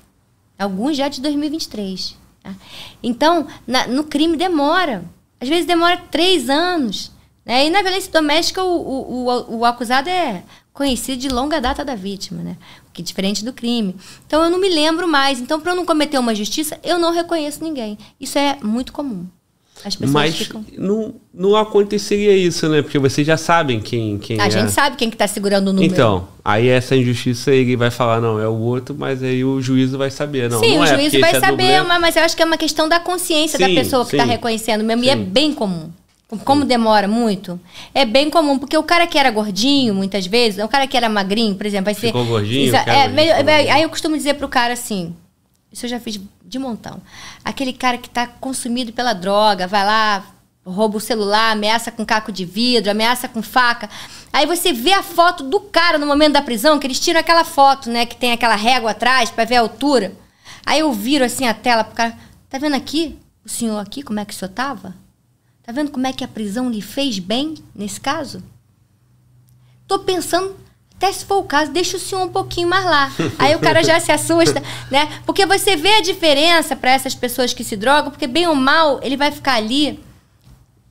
B: Alguns já de 2023. Tá? Então, na, no crime demora. Às vezes demora três anos. Né? E na violência doméstica, o, o, o, o acusado é conhecido de longa data da vítima, né? O que é diferente do crime. Então, eu não me lembro mais. Então, para eu não cometer uma justiça, eu não reconheço ninguém. Isso é muito comum. Mas ficam...
A: não, não aconteceria isso, né? Porque vocês já sabem quem, quem A é. gente sabe
B: quem que tá segurando o número. Então,
A: aí essa injustiça aí vai falar, não, é o outro, mas aí o juízo vai saber. Não, sim, não o é, juízo vai é saber, dublê...
B: mas eu acho que é uma questão da consciência sim, da pessoa que tá sim, tá reconhecendo mesmo. Sim. E é bem comum. Como demora muito, é bem comum, porque o cara que era gordinho, muitas vezes, o cara que era magrinho, por exemplo, vai ser. Ficou gordinho? é, gordinho, é, aí eu costumo dizer pro cara assim: isso eu já fiz de montão. Aquele cara que está consumido pela droga, vai lá, rouba o celular, ameaça com caco de vidro, ameaça com faca. Aí você vê a foto do cara no momento da prisão, que eles tiram aquela foto, né? Que tem aquela régua atrás para ver a altura. Aí eu viro assim a tela pro cara. Tá vendo aqui? O senhor aqui, como é que o senhor tava? Tá vendo como é que a prisão lhe fez bem nesse caso? Tô pensando até se for o caso, deixa o senhor um pouquinho mais lá. Aí o cara já se assusta, né? Porque você vê a diferença para essas pessoas que se drogam, porque bem ou mal, ele vai ficar ali,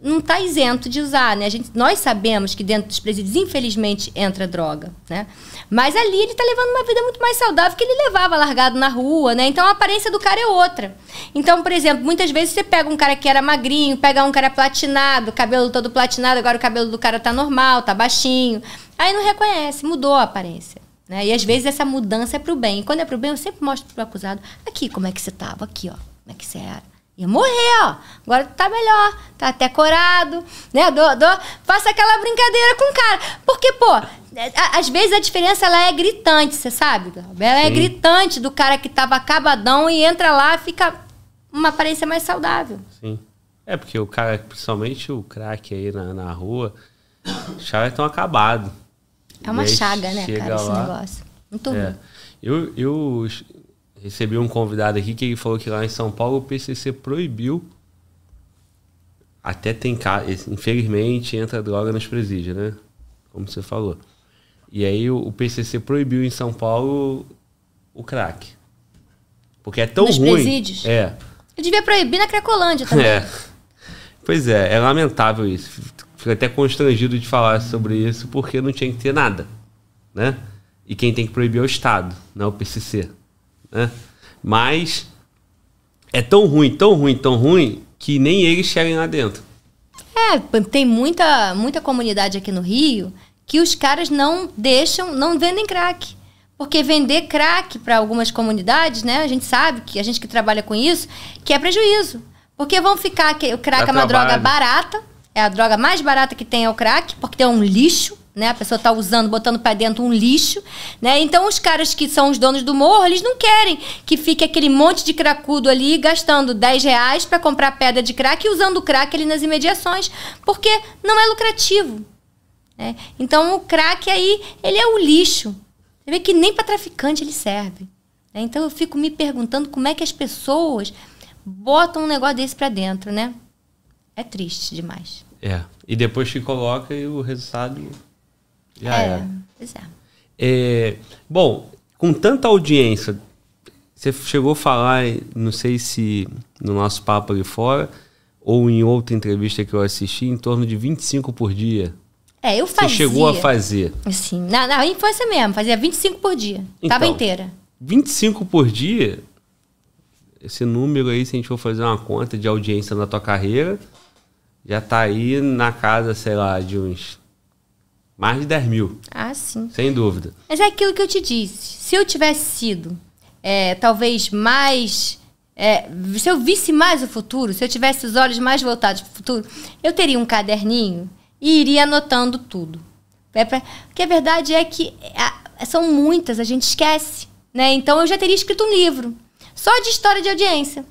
B: não está isento de usar, né? A gente, nós sabemos que dentro dos presídios, infelizmente, entra droga, né? Mas ali ele está levando uma vida muito mais saudável que ele levava largado na rua, né? Então a aparência do cara é outra. Então, por exemplo, muitas vezes você pega um cara que era magrinho, pega um cara platinado, cabelo todo platinado, agora o cabelo do cara tá normal, tá baixinho. Aí não reconhece, mudou a aparência. Né? E às vezes essa mudança é pro bem. E quando é pro bem, eu sempre mostro pro acusado: aqui, como é que você tava? Aqui, ó. Como é que você era? Ia morrer, ó. Agora tá melhor, tá até corado, né? Dou, dou, faça aquela brincadeira com o cara. Porque, pô, é, às vezes a diferença ela é gritante, você sabe? Ela é Sim. é gritante do cara que tava acabadão e entra lá, fica uma aparência mais saudável.
A: Sim. É, porque o cara, principalmente o craque aí na, na rua, já é tão acabado. É uma chaga, né, cara, lá, esse negócio. Muito é. ruim. É. Eu, eu recebi um convidado aqui que ele falou que lá em São Paulo o PCC proibiu. Até tem caso. Infelizmente entra droga nos presídios, né? Como você falou. E aí o, o PCC proibiu em São Paulo o crack. Porque é tão nos ruim. Presídios? É.
B: Eu devia proibir na Cracolândia também. É.
A: Pois é, é lamentável isso fico até constrangido de falar sobre isso, porque não tinha que ter nada, né? E quem tem que proibir é o Estado, não é o PCC, né? Mas é tão ruim, tão ruim, tão ruim, que nem eles chegam lá dentro.
B: É, tem muita, muita comunidade aqui no Rio que os caras não deixam, não vendem crack. Porque vender crack para algumas comunidades, né? A gente sabe que a gente que trabalha com isso, que é prejuízo. Porque vão ficar que o crack é uma droga barata, é a droga mais barata que tem é o crack, porque é um lixo, né? A pessoa tá usando, botando para dentro um lixo, né? Então os caras que são os donos do morro, eles não querem que fique aquele monte de cracudo ali gastando 10 reais para comprar pedra de crack e usando o crack ali nas imediações, porque não é lucrativo. Né? Então o crack aí, ele é o lixo. Você vê que nem para traficante ele serve. Né? Então eu fico me perguntando como é que as pessoas botam um negócio desse para dentro, né? é triste demais.
A: É. E depois te coloca e o resultado já é. é. Pois é. é. Bom, com tanta audiência, você chegou a falar, não sei se no nosso papo ali fora ou em outra entrevista que eu assisti, em torno de 25 por dia.
B: É, eu fazia. Você chegou a fazer. Sim, na, na infância mesmo, fazia 25 por dia. Então, Tava inteira.
A: 25 por dia, esse número aí, se a gente for fazer uma conta de audiência na tua carreira, já tá aí na casa, sei lá, de uns mais de 10 mil.
B: Ah, sim. Sem dúvida. Mas é aquilo que eu te disse. Se eu tivesse sido é, talvez mais. É, se eu visse mais o futuro, se eu tivesse os olhos mais voltados para o futuro, eu teria um caderninho e iria anotando tudo. É pra, porque a verdade é que são muitas, a gente esquece. Né? Então eu já teria escrito um livro, só de história de audiência.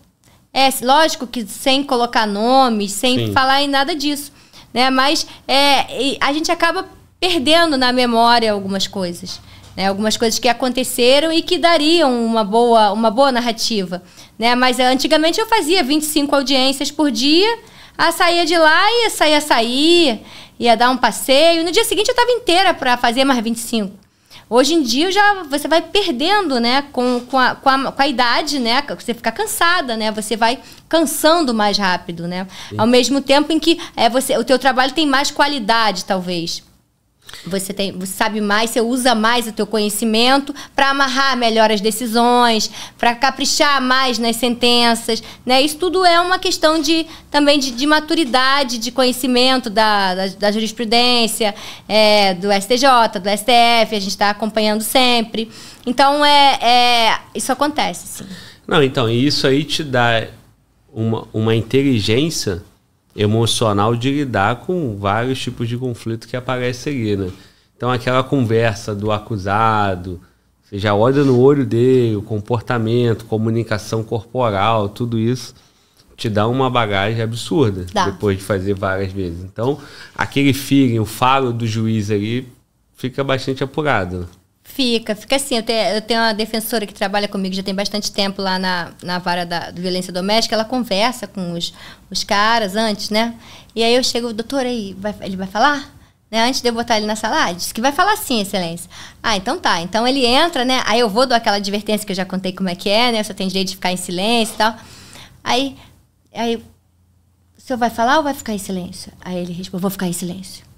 B: É, lógico que sem colocar nomes, sem Sim. falar em nada disso. Né? Mas é, a gente acaba perdendo na memória algumas coisas. Né, algumas coisas que aconteceram e que dariam uma boa, uma boa narrativa. Né? Mas é, antigamente eu fazia 25 audiências por dia, a saía de lá e saía sair, ia dar um passeio. No dia seguinte eu estava inteira para fazer mais 25. Hoje em dia já você vai perdendo, né? Com, com, a, com, a, com a idade, né? Você fica cansada, né? Você vai cansando mais rápido, né? Sim. Ao mesmo tempo em que é, você, o teu trabalho tem mais qualidade, talvez. Você, tem, você sabe mais, você usa mais o teu conhecimento para amarrar melhor as decisões, para caprichar mais nas sentenças, né? Isso tudo é uma questão de também de, de maturidade, de conhecimento da, da, da jurisprudência, é, do STJ, do STF, a gente está acompanhando sempre. Então é, é isso acontece, sim.
A: Não, então isso aí te dá uma, uma inteligência emocional de lidar com vários tipos de conflito que aparece ali, né? Então aquela conversa do acusado, você já olha no olho dele, o comportamento, comunicação corporal, tudo isso te dá uma bagagem absurda dá. depois de fazer várias vezes. Então, aquele feeling, o falo do juiz ali fica bastante apurado. Né?
B: Fica, fica assim. Eu tenho, eu tenho uma defensora que trabalha comigo já tem bastante tempo lá na, na vara da violência doméstica. Ela conversa com os, os caras antes, né? E aí eu chego, doutor, aí vai, ele vai falar? Né? Antes de eu botar ele na sala, ah, diz que vai falar sim, excelência. Ah, então tá. Então ele entra, né? Aí eu vou dar aquela advertência que eu já contei como é que é, né? Você tem direito de ficar em silêncio e tal. Aí, aí o senhor vai falar ou vai ficar em silêncio? Aí ele responde, vou ficar em silêncio.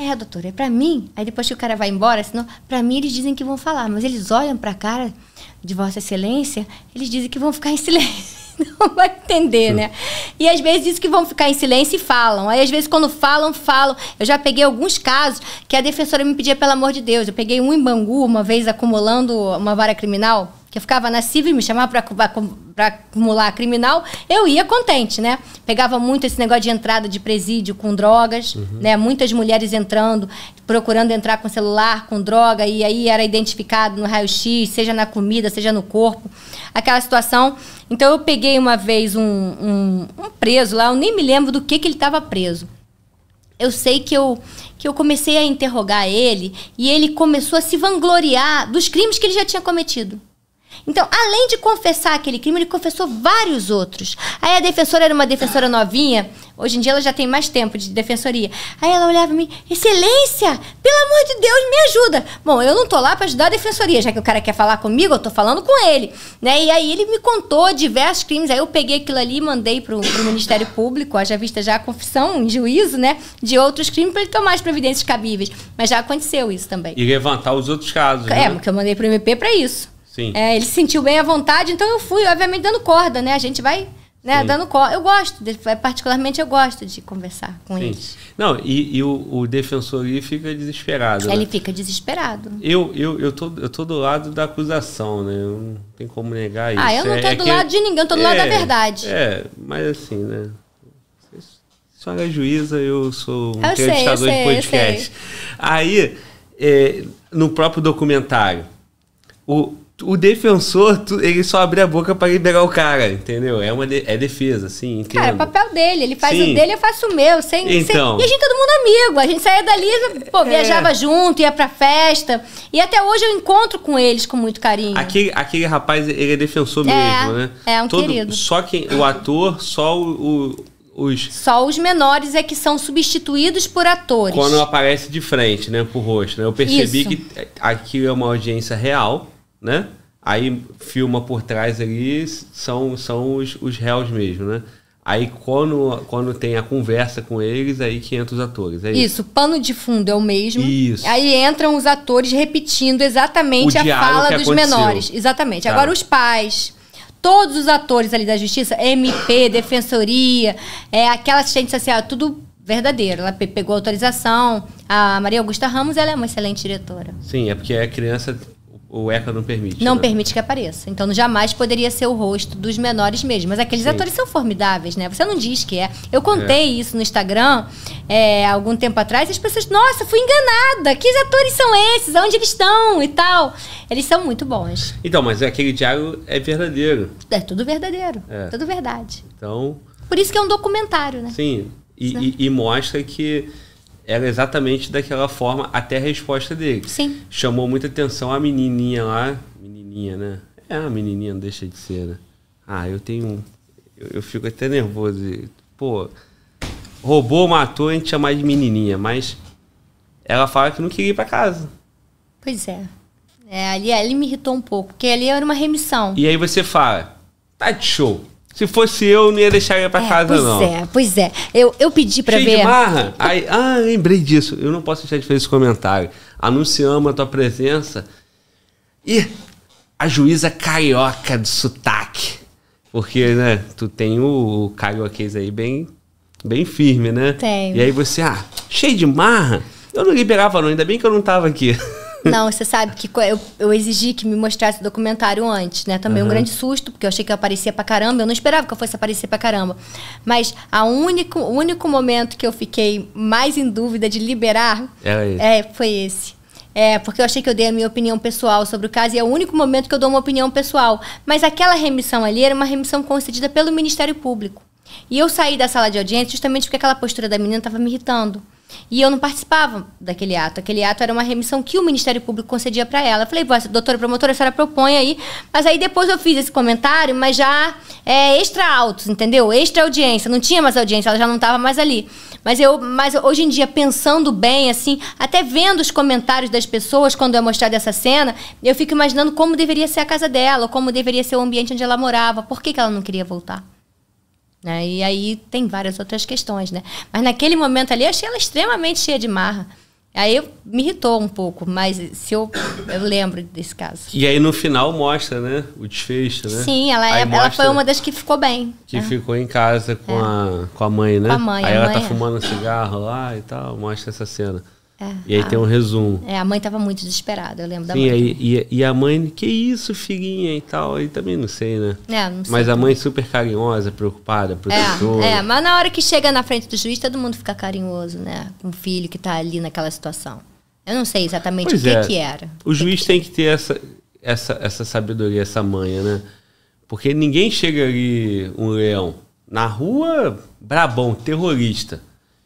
B: É, doutora, é pra mim. Aí depois que o cara vai embora, senão, pra mim eles dizem que vão falar, mas eles olham pra cara de Vossa Excelência, eles dizem que vão ficar em silêncio. Não vai entender, Sim. né? E às vezes dizem que vão ficar em silêncio e falam. Aí às vezes quando falam, falam. Eu já peguei alguns casos que a defensora me pedia, pelo amor de Deus. Eu peguei um em Bangu, uma vez acumulando uma vara criminal que eu ficava na CIV, me chamava para acumular criminal, eu ia contente, né? Pegava muito esse negócio de entrada de presídio com drogas, uhum. né? Muitas mulheres entrando, procurando entrar com celular, com droga, e aí era identificado no raio-x, seja na comida, seja no corpo, aquela situação. Então eu peguei uma vez um, um, um preso lá, eu nem me lembro do que, que ele estava preso. Eu sei que eu, que eu comecei a interrogar ele e ele começou a se vangloriar dos crimes que ele já tinha cometido. Então, além de confessar aquele crime, ele confessou vários outros. Aí a defensora era uma defensora novinha, hoje em dia ela já tem mais tempo de defensoria. Aí ela olhava me, mim, excelência, pelo amor de Deus, me ajuda. Bom, eu não tô lá para ajudar a defensoria, já que o cara quer falar comigo, eu tô falando com ele. Né? E aí ele me contou diversos crimes, aí eu peguei aquilo ali e mandei pro, pro Ministério Público, já vista já a confissão em juízo, né, de outros crimes para ele tomar as providências cabíveis. Mas já aconteceu isso também. E
A: levantar os outros casos, É, né? porque
B: eu mandei pro MP para isso. Sim. É, ele se sentiu bem à vontade, então eu fui, obviamente, dando corda, né? A gente vai né, dando corda. Eu gosto, é, particularmente eu gosto de conversar com Sim.
A: eles. Não, e, e o, o, defensor ali fica desesperado. Ele né?
B: fica desesperado.
A: Eu, eu, eu, tô, eu tô do lado da acusação, né? Eu não tem como negar ah, isso. Ah, eu não é, tô é, do é lado que... de ninguém, eu tô do é, lado da é, verdade. É, mas assim, né? A senhora é juíza, eu sou um eu entrevistador de podcast. Aí, no próprio documentário, o, o defensor, ele só abre a boca para pegar o cara, entendeu? É uma de, é defesa, assim, entendo. Cara, é
B: papel dele, ele faz Sim. o dele, eu faço o meu, sem, então. Sem... E a gente todo mundo amigo, a gente saía dali, pô, é. viajava é. junto, ia pra festa, e até hoje eu encontro com eles com muito carinho. Aquele,
A: aquele rapaz, ele é defensor é, mesmo, né? É, um todo, querido. Só quem, o ator, só o, o os...
B: Só os menores é que são substituídos por atores. Quando
A: aparece de frente, né, pro rosto, né? Eu percebi Isso. que aqui é uma audiência real, né? Aí filma por trás ali, são, são os, os réus mesmo, né? Aí quando, quando tem a conversa com eles, aí que entram os atores. É isso. isso,
B: pano de fundo é o mesmo. Isso. Aí entram os atores repetindo exatamente o a fala dos menores. Exatamente. Tá. Agora os pais. Todos os atores ali da justiça, MP, defensoria, é, aquela assistente social, é tudo verdadeiro. Ela pegou autorização. A Maria Augusta Ramos, ela é uma excelente diretora.
A: Sim, é porque a criança o ECA não permite. Não né? permite
B: que apareça. Então jamais poderia ser o rosto dos menores mesmo. Mas aqueles Sim. atores são formidáveis, né? Você não diz que é. Eu contei é. isso no Instagram é, algum tempo atrás e as pessoas, nossa, fui enganada. Que atores são esses? Onde eles estão e tal? Eles são muito bons.
A: Então, mas é aquele diário é verdadeiro.
B: É tudo verdadeiro. É. Tudo verdade. Então. Por isso que é um documentário, né?
A: Sim. e, e, e mostra que era exatamente daquela forma, até a resposta dele. Sim. Chamou muita atenção a menininha lá. Menininha, né? É a menininha, não deixa de ser, né? Ah, eu tenho. Eu, eu fico até nervoso. Pô, roubou, matou, a gente chamar de menininha, mas ela fala que não queria ir pra casa.
B: Pois é. é ali, ali me irritou um pouco, porque ali era uma remissão.
A: E aí você fala, tá de show. Se fosse eu, não ia deixar ir pra é, casa, pois não. Pois é,
B: pois é. Eu, eu pedi pra Cheio ver. De marra.
A: Aí, ah, lembrei disso. Eu não posso deixar de fazer esse comentário. Anunciamos a tua presença. E a juíza carioca do sotaque. Porque, né, tu tem o, o carioquês aí bem, bem firme, né? Tem. E aí você, ah, cheio de marra? Eu não liberava não, ainda bem que eu não tava aqui.
B: Não, você sabe que eu, eu exigi que me mostrasse o documentário antes, né? Também uhum. um grande susto, porque eu achei que eu aparecia pra caramba. Eu não esperava que eu fosse aparecer pra caramba. Mas a único, o único momento que eu fiquei mais em dúvida de liberar é, é foi esse. É, porque eu achei que eu dei a minha opinião pessoal sobre o caso e é o único momento que eu dou uma opinião pessoal. Mas aquela remissão ali era uma remissão concedida pelo Ministério Público. E eu saí da sala de audiência justamente porque aquela postura da menina estava me irritando. E eu não participava daquele ato. Aquele ato era uma remissão que o Ministério Público concedia para ela. Eu falei, doutora promotora, a senhora propõe aí. Mas aí depois eu fiz esse comentário, mas já é, extra altos, entendeu? Extra audiência. Não tinha mais audiência, ela já não estava mais ali. Mas eu, mas hoje em dia, pensando bem, assim, até vendo os comentários das pessoas quando é mostrada essa cena, eu fico imaginando como deveria ser a casa dela, como deveria ser o ambiente onde ela morava, por que, que ela não queria voltar. Né? E aí tem várias outras questões, né? Mas naquele momento ali eu achei ela extremamente cheia de marra. Aí eu, me irritou um pouco, mas se eu, eu lembro desse caso.
A: E aí no final mostra, né? O desfecho, né? Sim, ela, é, ela foi uma
B: das que ficou bem. Que é. ficou
A: em casa com, é. a, com a mãe, né? Com a mãe. Aí a ela tá mãe tá fumando cigarro lá e tal, mostra essa cena.
B: É, e aí a, ah. tem um resumo. É, a mãe estava muito desesperada, eu lembro Sim, da mãe.
A: e, e, a mãe, que isso, filhinha e tal, aí também não sei, né? É, não sei. Mas a mãe super carinhosa, preocupada, é, protetora. É, é,
B: mas na hora que chega na frente do juiz, todo mundo fica carinhoso, né? Com o filho que está ali naquela situação. Eu não sei exatamente pois o que, é. que era.
A: O, juiz que tem que ter essa, essa, essa sabedoria, essa manha, né? Porque ninguém chega ali, um leão, na rua, brabão, terrorista.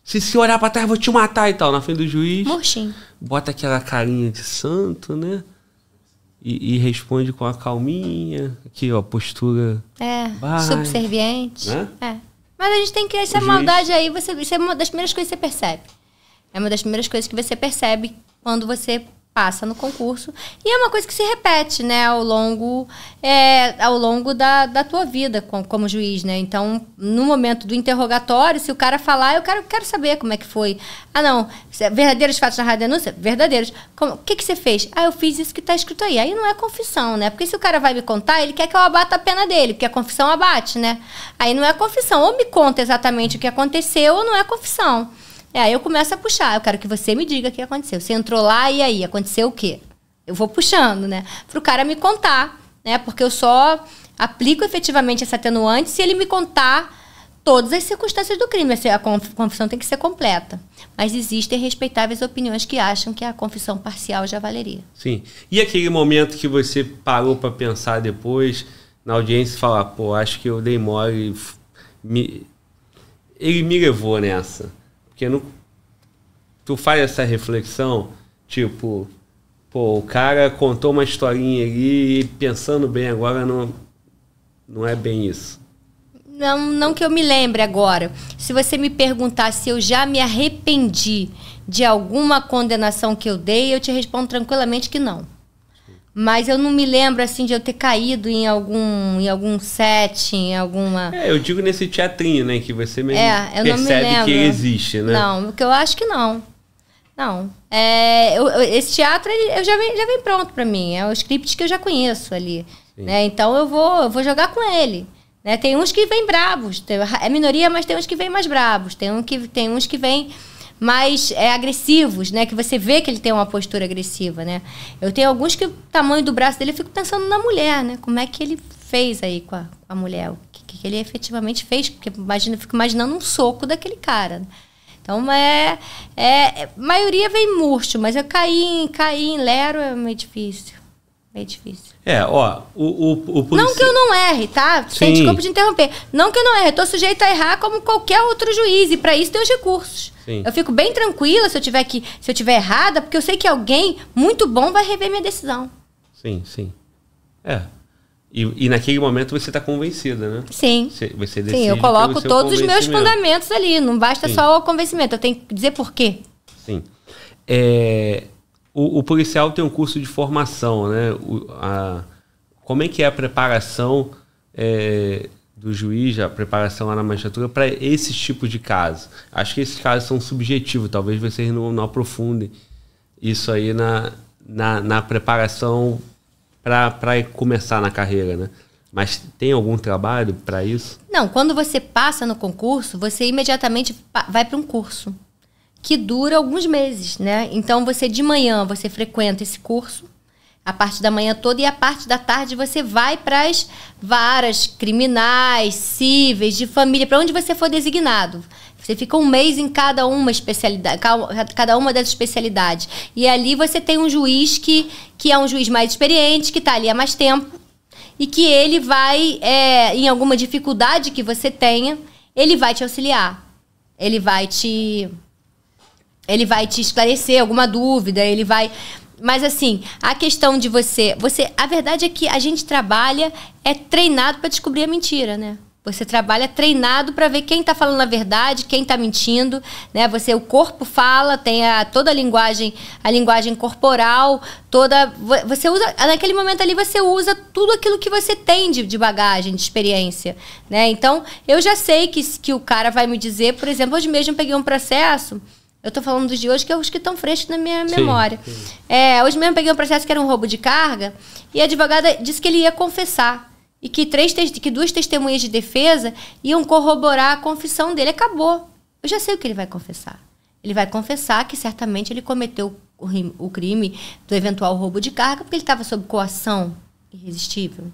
A: Se se olhar pra trás, vou te matar e tal, na frente do juiz. Murchinho. Bota aquela carinha de santo, né? E, e responde com a calminha. Aqui, ó, postura.
B: É, subserviente. Né? É. Mas a gente tem que. Essa o maldade juiz. aí, você, isso é uma das primeiras coisas que você percebe. É uma das primeiras coisas que você percebe quando você passa no concurso. E é uma coisa que se repete, né, ao longo, é, ao longo da, da tua vida como juiz, né? Então, no momento do interrogatório, se o cara falar, eu quero, quero saber como é que foi. Ah, não, verdadeiros fatos na rádio denúncia? Verdadeiros. Como, o que, que você fez? Ah, eu fiz isso que está escrito aí. Aí não é confissão, né? Porque se o cara vai me contar, ele quer que eu abata a pena dele, porque a confissão abate, né? Aí não é confissão. Ou me conta exatamente o que aconteceu, ou não é confissão. É, aí eu começo a puxar. Eu quero que você me diga o que aconteceu. Você entrou lá e aí, aconteceu o quê? Eu vou puxando, né? Pro cara me contar, né? Porque eu só aplico efetivamente essa atenuante se ele me contar todas as circunstâncias do crime. A confissão tem que ser completa. Mas existem respeitáveis opiniões que acham que a confissão parcial já valeria.
A: Sim. E aquele momento que você parou para pensar depois, na audiência, e falar, pô, acho que eu dei mole. Me... Ele me levou nessa. Porque não, tu faz essa reflexão, tipo, pô, o cara contou uma historinha ali e pensando bem agora não, não é bem isso.
B: Não, não que eu me lembre agora. Se você me perguntar se eu já me arrependi de alguma condenação que eu dei, eu te respondo tranquilamente que não. Mas eu não me lembro, assim, de eu ter caído em algum, em algum set, em alguma... É, eu
A: digo nesse teatrinho, né? Que você mesmo é, percebe que existe, né? Não,
B: porque eu acho que não. Não. É, eu, eu, esse teatro, ele, eu já vem, já vem pronto para mim. É o script que eu já conheço ali. Né? Então, eu vou, eu vou jogar com ele. Né? Tem uns que vêm bravos. Tem, é minoria, mas tem uns que vêm mais bravos. Tem, um que, tem uns que vêm... Vem mais é, agressivos, né? Que você vê que ele tem uma postura agressiva, né? Eu tenho alguns que o tamanho do braço dele eu fico pensando na mulher, né? Como é que ele fez aí com a, com a mulher? O que, que, ele efetivamente fez? Porque imagina, eu fico imaginando um soco daquele cara. Né? Então é, é, é, maioria vem murcho, mas eu caí, caí em lero é meio difícil. É difícil.
A: É, ó, o, o, o policia... Não que eu
B: não erre, tá? Sim. Sem desculpa de interromper. Não que eu não erre, eu tô sujeito a errar como qualquer outro juiz, e para isso tem os recursos. Sim. Eu fico bem tranquila se eu tiver que, se eu tiver errada, porque eu sei que alguém muito bom vai rever minha decisão.
A: Sim, sim. É. E, e naquele momento você está convencida, né? Sim. Você, você Sim, eu coloco todos os meus fundamentos
B: ali. Não basta sim. só o convencimento. Eu tenho que dizer por quê.
A: Sim. É, o, o, policial tem um curso de formação, né? O, a, como é que é a preparação é, do juiz, a preparação lá na magistratura para esses tipos de casos? Acho que esses casos são subjetivos, talvez vocês não, não aprofundem isso aí na, na, na preparação para começar na carreira, né? Mas tem algum trabalho para isso?
B: Não, quando você passa no concurso, você imediatamente vai para um curso que dura alguns meses, né? Então você de manhã você frequenta esse curso, a parte da manhã toda e a parte da tarde você vai para as varas criminais, cíveis, de família, para onde você for designado. Você fica um mês em cada uma especialidade, cada uma das especialidades. E ali você tem um juiz que, que é um juiz mais experiente, que está ali há mais tempo, e que ele vai, é, em alguma dificuldade que você tenha, ele vai te auxiliar. Ele vai te ele vai te esclarecer alguma dúvida, ele vai. Mas assim, a questão de você, você, a verdade é que a gente trabalha é treinado para descobrir a mentira, né? Você trabalha treinado para ver quem está falando a verdade, quem está mentindo, né? Você o corpo fala, tem a, toda a linguagem, a linguagem corporal, toda você usa naquele momento ali você usa tudo aquilo que você tem de, de bagagem, de experiência, né? Então eu já sei que que o cara vai me dizer, por exemplo, hoje mesmo eu peguei um processo eu estou falando dos de hoje, que é os que estão frescos na minha sim, memória. Sim. É, hoje mesmo peguei um processo que era um roubo de carga, e a advogada disse que ele ia confessar. E que, três, que duas testemunhas de defesa iam corroborar a confissão dele. Acabou. Eu já sei o que ele vai confessar. Ele vai confessar que certamente ele cometeu o crime do eventual roubo de carga porque ele estava sob coação irresistível.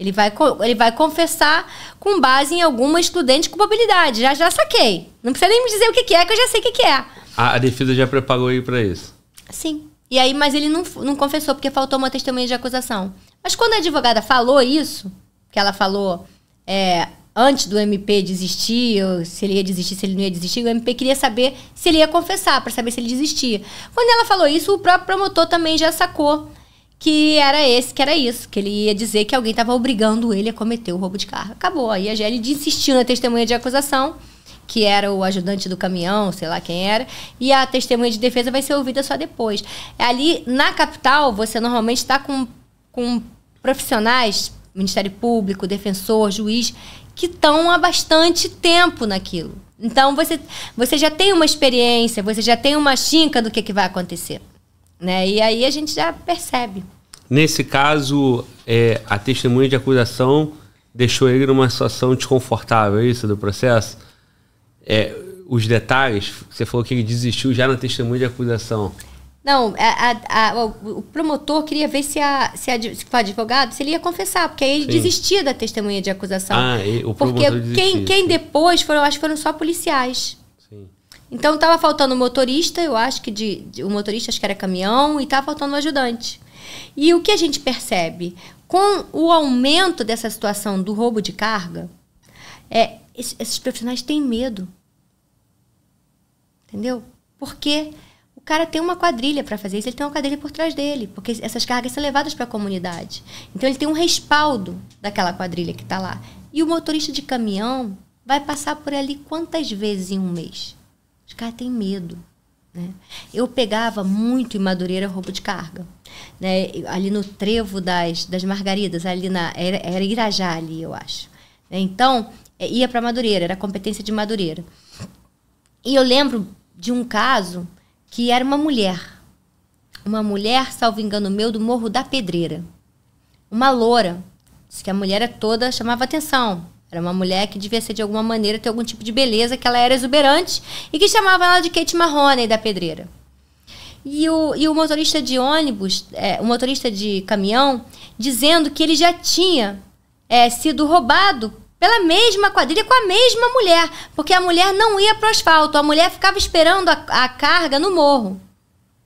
B: Ele vai, ele vai confessar com base em alguma excludente culpabilidade. Já, já saquei. Não precisa nem me dizer o que, que é, que eu já sei o que, que é.
A: A, a defesa já preparou ele para isso?
B: Sim. E aí, mas ele não, não confessou porque faltou uma testemunha de acusação. Mas quando a advogada falou isso, que ela falou é, antes do MP desistir, se ele ia desistir, se ele não ia desistir, o MP queria saber se ele ia confessar, para saber se ele desistia. Quando ela falou isso, o próprio promotor também já sacou que era esse, que era isso, que ele ia dizer que alguém estava obrigando ele a cometer o roubo de carro. Acabou. Aí a GL insistiu na testemunha de acusação, que era o ajudante do caminhão, sei lá quem era, e a testemunha de defesa vai ser ouvida só depois. Ali na capital, você normalmente está com, com profissionais, Ministério Público, defensor, juiz, que estão há bastante tempo naquilo. Então você, você já tem uma experiência, você já tem uma chinca do que, que vai acontecer. Né? E aí a gente já percebe.
A: Nesse caso, é, a testemunha de acusação deixou ele numa situação desconfortável, é isso, do processo? É, os detalhes, você falou que ele desistiu já na testemunha de acusação.
B: Não, a, a, a, o promotor queria ver se, a, se, se o advogado se ele ia confessar, porque aí ele Sim. desistia da testemunha de acusação. Ah,
A: e, o porque promotor desistia, quem, quem
B: depois foram, acho que foram só policiais. Então estava faltando motorista, eu acho que de, de, o motorista acho que era caminhão e estava faltando o ajudante. E o que a gente percebe com o aumento dessa situação do roubo de carga, é, esses profissionais têm medo, entendeu? Porque o cara tem uma quadrilha para fazer isso, ele tem uma quadrilha por trás dele, porque essas cargas são levadas para a comunidade. Então ele tem um respaldo daquela quadrilha que está lá. E o motorista de caminhão vai passar por ali quantas vezes em um mês? Os caras têm medo. Né? Eu pegava muito em Madureira roubo de carga. Né? Ali no trevo das, das Margaridas, ali na. Era, era Irajá ali, eu acho. Né? Então, é, ia para Madureira, era competência de Madureira. E eu lembro de um caso que era uma mulher. Uma mulher, salvo engano meu, do Morro da Pedreira. Uma loura. Diz que a mulher é toda chamava atenção. Era uma mulher que devia ser de alguma maneira ter algum tipo de beleza, que ela era exuberante e que chamava ela de Kate Marrone da pedreira. E o, e o motorista de ônibus, é, o motorista de caminhão, dizendo que ele já tinha é, sido roubado pela mesma quadrilha com a mesma mulher, porque a mulher não ia para o asfalto, a mulher ficava esperando a, a carga no morro.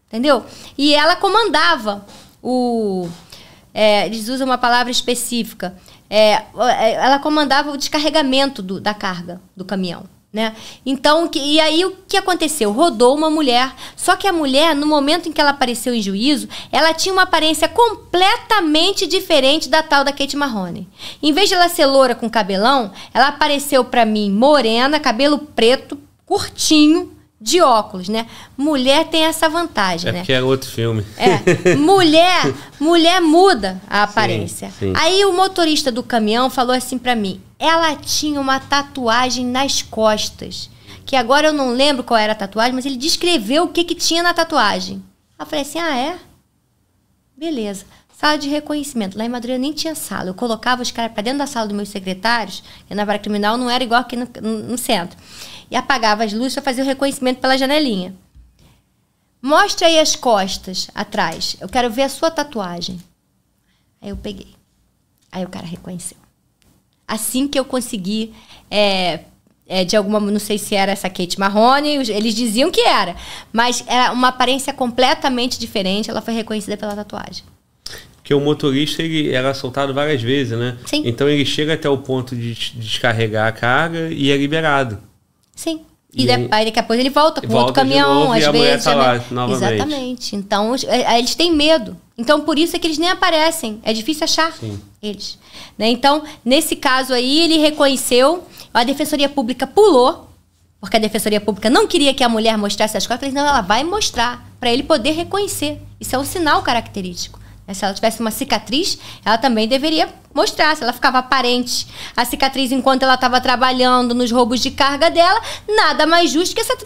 B: Entendeu? E ela comandava o. É, eles usam uma palavra específica é, é, ela comandava o descarregamento do, da carga do caminhão. Né? Então, que, e aí o que aconteceu? Rodou uma mulher. Só que a mulher, no momento em que ela apareceu em juízo, ela tinha uma aparência completamente diferente da tal da Kate Marrone. Em vez de ela ser loura com cabelão, ela apareceu para mim morena, cabelo preto, curtinho, de óculos, né? Mulher tem essa vantagem, é né? Porque é
A: outro filme. É. Mulher,
B: mulher muda a aparência. Sim, sim. Aí o motorista do caminhão falou assim para mim: "Ela tinha uma tatuagem nas costas, que agora eu não lembro qual era a tatuagem, mas ele descreveu o que que tinha na tatuagem". Eu falei assim: "Ah, é? Beleza. Sala de reconhecimento. Lá em Madureira nem tinha sala. Eu colocava os caras para dentro da sala dos meus secretários, que na vara criminal não era igual aqui no, no centro e apagava as luzes para fazer o reconhecimento pela janelinha. Mostre aí as costas atrás. Eu quero ver a sua tatuagem. Aí eu peguei. Aí o cara reconheceu. Assim que eu consegui é, é, de alguma, não sei se era essa Kate Marrone, eles diziam que era, mas era uma aparência completamente diferente, ela foi reconhecida pela tatuagem.
A: Porque o motorista ele era soltado várias vezes, né? Sim. Então ele chega até o ponto de descarregar a carga e é liberado.
B: Sim. E, e aí, daqui a pouco ele volta com volta outro caminhão, novo, às vezes. Tá né? lá, novamente. Exatamente. Então, é, é, eles têm medo. Então, por isso é que eles nem aparecem. É difícil achar Sim. eles. Né? Então, nesse caso aí, ele reconheceu, a Defensoria Pública pulou, porque a Defensoria Pública não queria que a mulher mostrasse as costas, não, ela vai mostrar, para ele poder reconhecer. Isso é um sinal característico. Né? Se ela tivesse uma cicatriz, ela também deveria mostrar. Se ela ficava aparente, a cicatriz enquanto ela estava trabalhando nos roubos de carga dela, nada mais justo que essa,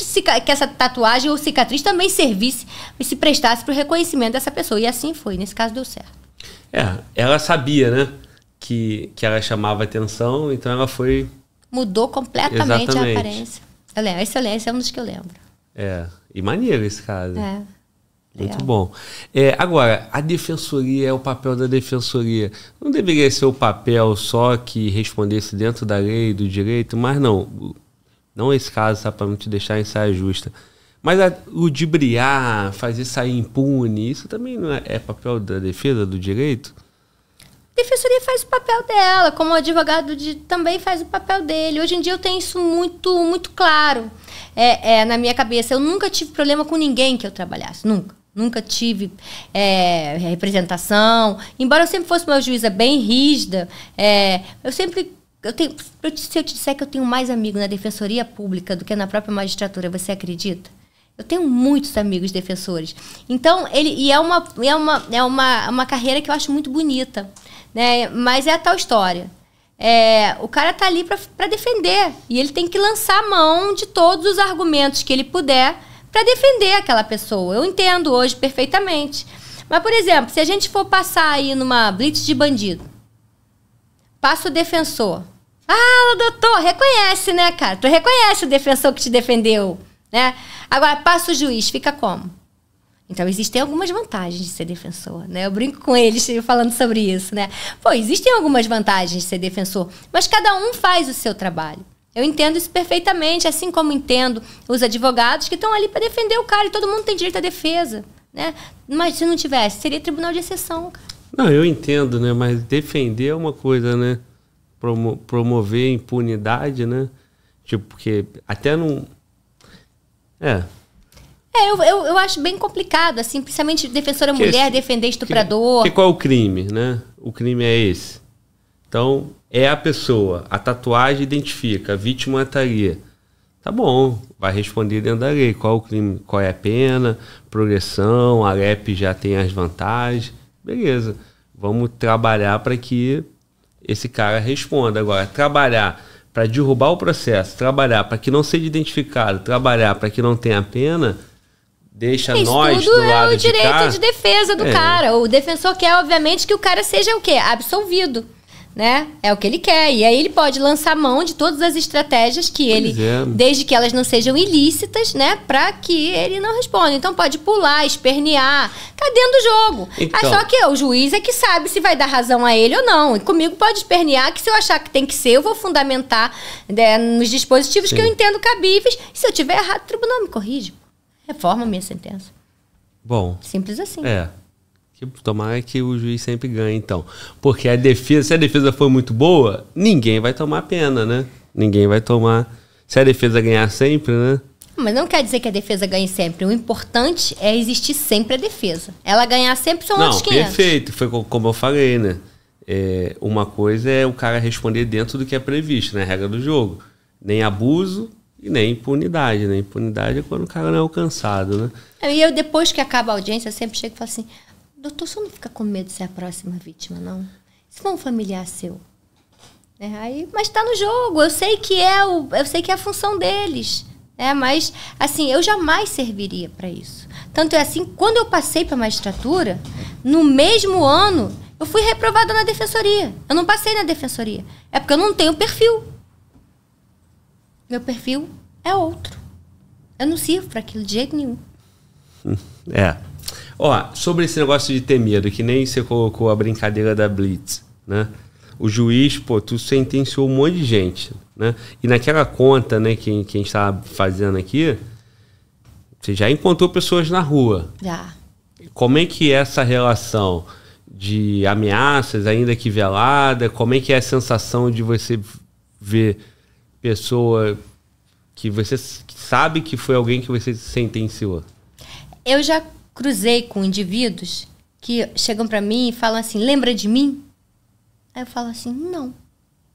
B: que essa tatuagem ou cicatriz também servisse e se prestasse para o reconhecimento dessa pessoa. E assim foi. Nesse caso, deu certo.
A: É, ela sabia, né? Que, que ela chamava atenção, então ela foi.
B: Mudou completamente Exatamente. É, a aparência. Eu excelência é um dos que eu lembro.
A: É, e maneiro esse caso. É. Muito é. bom. É, agora, a defensoria é o papel da defensoria. Não deveria ser o papel só que respondesse dentro da lei, do direito, mas não. Não esse caso, só para não te deixar em saia justa. Mas a, ludibriar, fazer sair impune, isso também não é, é papel da defesa, do direito?
B: A defensoria faz o papel dela, como o advogado de, também faz o papel dele. Hoje em dia eu tenho isso muito, muito claro é, é, na minha cabeça. Eu nunca tive problema com ninguém que eu trabalhasse, nunca. Nunca tive é, representação. Embora eu sempre fosse uma juíza bem rígida, é, eu sempre. Eu tenho, se eu te disser que eu tenho mais amigos na defensoria pública do que na própria magistratura, você acredita? Eu tenho muitos amigos defensores. Então, ele. E é uma, é uma, é uma, uma carreira que eu acho muito bonita. Né? Mas é a tal história. É, o cara tá ali para defender. E ele tem que lançar mão de todos os argumentos que ele puder para defender aquela pessoa. Eu entendo hoje perfeitamente. Mas, por exemplo, se a gente for passar aí numa blitz de bandido, passa o defensor. Ah, doutor, reconhece, né, cara? Tu reconhece o defensor que te defendeu, né? Agora, passa o juiz, fica como? Então, existem algumas vantagens de ser defensor, né? Eu brinco com eles falando sobre isso, né? Pô, existem algumas vantagens de ser defensor, mas cada um faz o seu trabalho. Eu entendo isso perfeitamente, assim como entendo os advogados que estão ali para defender o cara e todo mundo tem direito à defesa. Né? Mas se não tivesse, seria tribunal de exceção.
A: Não, eu entendo, né? Mas defender é uma coisa, né? Promo promover impunidade, né? Tipo, porque até não. É.
B: É, eu, eu, eu acho bem complicado, assim, principalmente defensora mulher esse, defender estuprador. Que, que
A: qual é o crime, né? O crime é esse. Então, é a pessoa. A tatuagem identifica, a vítima estaria. Tá, tá bom, vai responder dentro da lei. Qual o crime, qual é a pena, progressão, a LEP já tem as vantagens. Beleza. Vamos trabalhar para que esse cara responda. Agora, trabalhar para derrubar o processo, trabalhar para que não seja identificado, trabalhar para que não tenha pena, deixa Isso nós tudo do é lado é o direito de, cá. de
B: defesa do é. cara. O defensor quer, obviamente, que o cara seja o quê? Absolvido né? É o que ele quer. E aí ele pode lançar mão de todas as estratégias que ele, é. desde que elas não sejam ilícitas, né? Para que ele não responda. Então pode pular, espernear. Tá dentro do jogo. Então. Ah, só que o juiz é que sabe se vai dar razão a ele ou não. E comigo pode espernear, que se eu achar que tem que ser, eu vou fundamentar né, nos dispositivos Sim. que eu entendo cabíveis. E se eu tiver errado, o tribunal me corrige. Reforma minha sentença.
A: Bom. Simples assim. É. Que tomara é que o juiz sempre ganhe, então. Porque a defesa, se a defesa for muito boa, ninguém vai tomar pena, né? Ninguém vai tomar. Se a defesa ganhar sempre, né?
B: Mas não quer dizer que a defesa ganhe sempre. O importante é existir sempre a defesa. Ela ganhar sempre são não, outros 500.
A: Perfeito, foi como eu falei, né? É, uma coisa é o cara responder dentro do que é previsto, né? A regra do jogo. Nem abuso e nem impunidade, né? Impunidade é quando o cara não é alcançado, né?
B: É, e eu, depois que acaba a audiência, sempre chego e falo assim: doutor, você não fica com medo de ser a próxima vítima, não? Se for é um familiar seu. É, aí, mas está no jogo, eu sei que é o, eu sei que é a função deles. né? mas assim, eu jamais serviria para isso. Tanto é assim, quando eu passei para magistratura, no mesmo ano, eu fui reprovada na defensoria. Eu não passei na defensoria. É porque eu não tenho perfil. Meu perfil é outro. Eu não sirvo para aquilo de jeito nenhum.
A: É. Ó, sobre esse negócio de ter medo, que nem você colocou a brincadeira da Blitz, né? O juiz, pô, tu sentenciou um monte de gente, né? E naquela conta, né, que, que a gente tava fazendo aqui, você já encontrou pessoas na rua. Já. Como é que é essa relação de ameaças, ainda que velada? Como é que é a sensação de você ver pessoa que você sabe que foi alguém que você sentenciou?
B: Eu já cruzei com indivíduos que chegam para mim e falam assim: lembra de mim? Aí eu falo assim: não,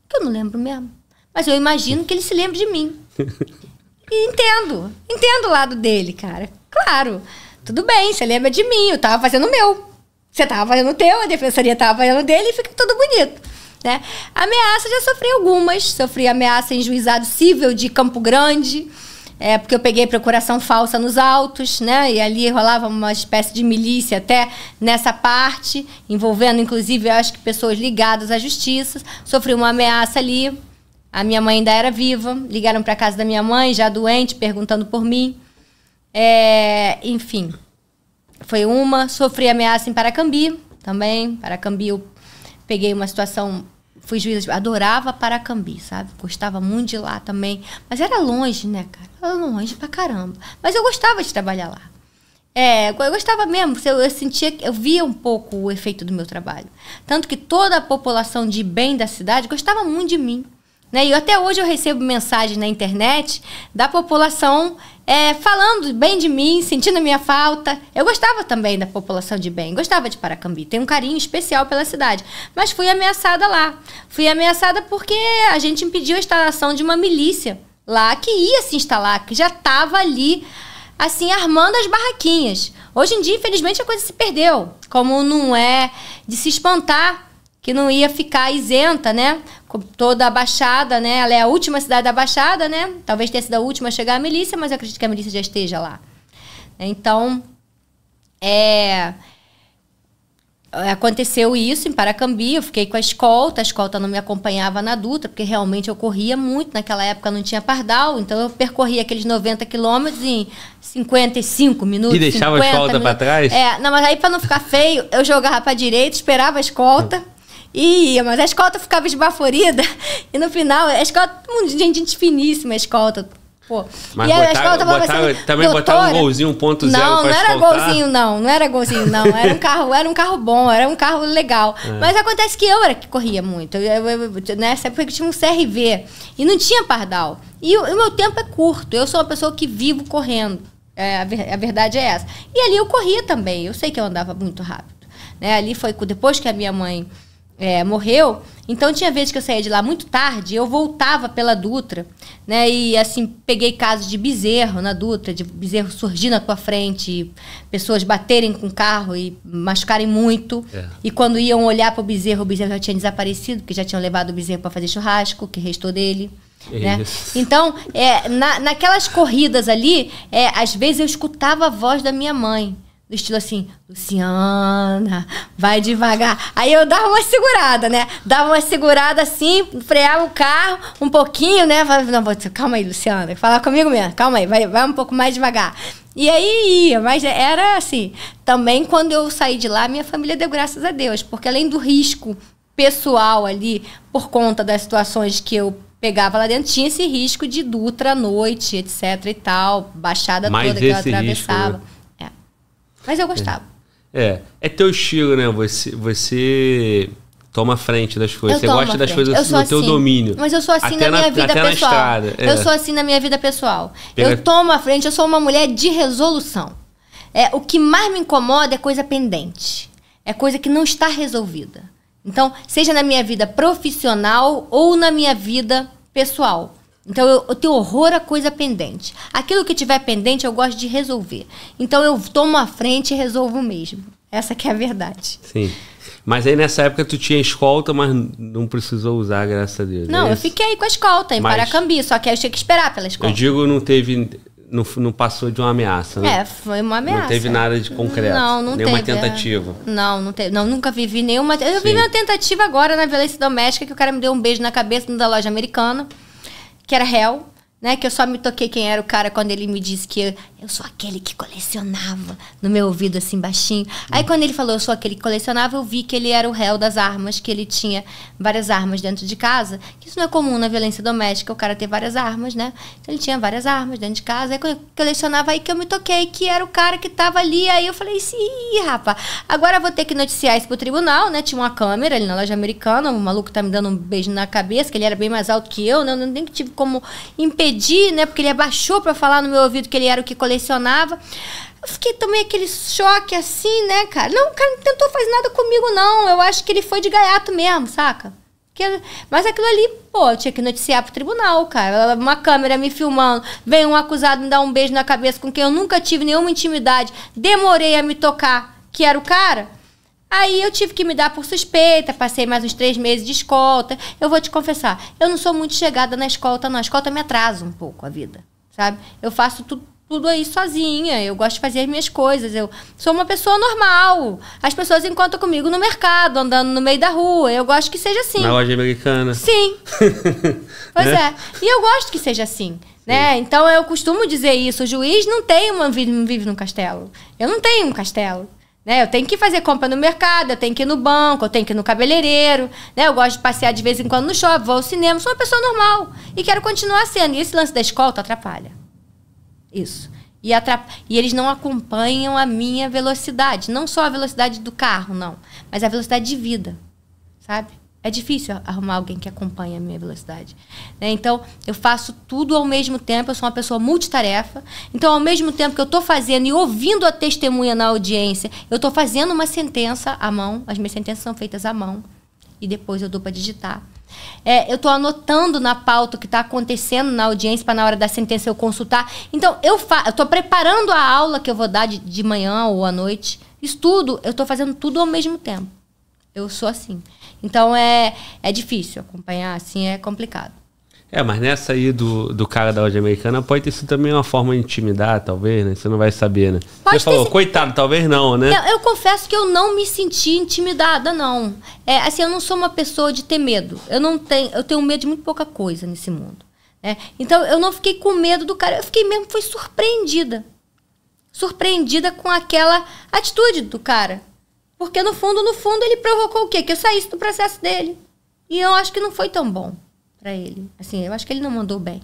B: que eu não lembro mesmo. Mas eu imagino que ele se lembre de mim. e entendo, entendo o lado dele, cara. Claro, tudo bem, você lembra de mim, eu tava fazendo o meu. Você tava fazendo o teu, a defensoria tava fazendo o dele e fica tudo bonito. Né? Ameaça, já sofri algumas. Sofri ameaça em juizado civil de Campo Grande. É, porque eu peguei procuração falsa nos autos, né? E ali rolava uma espécie de milícia até nessa parte, envolvendo inclusive, eu acho que pessoas ligadas à justiça. Sofri uma ameaça ali. A minha mãe ainda era viva. Ligaram para casa da minha mãe, já doente, perguntando por mim. É, enfim, foi uma. Sofri ameaça em Paracambi também. Paracambi eu peguei uma situação fui juíza, adorava Paracambi, sabe? Gostava muito de lá também. Mas era longe, né, cara? Era longe pra caramba. Mas eu gostava de trabalhar lá. É, eu gostava mesmo, eu sentia, eu via um pouco o efeito do meu trabalho. Tanto que toda a população de bem da cidade gostava muito de mim. Né? E até hoje eu recebo mensagem na internet da população é, falando bem de mim, sentindo a minha falta. Eu gostava também da população de bem, gostava de Paracambi, tenho um carinho especial pela cidade. Mas fui ameaçada lá. Fui ameaçada porque a gente impediu a instalação de uma milícia lá que ia se instalar, que já estava ali, assim, armando as barraquinhas. Hoje em dia, infelizmente, a coisa se perdeu. Como não é de se espantar que não ia ficar isenta, né? toda a Baixada, né? Ela é a última cidade da Baixada, né? Talvez tenha sido a última a chegar a milícia, mas eu acredito que a milícia já esteja lá. Então, é... é aconteceu isso em Paracambi, eu fiquei com a escolta, a escolta não me acompanhava na Dutra, porque realmente eu corria muito, naquela época não tinha pardal, então eu percorria aqueles 90 quilômetros em 55 minutos. E deixava a escolta para trás? É, não, mas aí para não ficar feio, eu jogava para direita, esperava a escolta, e ia, mas a escolta ficava esbaforida. E no final, a escolta, gente, gente finíssima, a escolta. Pô. Mas e botar a escolta
A: tava botaram, assim, também botava um golzinho 1.0 Não, não era golzinho
B: não, não era golzinho não, era um carro, era um carro bom, era um carro legal. É. Mas acontece que eu era que corria muito. Eu, eu, eu, nessa época eu tinha um CRV e não tinha pardal. E o, o meu tempo é curto, eu sou uma pessoa que vivo correndo. É, a, a verdade é essa. E ali eu corria também, eu sei que eu andava muito rápido. Né? Ali foi depois que a minha mãe é, morreu. Então tinha vezes que eu saía de lá muito tarde, eu voltava pela Dutra, né? E assim, peguei casos de bezerro na Dutra, de bezerro surgir na tua frente, pessoas baterem com o carro e machucarem muito. É. E quando iam olhar para o bezerro, o bezerro já tinha desaparecido, porque já tinham levado o bezerro para fazer churrasco, que restou dele. Né? Então, é, na, naquelas corridas ali, é, às vezes eu escutava a voz da minha mãe estilo assim, Luciana, vai devagar. Aí eu dava uma segurada, né? Dava uma segurada assim, freava o carro um pouquinho, né? Falava, não, calma aí, Luciana, falar comigo mesmo, calma aí, vai, vai um pouco mais devagar. E aí ia, mas era assim. Também quando eu saí de lá, minha família deu graças a Deus, porque além do risco pessoal ali, por conta das situações que eu pegava lá dentro, tinha esse risco de Dutra à noite, etc e tal, baixada Mas toda que eu atravessava. Risco, né? Mas eu gostava.
A: É. É, teu estilo, né? Você, você toma frente das coisas. Eu você gosta das coisas no assim. teu domínio. Mas eu sou assim na, na minha vida pessoal. É. Eu sou
B: assim na minha vida pessoal. Pega... Eu tomo a frente, eu sou uma mulher de resolução. É, o que mais me incomoda é coisa pendente. É coisa que não está resolvida. Então, seja na minha vida profissional ou na minha vida pessoal. Então eu, eu, tenho horror a coisa pendente. Aquilo que tiver pendente eu gosto de resolver. Então eu tomo a frente e resolvo mesmo. Essa que é a verdade.
A: Sim. Mas aí nessa época tu tinha escolta, mas não precisou usar, graças a Deus. Não, é eu
B: fiquei com a escolta em mas, Paracambi, só que aí eu tinha que esperar pela escolta. Eu
A: digo, não teve não, não, passou de uma ameaça, né?
B: É, foi uma ameaça. Não teve
A: nada de concreto. Não, não nenhuma teve. É. tentativa.
B: Não, não teve. Não, nunca vivi nenhuma. Eu Sim. vivi uma tentativa agora na violência doméstica, que o cara me deu um beijo na cabeça da loja americana que era réu, né? Que eu só me toquei quem era o cara quando ele me disse que eu sou aquele que colecionava, no meu ouvido assim baixinho. Aí quando ele falou, eu sou aquele que colecionava, eu vi que ele era o réu das armas, que ele tinha várias armas dentro de casa. Que isso não é comum na violência doméstica, o cara ter várias armas, né? Então ele tinha várias armas dentro de casa. Aí quando eu colecionava, aí que eu me toquei, que era o cara que tava ali. Aí eu falei, sim, rapaz, agora vou ter que noticiar isso pro tribunal, né? Tinha uma câmera ali na loja americana, o maluco tá me dando um beijo na cabeça, que ele era bem mais alto que eu, né? Eu nem tive como impedir, né? Porque ele abaixou para falar no meu ouvido que ele era o que colecionava colecionava. Eu fiquei também aquele choque assim, né, cara? Não, o cara não tentou fazer nada comigo, não. Eu acho que ele foi de gaiato mesmo, saca? Que, mas aquilo ali, pô, eu tinha que noticiar pro tribunal, cara. Uma câmera me filmando, vem um acusado me dar um beijo na cabeça com quem eu nunca tive nenhuma intimidade, demorei a me tocar, que era o cara. Aí eu tive que me dar por suspeita, passei mais uns três meses de escolta. Eu vou te confessar, eu não sou muito chegada na escolta, não. A escolta me atrasa um pouco a vida, sabe? Eu faço tudo tudo aí sozinha. Eu gosto de fazer as minhas coisas. Eu sou uma pessoa normal. As pessoas encontram comigo no mercado, andando no meio da rua. Eu gosto que seja assim. Na loja
A: americana. Sim.
B: pois né? é. E eu gosto que seja assim. Né? Então eu costumo dizer isso, o juiz não tem uma não vive num castelo. Eu não tenho um castelo. Né? Eu tenho que fazer compra no mercado, eu tenho que ir no banco, eu tenho que ir no cabeleireiro, né? Eu gosto de passear de vez em quando no shopping, vou ao cinema, sou uma pessoa normal e quero continuar sendo. E esse lance da escola atrapalha. Isso. E, atrap... e eles não acompanham a minha velocidade. Não só a velocidade do carro, não. Mas a velocidade de vida, sabe? É difícil arrumar alguém que acompanhe a minha velocidade. Né? Então, eu faço tudo ao mesmo tempo, eu sou uma pessoa multitarefa. Então, ao mesmo tempo que eu estou fazendo e ouvindo a testemunha na audiência, eu estou fazendo uma sentença à mão, as minhas sentenças são feitas à mão, e depois eu dou para digitar. É, eu estou anotando na pauta o que está acontecendo na audiência para na hora da sentença eu consultar. Então, eu estou preparando a aula que eu vou dar de, de manhã ou à noite. Estudo, eu estou fazendo tudo ao mesmo tempo. Eu sou assim. Então, é, é difícil acompanhar, assim, é complicado.
A: É, mas nessa aí do, do cara da loja americana pode ter sido também uma forma de intimidar, talvez, né? Você não vai saber, né? Pode Você falou, se... coitado, talvez não, né?
B: Eu, eu, confesso que eu não me senti intimidada, não. É, assim, eu não sou uma pessoa de ter medo. Eu não tenho, eu tenho medo de muito pouca coisa nesse mundo. Né? Então eu não fiquei com medo do cara, eu fiquei mesmo, foi surpreendida. Surpreendida com aquela atitude do cara. Porque no fundo, no fundo, ele provocou o quê? Que eu saísse do processo dele. E eu acho que não foi tão bom para ele. Assim, eu acho que ele não mandou bem.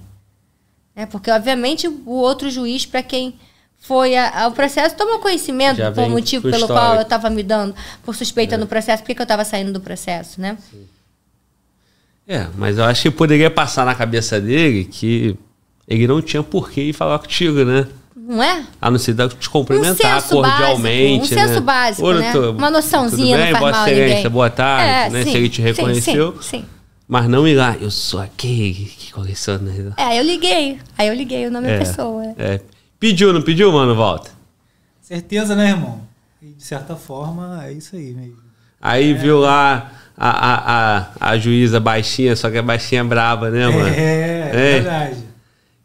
B: É, porque, obviamente, o outro juiz, para quem foi ao o processo, tomou conhecimento do por motivo pelo histórico. qual eu estava me dando, por suspeita é. no processo, porque eu estava saindo do processo, né? Sim.
A: É, mas eu acho que poderia passar na cabeça dele que ele não tinha por que ir falar contigo, né? Não é? A não ser te cumprimentar um cordialmente. Básico, um né? senso básico, Ô, né? né? Tô, Uma noçãozinha tudo bem? não faz Vossa mal Excelência, boa tarde, é, né? Sim, se ele te reconheceu. sim. sim. sim. Mas não ir lá, eu sou aqui que coleciona. Né?
B: É, eu liguei. Aí eu liguei o nome é, da pessoa.
A: É. Pediu, não pediu, mano, volta?
C: Certeza, né, irmão? E de certa forma, é isso aí mesmo.
A: Aí é. viu lá a, a, a, a, juíza baixinha, só que a é baixinha brava braba, né, é, mano? É, é, verdade.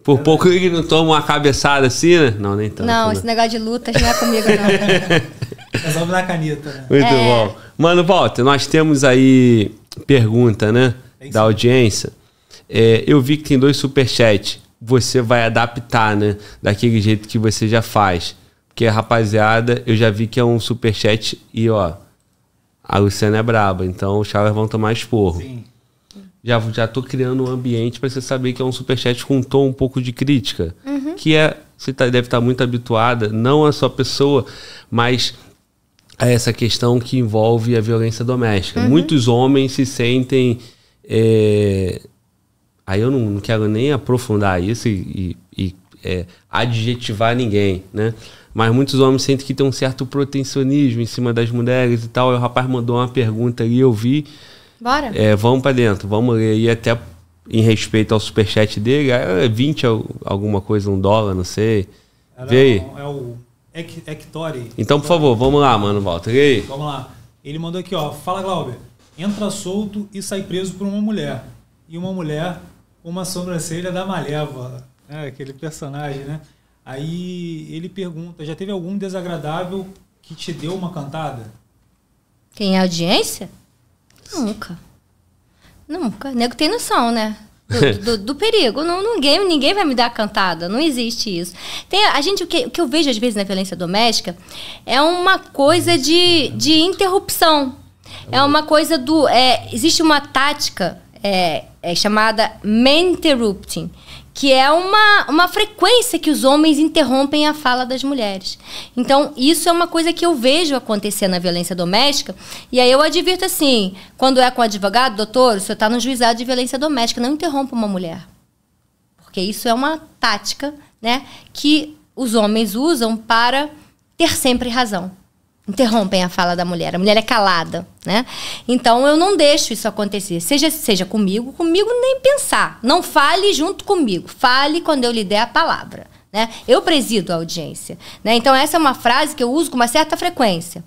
A: Por pouco ele não toma uma cabeçada assim, né? Não, nem tanto. Não, não. Né? esse
B: negócio de lutas não é comigo,
C: não. É Resolve na caneta, né? Muito bom.
A: Mano, volta, nós temos aí pergunta, né? É da audiência, é, eu vi que tem dois superchats. Você vai adaptar, né? Daquele jeito que você já faz. Porque, rapaziada, eu já vi que é um superchat e, ó, a Luciana é braba, então os caras vão tomar esporro. Sim. Já, já tô criando um ambiente para você saber que é um superchat com um tom um pouco de crítica. Uhum. Que é, você tá, deve estar tá muito habituada, não a sua pessoa, mas a essa questão que envolve a violência doméstica. Uhum. Muitos homens se sentem é, aí eu não, não, quero nem aprofundar isso e, e, e é, adjetivar ninguém, né? Mas muitos homens sentem que tem um certo protecionismo em cima das mulheres e tal. E o rapaz mandou uma pergunta ali, eu vi. Bora. É, vamos para dentro, vamos ler. E até em respeito ao superchat dele, é 20 alguma coisa, um dólar, não sei. Era Vê aí.
C: É o Hectore.
A: Então, por favor, vamos lá, mano, volta. Vê aí.
C: Vamos lá. Ele mandou aqui, ó. Fala, Glauber entra solto e sai preso por uma mulher. E uma mulher, com uma sobrancelha da Malévola, né? aquele personagem, né? Aí ele pergunta: já teve algum desagradável que te deu uma cantada?
B: Tem é audiência? Nunca. Nunca. O nego tem noção, né? Do, do, do, perigo. Não, ninguém, ninguém vai me dar cantada. Não existe isso. Tem, a gente, o que, o que eu vejo às vezes na violência doméstica é uma coisa de, de interrupção. É uma coisa do. É, existe uma tática é, é chamada interrupting, que é uma, uma frequência que os homens interrompem a fala das mulheres. Então, isso é uma coisa que eu vejo acontecer na violência doméstica. E aí eu advirto assim: quando é com advogado, doutor, o senhor está no juizado de violência doméstica, não interrompa uma mulher. Porque isso é uma tática né, que os homens usam para ter sempre razão interrompem a fala da mulher. A mulher é calada, né? Então eu não deixo isso acontecer. Seja seja comigo, comigo nem pensar. Não fale junto comigo. Fale quando eu lhe der a palavra, né? Eu presido a audiência, né? Então essa é uma frase que eu uso com uma certa frequência.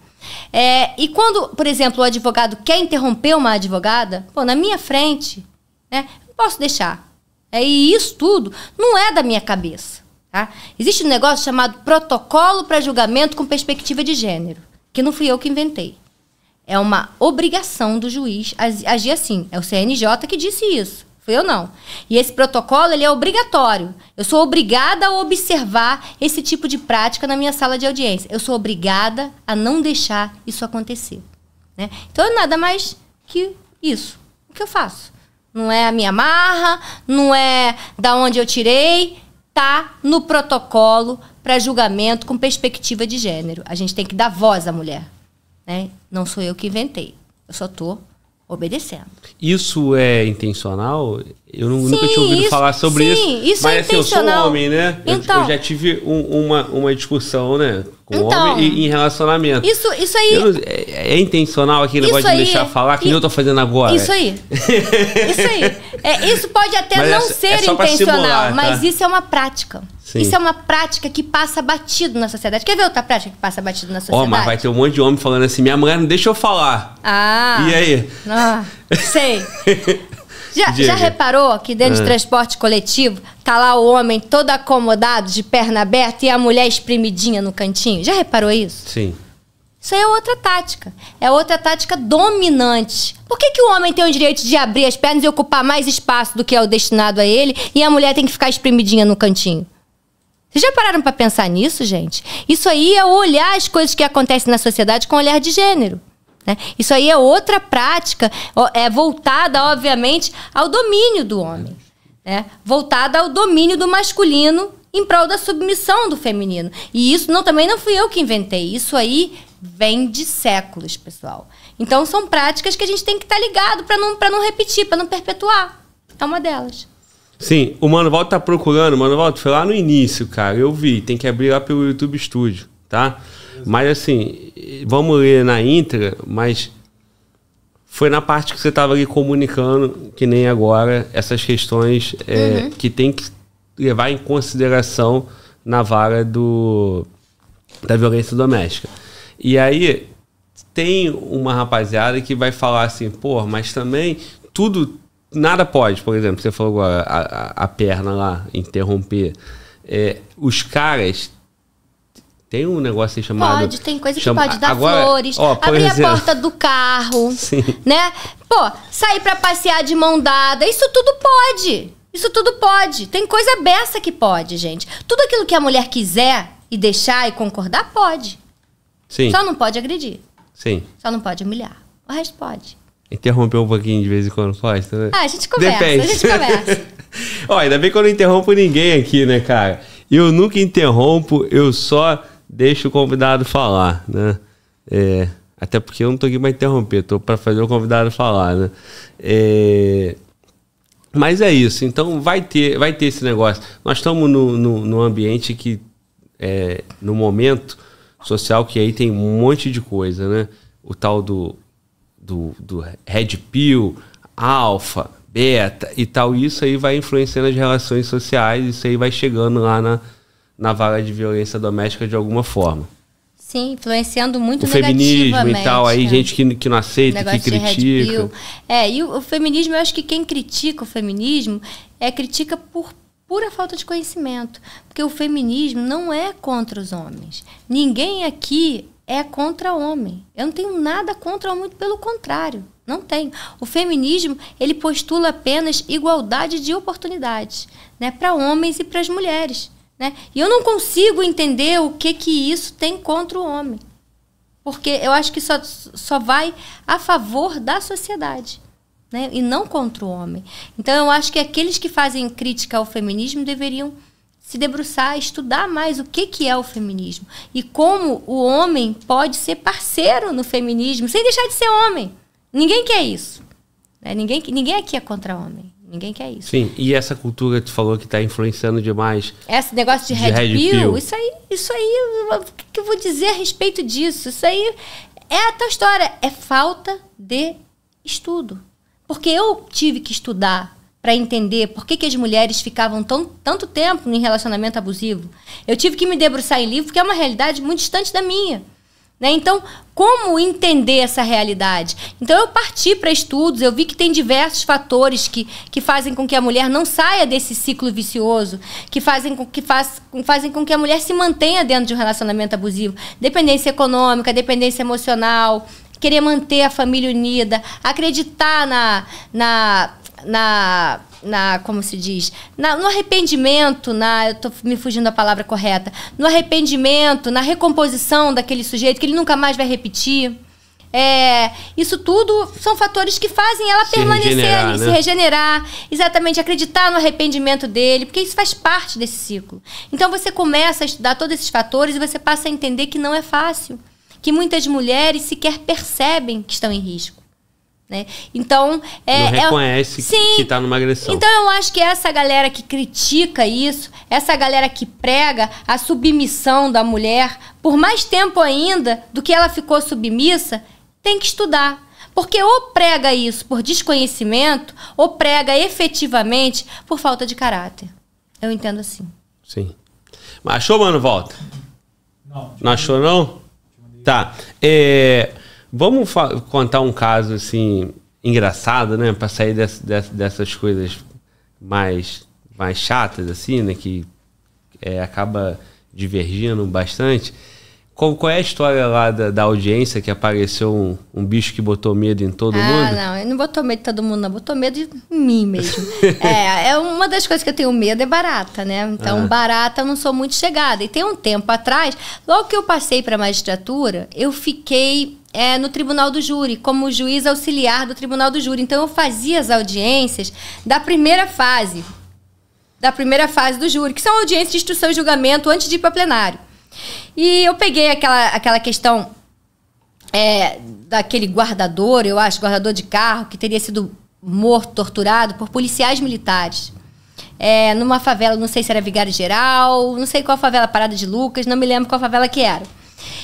B: É, e quando, por exemplo, o advogado quer interromper uma advogada, pô, na minha frente, né? posso deixar. É, e isso tudo não é da minha cabeça. Tá? Existe um negócio chamado protocolo para julgamento com perspectiva de gênero, que não fui eu que inventei. É uma obrigação do juiz agir assim. É o CNJ que disse isso. Fui eu não. E esse protocolo ele é obrigatório. Eu sou obrigada a observar esse tipo de prática na minha sala de audiência. Eu sou obrigada a não deixar isso acontecer. Né? Então é nada mais que isso. O que eu faço? Não é a minha marra, não é da onde eu tirei, está no protocolo para julgamento com perspectiva de gênero. A gente tem que dar voz à mulher. Né? Não sou eu que inventei. Eu só estou obedecendo.
A: Isso é intencional? Eu sim, nunca tinha ouvido isso, falar sobre sim, isso. Sim, isso é mas, é assim, intencional. eu sou homem, né? Então, eu, eu então- já tive um, uma, uma discussão, né? Com então, homem e, em relacionamento.
B: Isso, isso aí. Não, é,
A: é, intencional aquele negócio aí, de deixar falar, que nem eu tô fazendo agora. Isso aí. isso aí.
B: É, isso pode até mas não é, ser intencional, simular, tá? mas isso é uma prática. Sim. Isso é uma prática que passa batido na sociedade. Quer ver outra prática que passa batido na sociedade? Ó, oh, mas vai
A: ter um monte de homem falando assim: minha mulher não deixa eu falar.
B: Ah. E aí? Não
A: sei. Já, já,
B: reparou que dentro ah. de transporte coletivo tá lá o homem todo acomodado, de perna aberta, e a mulher espremidinha no cantinho? Já reparou isso? Sim. Isso aí é outra tática. É outra tática dominante. Por que, que o homem tem o direito de abrir as pernas e ocupar mais espaço do que é o destinado a ele, e a mulher tem que ficar espremidinha no cantinho? Vocês já pararam para pensar nisso, gente? Isso aí é olhar as coisas que acontecem na sociedade com olhar de gênero. Né? Isso aí é outra prática, é voltada, obviamente, ao domínio do homem. Né? Voltada ao domínio do masculino em prol da submissão do feminino. E isso não, também não fui eu que inventei. Isso aí vem de séculos, pessoal. Então são práticas que a gente tem que estar tá ligado para não, não repetir, para não perpetuar. É uma delas.
A: Sim, o Mano tá procurando. Mano foi lá no início, cara. Eu vi. Tem que abrir lá pelo YouTube Studio, tá? Mas assim, vamos ler na íntegra, mas foi na parte que você estava ali comunicando, que nem agora, essas questões é, uhum. que tem que levar em consideração na vara do, da violência doméstica. E aí tem uma rapaziada que vai falar assim, pô, mas também tudo nada pode, por exemplo, você falou agora, a, a, a perna lá, interromper. É, os caras tem um negócio assim chamado. Pode, tem coisa que pode dar agora, flores, ó, abrir exemplo, a porta
B: do carro, sim. né? Pô, sair para passear de mão dada, isso tudo pode. Isso tudo pode. Tem coisa beça que pode, gente. Tudo aquilo que a mulher quiser e deixar e concordar, pode. Sim. Só não pode agredir. Sim. Só não pode humilhar. O resto pode.
A: Interromper um pouquinho de vez em quando, pode? Né? Ah, a gente conversa, Depende. a gente conversa. Ó, ainda bem que eu não interrompo ninguém aqui, né, cara? Eu nunca interrompo, eu só deixo o convidado falar, né? É, até porque eu não tô aqui pra interromper, tô pra fazer o convidado falar, né? É, mas é isso, então vai ter, vai ter esse negócio. Nós estamos no, no, no ambiente que, é, no momento social, que aí tem um monte de coisa, né? O tal do do, do Red Pill, Alpha, Beta e tal, isso aí vai influenciando as relações sociais, isso aí vai chegando lá na, na vaga de violência doméstica de alguma forma.
B: Sim, influenciando muito o feminismo e tal, aí né?
A: gente que, que não aceita, que critica.
B: É, e o, o, feminismo, eu acho que quem critica o feminismo é critica por pura falta de conhecimento, porque o feminismo não é contra os homens. Ninguém aqui é contra homem. Eu não tenho nada contra o homem, muito pelo contrário, não tenho. O feminismo, ele postula apenas igualdade de oportunidades, né, para homens e para as mulheres, né? E eu não consigo entender o que que isso tem contra o homem. Porque eu acho que só, só vai a favor da sociedade. Né? e não contra o homem. Então, eu acho que aqueles que fazem crítica ao feminismo deveriam se debruçar, estudar mais o que, que é o feminismo e como o homem pode ser parceiro no feminismo sem deixar de ser homem. Ninguém quer isso. Né? Ninguém, ninguém aqui é contra homem. Ninguém quer isso.
A: Sim, e essa cultura que tu falou que está influenciando demais. Esse negócio de, de red, red pill, pill, isso
B: aí, isso aí, o que eu vou dizer a respeito disso? Isso aí é a tua história, é falta de estudo. Porque eu tive que estudar para entender por que, que as mulheres ficavam tão, tanto tempo em relacionamento abusivo. Eu tive que me debruçar em livro, que é uma realidade muito distante da minha. Né? Então, como entender essa realidade? Então, eu parti para estudos, eu vi que tem diversos fatores que, que fazem com que a mulher não saia desse ciclo vicioso, que fazem com que, faz, fazem com que a mulher se mantenha dentro de um relacionamento abusivo. Dependência econômica, dependência emocional, querer manter a família unida, acreditar na, na na, na como se diz, na, no arrependimento, na, eu tô me fugindo da palavra correta, no arrependimento, na recomposição daquele sujeito que ele nunca mais vai repetir. É, isso tudo são fatores que fazem ela se permanecer ali, né? se regenerar, exatamente, acreditar no arrependimento dele, porque isso faz parte desse ciclo. Então você começa a estudar todos esses fatores e você passa a entender que não é fácil, que muitas mulheres sequer percebem que estão em risco. Né? Então, é, não é reconhece é, sim, que está
A: numa agressão. Então,
B: eu acho que essa galera que critica isso, essa galera que prega a submissão da mulher, por mais tempo ainda do que ela ficou submissa, tem que estudar. Porque ou prega isso por desconhecimento, ou prega efetivamente por falta de caráter. Eu entendo assim.
A: Sim. Mas achou, mano? Volta. Não. Não achou, não? Tá. É. Vamos contar um caso assim engraçado, né, para sair dessas coisas mais mais chatas assim, né, que é, acaba divergindo bastante. Qual, qual, é a história lá da, da audiência que apareceu um, um, bicho que botou medo em todo ah, mundo? Ah, não,
B: ele não botou medo em todo mundo, não. Botou medo em mim mesmo. é, é uma das coisas que eu tenho medo é barata, né? Então, ah. barata eu não sou muito chegada. E tem um tempo atrás, logo que eu passei para magistratura, eu fiquei é, no tribunal do júri, como juiz auxiliar do tribunal do júri. Então, eu fazia as audiências da primeira fase. Da primeira fase do júri, que são audiências de instrução e julgamento antes de ir para plenário. E eu peguei aquela, aquela questão é, daquele guardador, eu acho, guardador de carro, que teria sido morto, torturado por policiais militares. É, numa favela, não sei se era Vigário Geral, não sei qual favela, Parada de Lucas, não me lembro qual favela que era.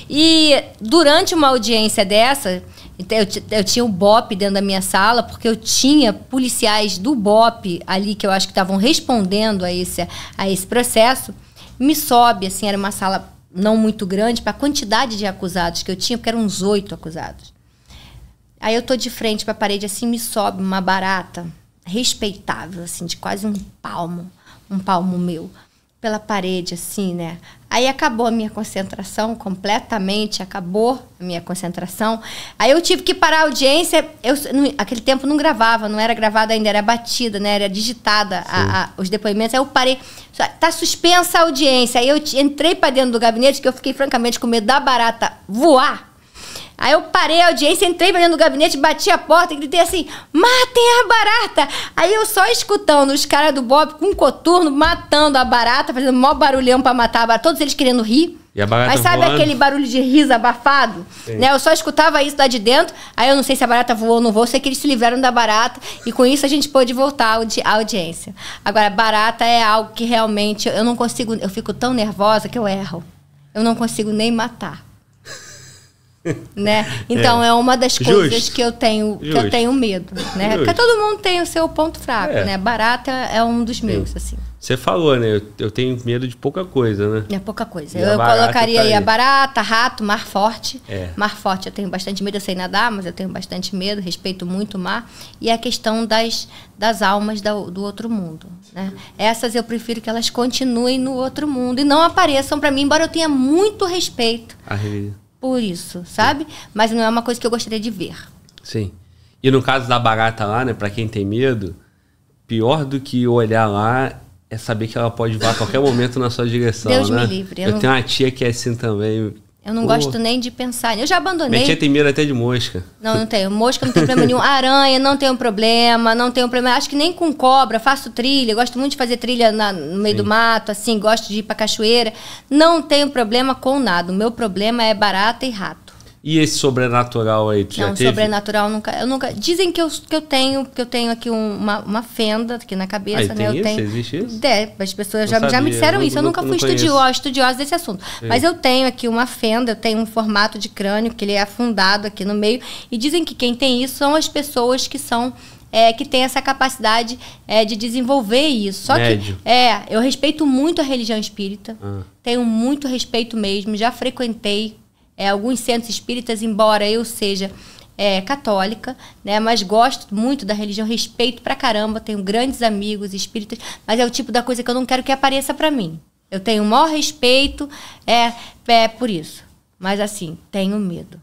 B: E durante uma audiência dessa, então, eu, eu tinha o BOP dentro da minha sala, porque eu tinha policiais do BOP ali que eu acho que estavam respondendo a esse, a esse processo. Me sobe, assim, era uma sala não muito grande para a quantidade de acusados que eu tinha, porque eram uns oito acusados. Aí eu tô de frente para a parede, assim, me sobe uma barata respeitável, assim, de quase um palmo, um palmo meu pela parede, assim, né? Aí acabou a minha concentração completamente, acabou a minha concentração. Aí eu tive que parar a audiência. Eu, não, aquele tempo não gravava, não era gravada ainda, era batida, né? Era digitada a, a, os depoimentos. Aí eu parei. Tá suspensa a audiência. Aí eu entrei para dentro do gabinete, que eu fiquei francamente com medo da barata voar Aí eu parei a audiência, entrei pra dentro do gabinete, bati a porta e gritei assim: matem a barata! Aí eu só escutando os caras do Bob com um coturno matando a barata, fazendo mó barulhão pra matar a barata, todos eles querendo rir. E a barata Mas sabe voando? aquele barulho de riso abafado? Né? Eu só escutava isso lá de dentro. Aí eu não sei se a barata voou ou não voou, sei que eles se livraram da barata. E com isso a gente pôde voltar à audiência. Agora, barata é algo que realmente eu não consigo, eu fico tão nervosa que eu erro. Eu não consigo nem matar. né? Então é. é uma das coisas Justo. que eu tenho Justo. que eu tenho medo,
A: né? Justo. Porque todo
B: mundo tem o seu ponto fraco, é. né? Barata é um dos Sim. meus,
A: assim. Você falou, né? Eu, eu, tenho medo de pouca coisa, né? É
B: pouca coisa. E eu colocaria tá aí a barata, rato, mar forte. É. Mar forte, eu tenho bastante medo, eu sei nadar, mas eu tenho bastante medo, respeito muito o mar. E a questão das, das almas do outro mundo. Né? Essas eu prefiro que elas continuem no outro mundo e não apareçam para mim, embora eu tenha muito respeito. Arrelha por isso, sabe? Mas não é uma coisa que eu gostaria de ver.
A: Sim. E no caso da barata lá, né, para quem tem medo, pior do que olhar lá é saber que ela pode voar a qualquer momento na sua direção, Deus né? me livre. Eu, eu não... tenho uma tia que é assim também, eu não oh. gosto
B: nem de pensar. Eu já abandonei. Minha tia tem
A: medo até de mosca.
B: Não, não tenho. Mosca não tem problema nenhum. Aranha, não tenho problema. Não tenho problema. Acho que nem com cobra. Faço trilha. gosto muito de fazer trilha na, no meio Sim. do mato, assim. Gosto de ir pra cachoeira. Não tenho problema com nada. O meu problema é barata e rato.
A: E esse sobrenatural aí, tu Não, já teve?
B: sobrenatural nunca, eu nunca. Dizem que eu, que eu tenho, que eu tenho aqui uma, uma fenda aqui na cabeça, aí, né? Tem eu isso? Tenho, Existe isso? É, as pessoas já, já me disseram não, isso. Eu nunca fui estudiosa, estudiosa desse assunto. É. Mas eu tenho aqui uma fenda, eu tenho um formato de crânio que ele é afundado aqui no meio. E dizem que quem tem isso são as pessoas que são é, que tem essa capacidade é, de desenvolver isso. Só Médio. que é, eu respeito muito a religião espírita, ah. tenho muito respeito mesmo, já frequentei é, alguns centros espíritas, embora eu seja é, católica, né? Mas gosto muito da religião, respeito pra caramba, tenho grandes amigos espíritas, mas é o tipo da coisa que eu não quero que apareça para mim. Eu tenho o maior respeito, é, é por isso. Mas assim, tenho medo.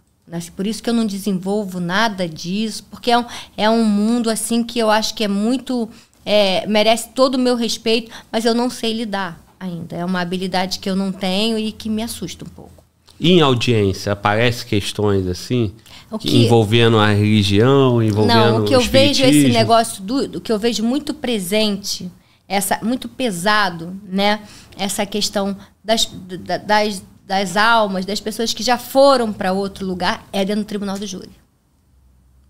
B: por isso que eu não desenvolvo nada disso, porque é um, é um mundo assim que eu acho que é muito. É, merece todo o meu respeito, mas eu não sei lidar ainda. É uma habilidade que eu não tenho e que me assusta um pouco
A: em audiência aparecem questões assim? Que, envolvendo a religião, envolvendo Não, o que eu vejo é esse negócio
B: do, o que eu vejo muito presente, essa muito pesado, né? Essa questão das, das, das almas, das pessoas que já foram para outro lugar, é dentro do tribunal do júri.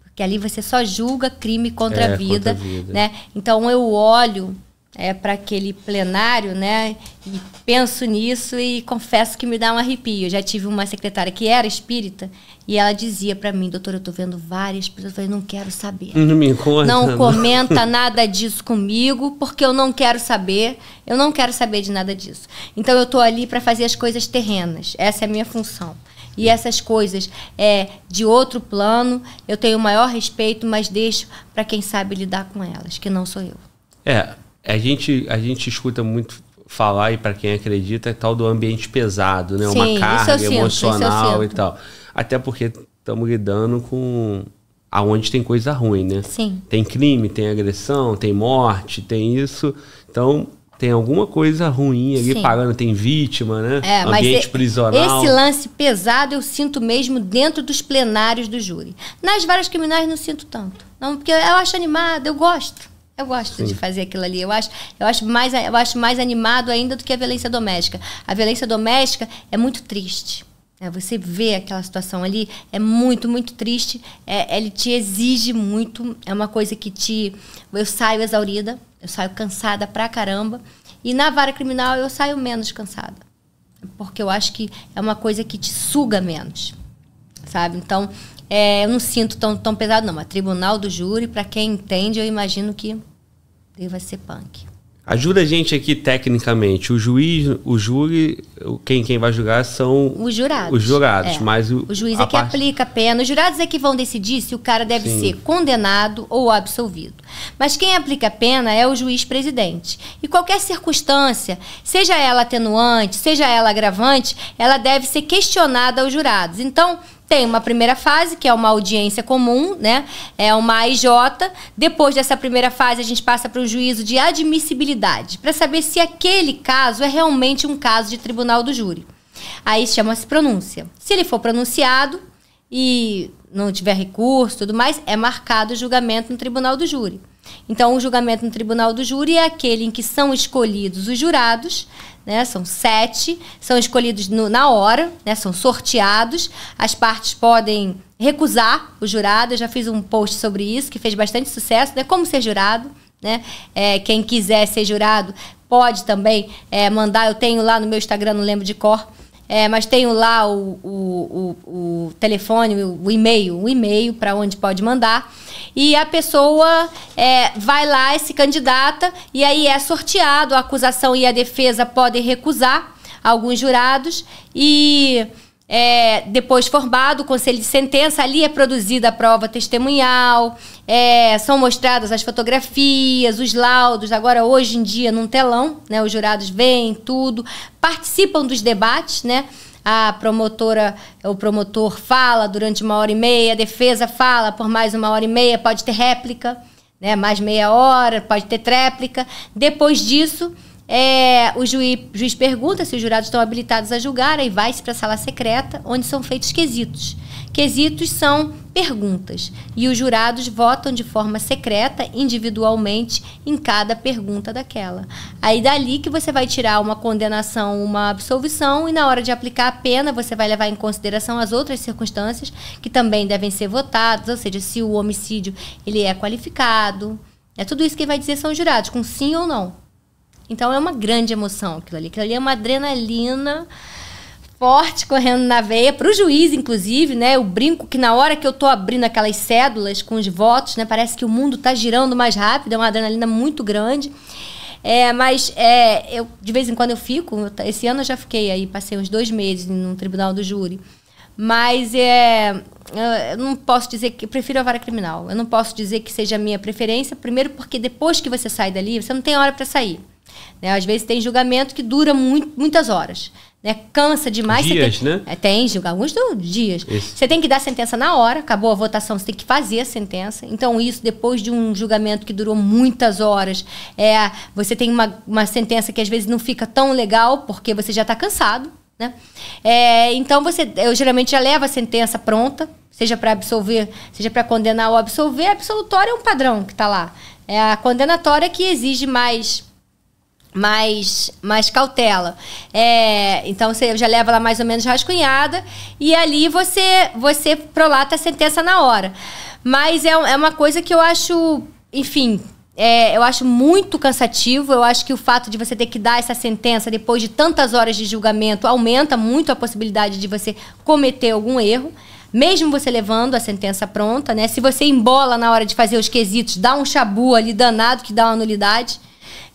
B: Porque ali você só julga crime contra, é, a, vida, contra a vida, né? Então eu olho é, para aquele plenário, né? E penso nisso e confesso que me dá um arrepio. Eu já tive uma secretária que era espírita e ela dizia para mim, doutora, eu estou vendo várias pessoas, eu falei, não quero saber. Não
A: me conta. Não né? comenta nada
B: disso comigo, porque eu não quero saber. Eu não quero saber de nada disso. Então eu estou ali para fazer as coisas terrenas. Essa é a minha função. E essas coisas é de outro plano, eu tenho o maior respeito, mas deixo para quem sabe lidar com elas, que não sou eu.
A: É, a gente, a gente escuta muito falar, e para quem acredita, é tal do ambiente pesado, né? Sim, Uma carga sinto, emocional e tal. Até porque estamos lidando com aonde tem coisa ruim, né? Sim. Tem crime, tem agressão, tem morte, tem isso. Então, tem alguma coisa ruim ali Sim. pagando, tem vítima, né? É, Ambiente mas prisional. Esse
B: lance pesado eu sinto mesmo dentro dos plenários do júri. Nas várias criminais não sinto tanto. Não, porque eu acho animado, eu gosto. Eu gosto Sim. de fazer aquilo ali. Eu acho, eu, acho mais, eu acho mais animado ainda do que a violência doméstica. A violência doméstica é muito triste. Né? você vê aquela situação ali, é muito, muito triste. É, ele te exige muito. É uma coisa que te. Eu saio exaurida, eu saio cansada pra caramba. E na vara criminal eu saio menos cansada. Porque eu acho que é uma coisa que te suga menos. Sabe? Então, é, eu não sinto tão, tão pesado, não. Mas tribunal do júri, para quem entende, eu imagino que vai ser punk
A: Ajuda a gente aqui tecnicamente. O juiz, o júri, quem, quem vai julgar são os
B: jurados. Os jurados, é. mas
A: o, o juiz é que parte...
B: aplica a pena. Os jurados é que vão decidir se o cara deve Sim. ser condenado ou absolvido. Mas quem aplica a pena é o juiz presidente. E qualquer circunstância, seja ela atenuante, seja ela agravante, ela deve ser questionada aos jurados. Então, tem uma primeira fase, que é uma audiência comum, né? É uma AIJ. Depois dessa primeira fase, a gente passa para o juízo de admissibilidade, para saber se aquele caso é realmente um caso de tribunal do júri. Aí chama-se pronúncia. Se ele for pronunciado e não tiver recurso, tudo mais, é marcado o julgamento no tribunal do júri. Então, o julgamento no tribunal do júri é aquele em que são escolhidos os jurados né? São sete, são escolhidos no, na hora, né? São sorteados. As partes podem recusar o jurado. Eu já fiz um post sobre isso que fez bastante sucesso, né? Como ser jurado, né? É, quem quiser ser jurado pode também é, mandar. Eu tenho lá no meu Instagram, não lembro de cor. É, mas tenho lá o, o, o, o telefone, o, e-mail, o e-mail para onde pode mandar e a pessoa é, vai lá e se candidata, e aí é sorteado, a acusação e a defesa podem recusar alguns jurados, e é, depois formado o conselho de sentença, ali é produzida a prova testemunhal, é, são mostradas as fotografias, os laudos, agora hoje em dia num telão, né, os jurados veem tudo, participam dos debates, né? a promotora, o promotor fala durante uma hora e meia, a defesa fala por mais uma hora e meia, pode ter réplica, né? mais meia hora, pode ter tréplica. Depois disso, é, o juiz, juiz pergunta se os jurados estão habilitados a julgar, aí vai-se para a sala secreta, onde são feitos quesitos. Quesitos são perguntas e os jurados votam de forma secreta, individualmente, em cada pergunta daquela. Aí dali que você vai tirar uma condenação, uma absolvição e na hora de aplicar a pena você vai levar em consideração as outras circunstâncias que também devem ser votadas, ou seja, se o homicídio ele é qualificado. É tudo isso que vai dizer são os jurados, com sim ou não. Então é uma grande emoção aquilo ali. Aquilo ali é uma adrenalina forte correndo na veia, para o juiz, inclusive, né? Eu brinco que na hora que eu tô abrindo aquelas cédulas com os votos, né? Parece que o mundo tá girando mais rápido, é uma adrenalina muito grande. É, mas é, eu de vez em quando eu fico, esse ano eu já fiquei aí, passei uns dois meses no tribunal do júri. Mas é, eu não posso dizer que. Eu prefiro a vara criminal. Eu não posso dizer que seja a minha preferência. Primeiro, porque depois que você sai dali, você não tem hora para sair. Né? Às vezes tem julgamento que dura muito, muitas horas. Né? Cansa demais. Dias, tem, né? É, tem, alguns dias. Isso. Você tem que dar a sentença na hora, acabou a votação, você tem que fazer a sentença. Então, isso, depois de um julgamento que durou muitas horas, é, você tem uma, uma sentença que às vezes não fica tão legal, porque você já está cansado. Né? É, então, você, eu geralmente já levo a sentença pronta, seja para absolver, seja para condenar ou absolver. A absolutória é um padrão que está lá. É a condenatória é que exige mais mais, mais cautela. É, então você já leva ela mais ou menos rascunhada e ali você você prolata a sentença na hora. Mas é, é uma coisa que eu acho, enfim, é, eu acho muito cansativo. Eu acho que o fato de você ter que dar essa sentença depois de tantas horas de julgamento aumenta muito a possibilidade de você cometer algum erro. Mesmo você levando a sentença pronta, né? Se você embola na hora de fazer os quesitos, dá um chabu ali danado que dá uma nulidade.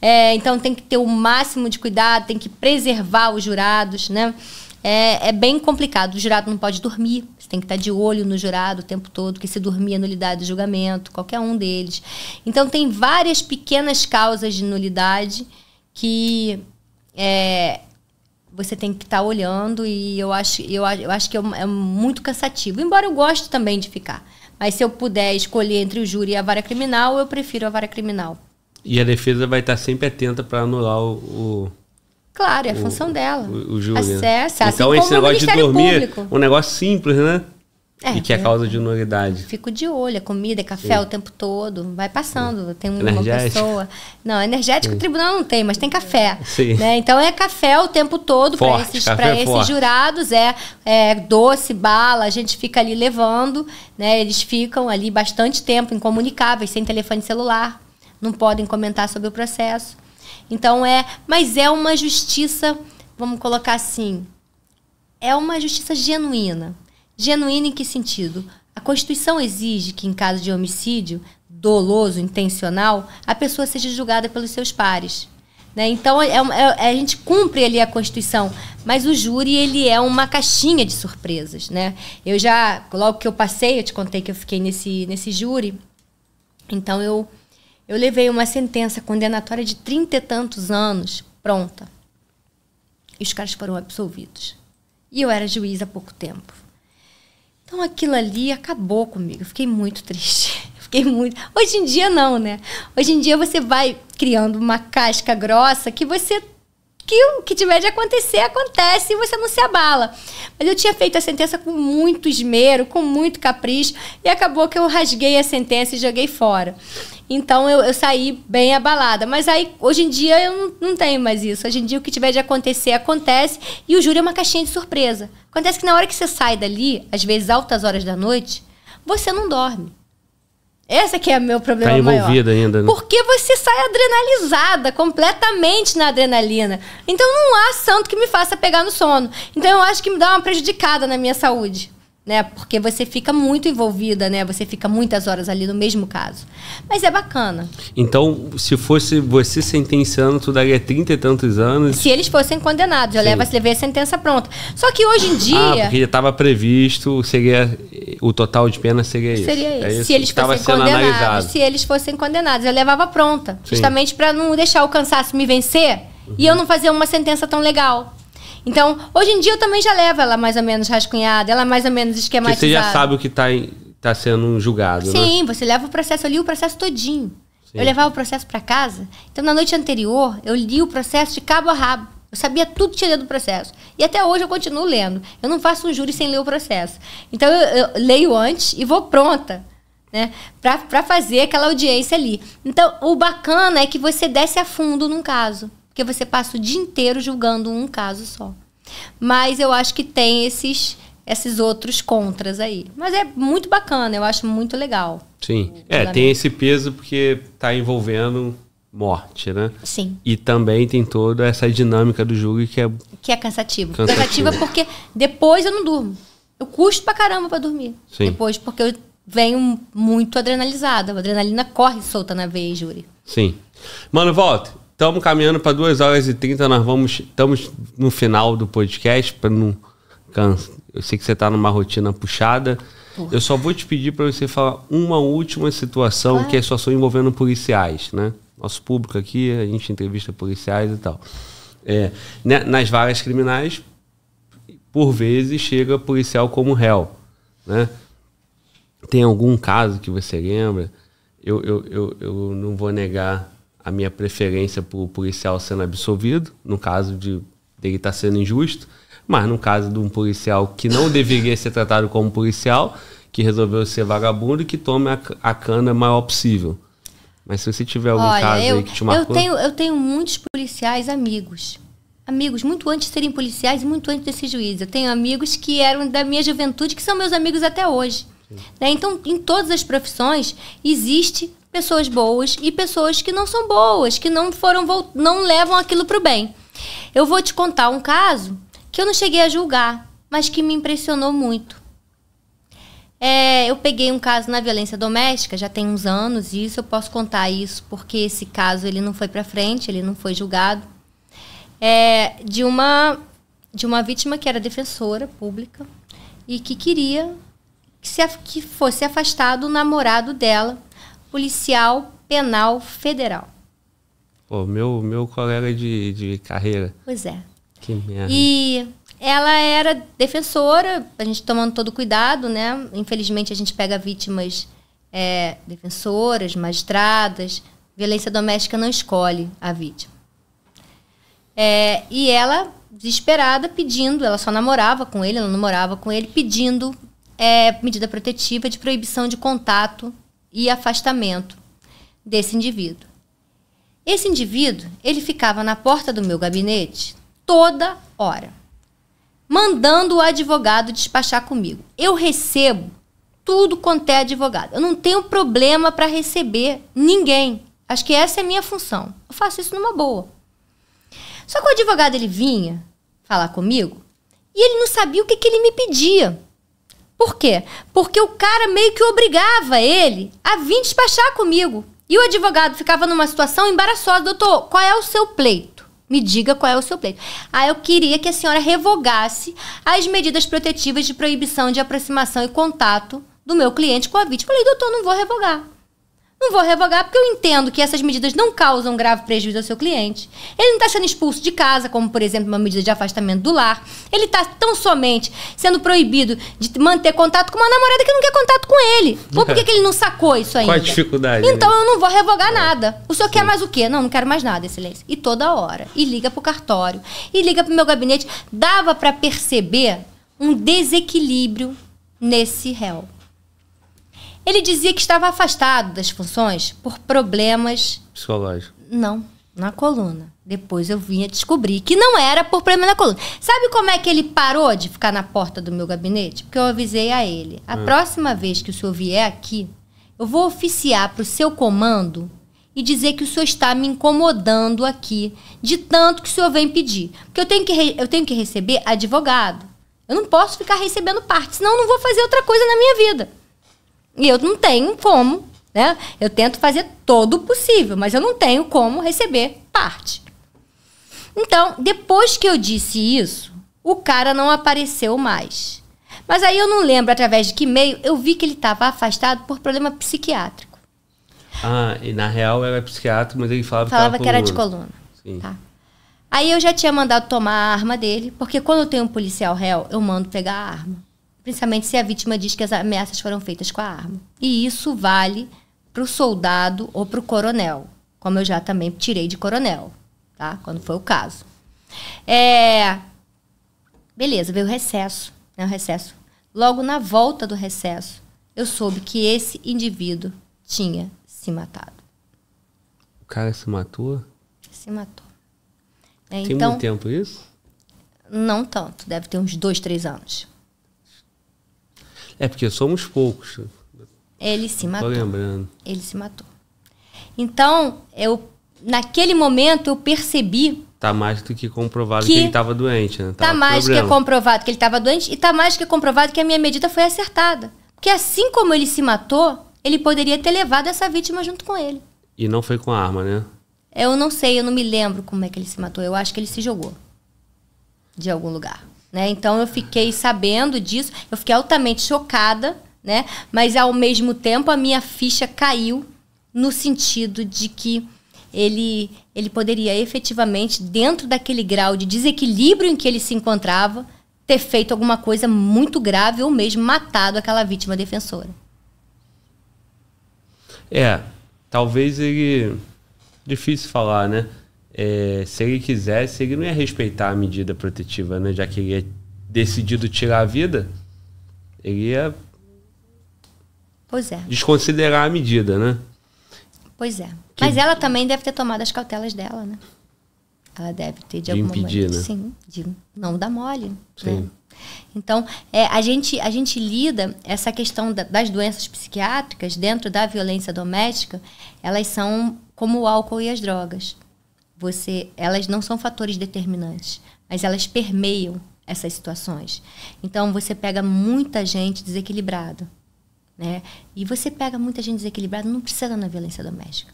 B: É, então tem que ter o máximo de cuidado, tem que preservar os jurados, né? É, é, bem complicado. O jurado não pode dormir. Você tem que estar de olho no jurado o tempo todo, que se dormir é nulidade do julgamento, qualquer um deles. Então, tem várias pequenas causas de nulidade que é, você tem que estar olhando e eu acho, eu, eu acho que é, é muito cansativo. Embora eu goste também de ficar. Mas se eu puder escolher entre o júri e a vara criminal, eu prefiro a vara criminal.
A: E a defesa vai estar sempre atenta para anular o, o Claro, é a função dela. O, o júri. Acesso, né? Assim então, esse negócio de dormir, é Público. um negócio simples, né? É, e que é, é. causa de nulidade.
B: Fico de olho, é comida, é café é. o tempo todo, vai passando, tem uma energético. pessoa. Não, energético o tribunal não tem, mas tem café. Né? Então é café o tempo todo para esses, pra esses jurados, é, doce, bala, a gente fica ali levando, né? Eles ficam ali bastante tempo incomunicáveis, sem telefone celular, não podem comentar sobre o processo. Então é, mas é uma justiça, vamos colocar assim, é uma justiça genuína. Genuína em que sentido? A Constituição exige que em caso de homicídio doloso, intencional, a pessoa seja julgada pelos seus pares. Né? Então é, é, a gente cumpre ali a Constituição, mas o júri ele é uma caixinha de surpresas, né? Eu já logo que eu passei, eu te contei que eu fiquei nesse nesse júri, então eu eu levei uma sentença condenatória de trinta e tantos anos pronta. E os caras foram absolvidos. E eu era juiz há pouco tempo. Então aquilo ali acabou comigo. fiquei muito triste. fiquei muito. Hoje em dia não, né? Hoje em dia você vai criando uma casca grossa que você que o que tiver de acontecer, acontece e você não se abala. Mas eu tinha feito a sentença com muito esmero, com muito capricho, e acabou que eu rasguei a sentença e joguei fora. Então eu, eu saí bem abalada. Mas aí, hoje em dia, eu não, não tenho mais isso. Hoje em dia, o que tiver de acontecer, acontece. E o júri é uma caixinha de surpresa. Acontece que na hora que você sai dali, às vezes altas horas da noite, você não dorme. Esse que é meu problema tá envolvida maior. ainda, né? Porque você sai adrenalizada, completamente na adrenalina. Então não há santo que me faça pegar no sono. Então eu acho que me dá uma prejudicada na minha saúde né? Porque você fica muito envolvida, né? Você fica muitas horas ali no mesmo caso. Mas é bacana.
A: Então, se fosse você sentenciando, tu daria trinta e tantos anos. Se
B: eles fossem condenados, já leva, levei a sentença pronta. Só que hoje em ah, dia. Ah, porque
A: já estava previsto, seria. O total de pena seria isso. Seria isso. É isso se eles fossem condenados. Analisado. Se
B: eles fossem condenados, eu levava pronta. Sim. Justamente para não deixar o cansaço me vencer uhum. e eu não fazer uma sentença tão legal. Então, hoje em dia eu também já levo ela mais ou menos rascunhada, ela mais ou menos esquematizada. Porque você já sabe
A: o que está tá sendo julgado, né? Sim,
B: né? você leva o processo, eu li o processo todinho. Sim. Eu levava o processo para casa. Então, na noite anterior, eu li o processo de cabo a rabo. Eu sabia tudo que tinha do processo. E até hoje eu continuo lendo. Eu não faço um júri sem ler o processo. Então eu, eu leio antes e vou pronta. Né, para fazer aquela audiência ali. Então, o bacana é que você desce a fundo num caso. Porque você passa o dia inteiro julgando um caso só. Mas eu acho que tem esses esses outros contras aí. Mas é muito bacana, eu acho muito legal.
A: Sim. É, tem esse peso porque está envolvendo morte, né? Sim. E também tem toda essa dinâmica do jogo que é que
B: é cansativo. Cansativo, porque depois eu não durmo. Eu custo pra caramba pra dormir. Sim. Depois porque eu venho muito adrenalizada. A adrenalina corre solta na veia, Júri.
A: Sim. Mano, volta. Estamos caminhando para 2 horas e 30, nós vamos. Estamos no final do podcast, para não cansar. Eu sei que você está numa rotina puxada. Porra. Eu só vou te pedir para você falar uma última situação, claro. que é a situação envolvendo policiais, né? Nosso público aqui, a gente entrevista policiais e tal. É, né, nas vagas criminais, por vezes chega policial como réu, né? Tem algum caso que você lembra? Eu, eu, eu, eu não vou negar a minha preferência por policial sendo absolvido, no caso de dele estar tá sendo injusto, mas no caso de um policial que não deveria ser tratado como policial, que resolveu ser vagabundo e que tome a, a cana maior possível. Mas se você tiver algum Olha, caso eu, aí que te marcou... Eu tenho, eu
B: tenho muitos policiais amigos. Amigos, muito antes de serem policiais e muito antes desse juiz. Eu tenho amigos que eram da minha juventude, que são meus amigos até hoje. Né? Então, em todas as profissões, existe pessoas boas e pessoas que não são boas, que não foram não levam aquilo para o bem. Eu vou te contar um caso que eu não cheguei a julgar, mas que me impressionou muito. É, eu peguei um caso na violência doméstica, já tem uns anos, e isso eu posso contar isso porque esse caso ele não foi para frente, ele não foi julgado. É, de uma de uma vítima que era defensora pública e que queria que, se, que fosse afastado o namorado dela policial penal federal.
A: Pô, meu, meu colega de, de carreira. Pois é. Que merda. E
B: ela era defensora, a gente tomando todo cuidado, né? Infelizmente a gente pega vítimas é, defensoras, magistradas. Violência doméstica não escolhe a vítima. É, e ela, desesperada, pedindo, ela só namorava com ele, ela não namorava com ele, pedindo é, medida protetiva de proibição de contato e afastamento desse indivíduo. Esse indivíduo, ele ficava na porta do meu gabinete toda hora, mandando o advogado despachar comigo. Eu recebo tudo quanto é advogado. Eu não tenho problema para receber ninguém. Acho que essa é a minha função. Eu faço isso numa boa. Só que o advogado ele vinha falar comigo e ele não sabia o que, que ele me pedia. Por quê? Porque o cara meio que obrigava ele a vir despachar comigo. E o advogado ficava numa situação embaraçosa. Doutor, qual é o seu pleito? Me diga qual é o seu pleito. Ah, eu queria que a senhora revogasse as medidas protetivas de proibição de aproximação e contato do meu cliente com a vítima. Eu falei, doutor, não vou revogar. Não vou revogar porque eu entendo que essas medidas não causam grave prejuízo ao seu cliente. Ele não está sendo expulso de casa, como por exemplo uma medida de afastamento do lar. Ele está tão somente sendo proibido de manter contato com uma namorada que não quer contato com ele. por que, que ele não sacou isso ainda? Qual a dificuldade? Então né? eu não vou revogar é. nada. O senhor Sim. quer mais o quê? Não, não quero mais nada, excelência. E toda hora. E liga para o cartório. E liga o meu gabinete. Dava para perceber um desequilíbrio nesse réu. Ele dizia que estava afastado das funções por problemas.
A: Psicológicos.
B: Não, na coluna. Depois eu vinha descobrir que não era por problema na coluna. Sabe como é que ele parou de ficar na porta do meu gabinete? Porque eu avisei a ele: a hum. próxima vez que o senhor vier aqui, eu vou oficiar para o seu comando e dizer que o senhor está me incomodando aqui, de tanto que o senhor vem pedir. Porque eu tenho que, eu tenho que receber advogado. Eu não posso ficar recebendo parte, senão eu não vou fazer outra coisa na minha vida. E eu não tenho como, né? Eu tento fazer todo o possível, mas eu não tenho como receber parte. Então, depois que eu disse isso, o cara não apareceu mais. Mas aí eu não lembro através de que meio eu vi que ele estava afastado por problema psiquiátrico.
A: Ah, e na real era psiquiatra, mas ele falava, falava que era, que era de coluna. Tá.
B: Aí eu já tinha mandado tomar a arma dele, porque quando eu tenho um policial réu, eu mando pegar a arma principalmente se a vítima diz que as ameaças foram feitas com a arma. E isso vale para o soldado ou para o coronel, como eu já também tirei de coronel, tá? Quando foi o caso. É... Beleza, veio o recesso, né? O recesso. Logo na volta do recesso, eu soube que esse indivíduo tinha se matado.
A: O cara se matou?
B: Se matou. É, Tem então, muito tempo isso? Não tanto, deve ter uns dois, três anos.
A: É porque somos poucos.
B: Ele se matou. Tô lembrando. Ele se matou. Então, eu naquele momento eu percebi
A: Tá mais do que comprovado que, que ele estava doente, né? Tá tava tá mais do que
B: comprovado que ele estava doente e tá mais do que comprovado que a minha medida foi acertada. Porque assim como ele se matou, ele poderia ter levado essa vítima junto com ele.
A: E não foi com arma, né?
B: Eu não sei, eu não me lembro como é que ele se matou. Eu acho que ele se jogou de algum lugar. Né? Então eu fiquei sabendo disso, eu fiquei altamente chocada, né? Mas ao mesmo tempo a minha ficha caiu no sentido de que ele ele poderia efetivamente dentro daquele grau de desequilíbrio em que ele se encontrava ter feito alguma coisa muito grave ou mesmo matado aquela vítima defensora.
A: É, talvez ele difícil falar, né? é, se ele quisesse, ele não ia respeitar a medida protetiva, né? Já que ele é decidido tirar a vida, ele ia. Pois é. Desconsiderar a medida, né?
B: Pois é. Que... Mas ela também deve ter tomado as cautelas dela, né? Ela deve ter de, de alguma impedir, maneira. Né? Sim, de não dar mole. Né? Sim. Né? Então, é, a, gente, a gente lida essa questão da, das doenças psiquiátricas dentro da violência doméstica, elas são como o álcool e as drogas você, elas não são fatores determinantes, mas elas permeiam essas situações. Então você pega muita gente desequilibrada, né? E você pega muita gente desequilibrada não precisa na violência doméstica.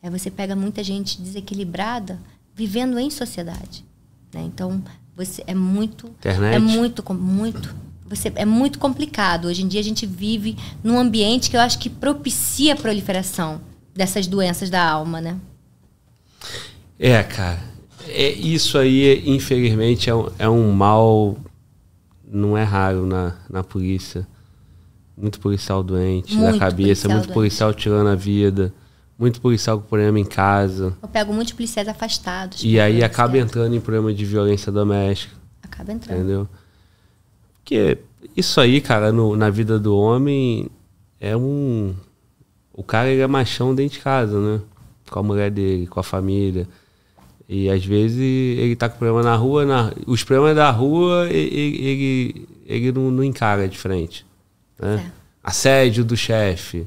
B: É você pega muita gente desequilibrada vivendo em sociedade, né? Então você é muito é Internet. é muito muito você, é muito complicado. Hoje em dia a gente vive num ambiente que eu acho que propicia a proliferação dessas doenças da alma, né?
A: É, cara. É, isso aí, infelizmente, é um, é um mal. Não é raro na, na polícia. Muito policial doente muito da cabeça, policial muito doente. policial tirando a vida, muito policial com problema em casa.
B: Eu pego muitos policiais afastados.
A: E aí acaba certo. entrando em problema de violência doméstica. Acaba entrando. Entendeu? Porque isso aí, cara, no, na vida do homem é um. O cara ele é machão dentro de casa, né? com a mulher dele, com a família. E às vezes ele tá com problema na rua, na, os problemas da rua ele, ele, ele não, não, encara de frente. Né? É. Assédio do chefe.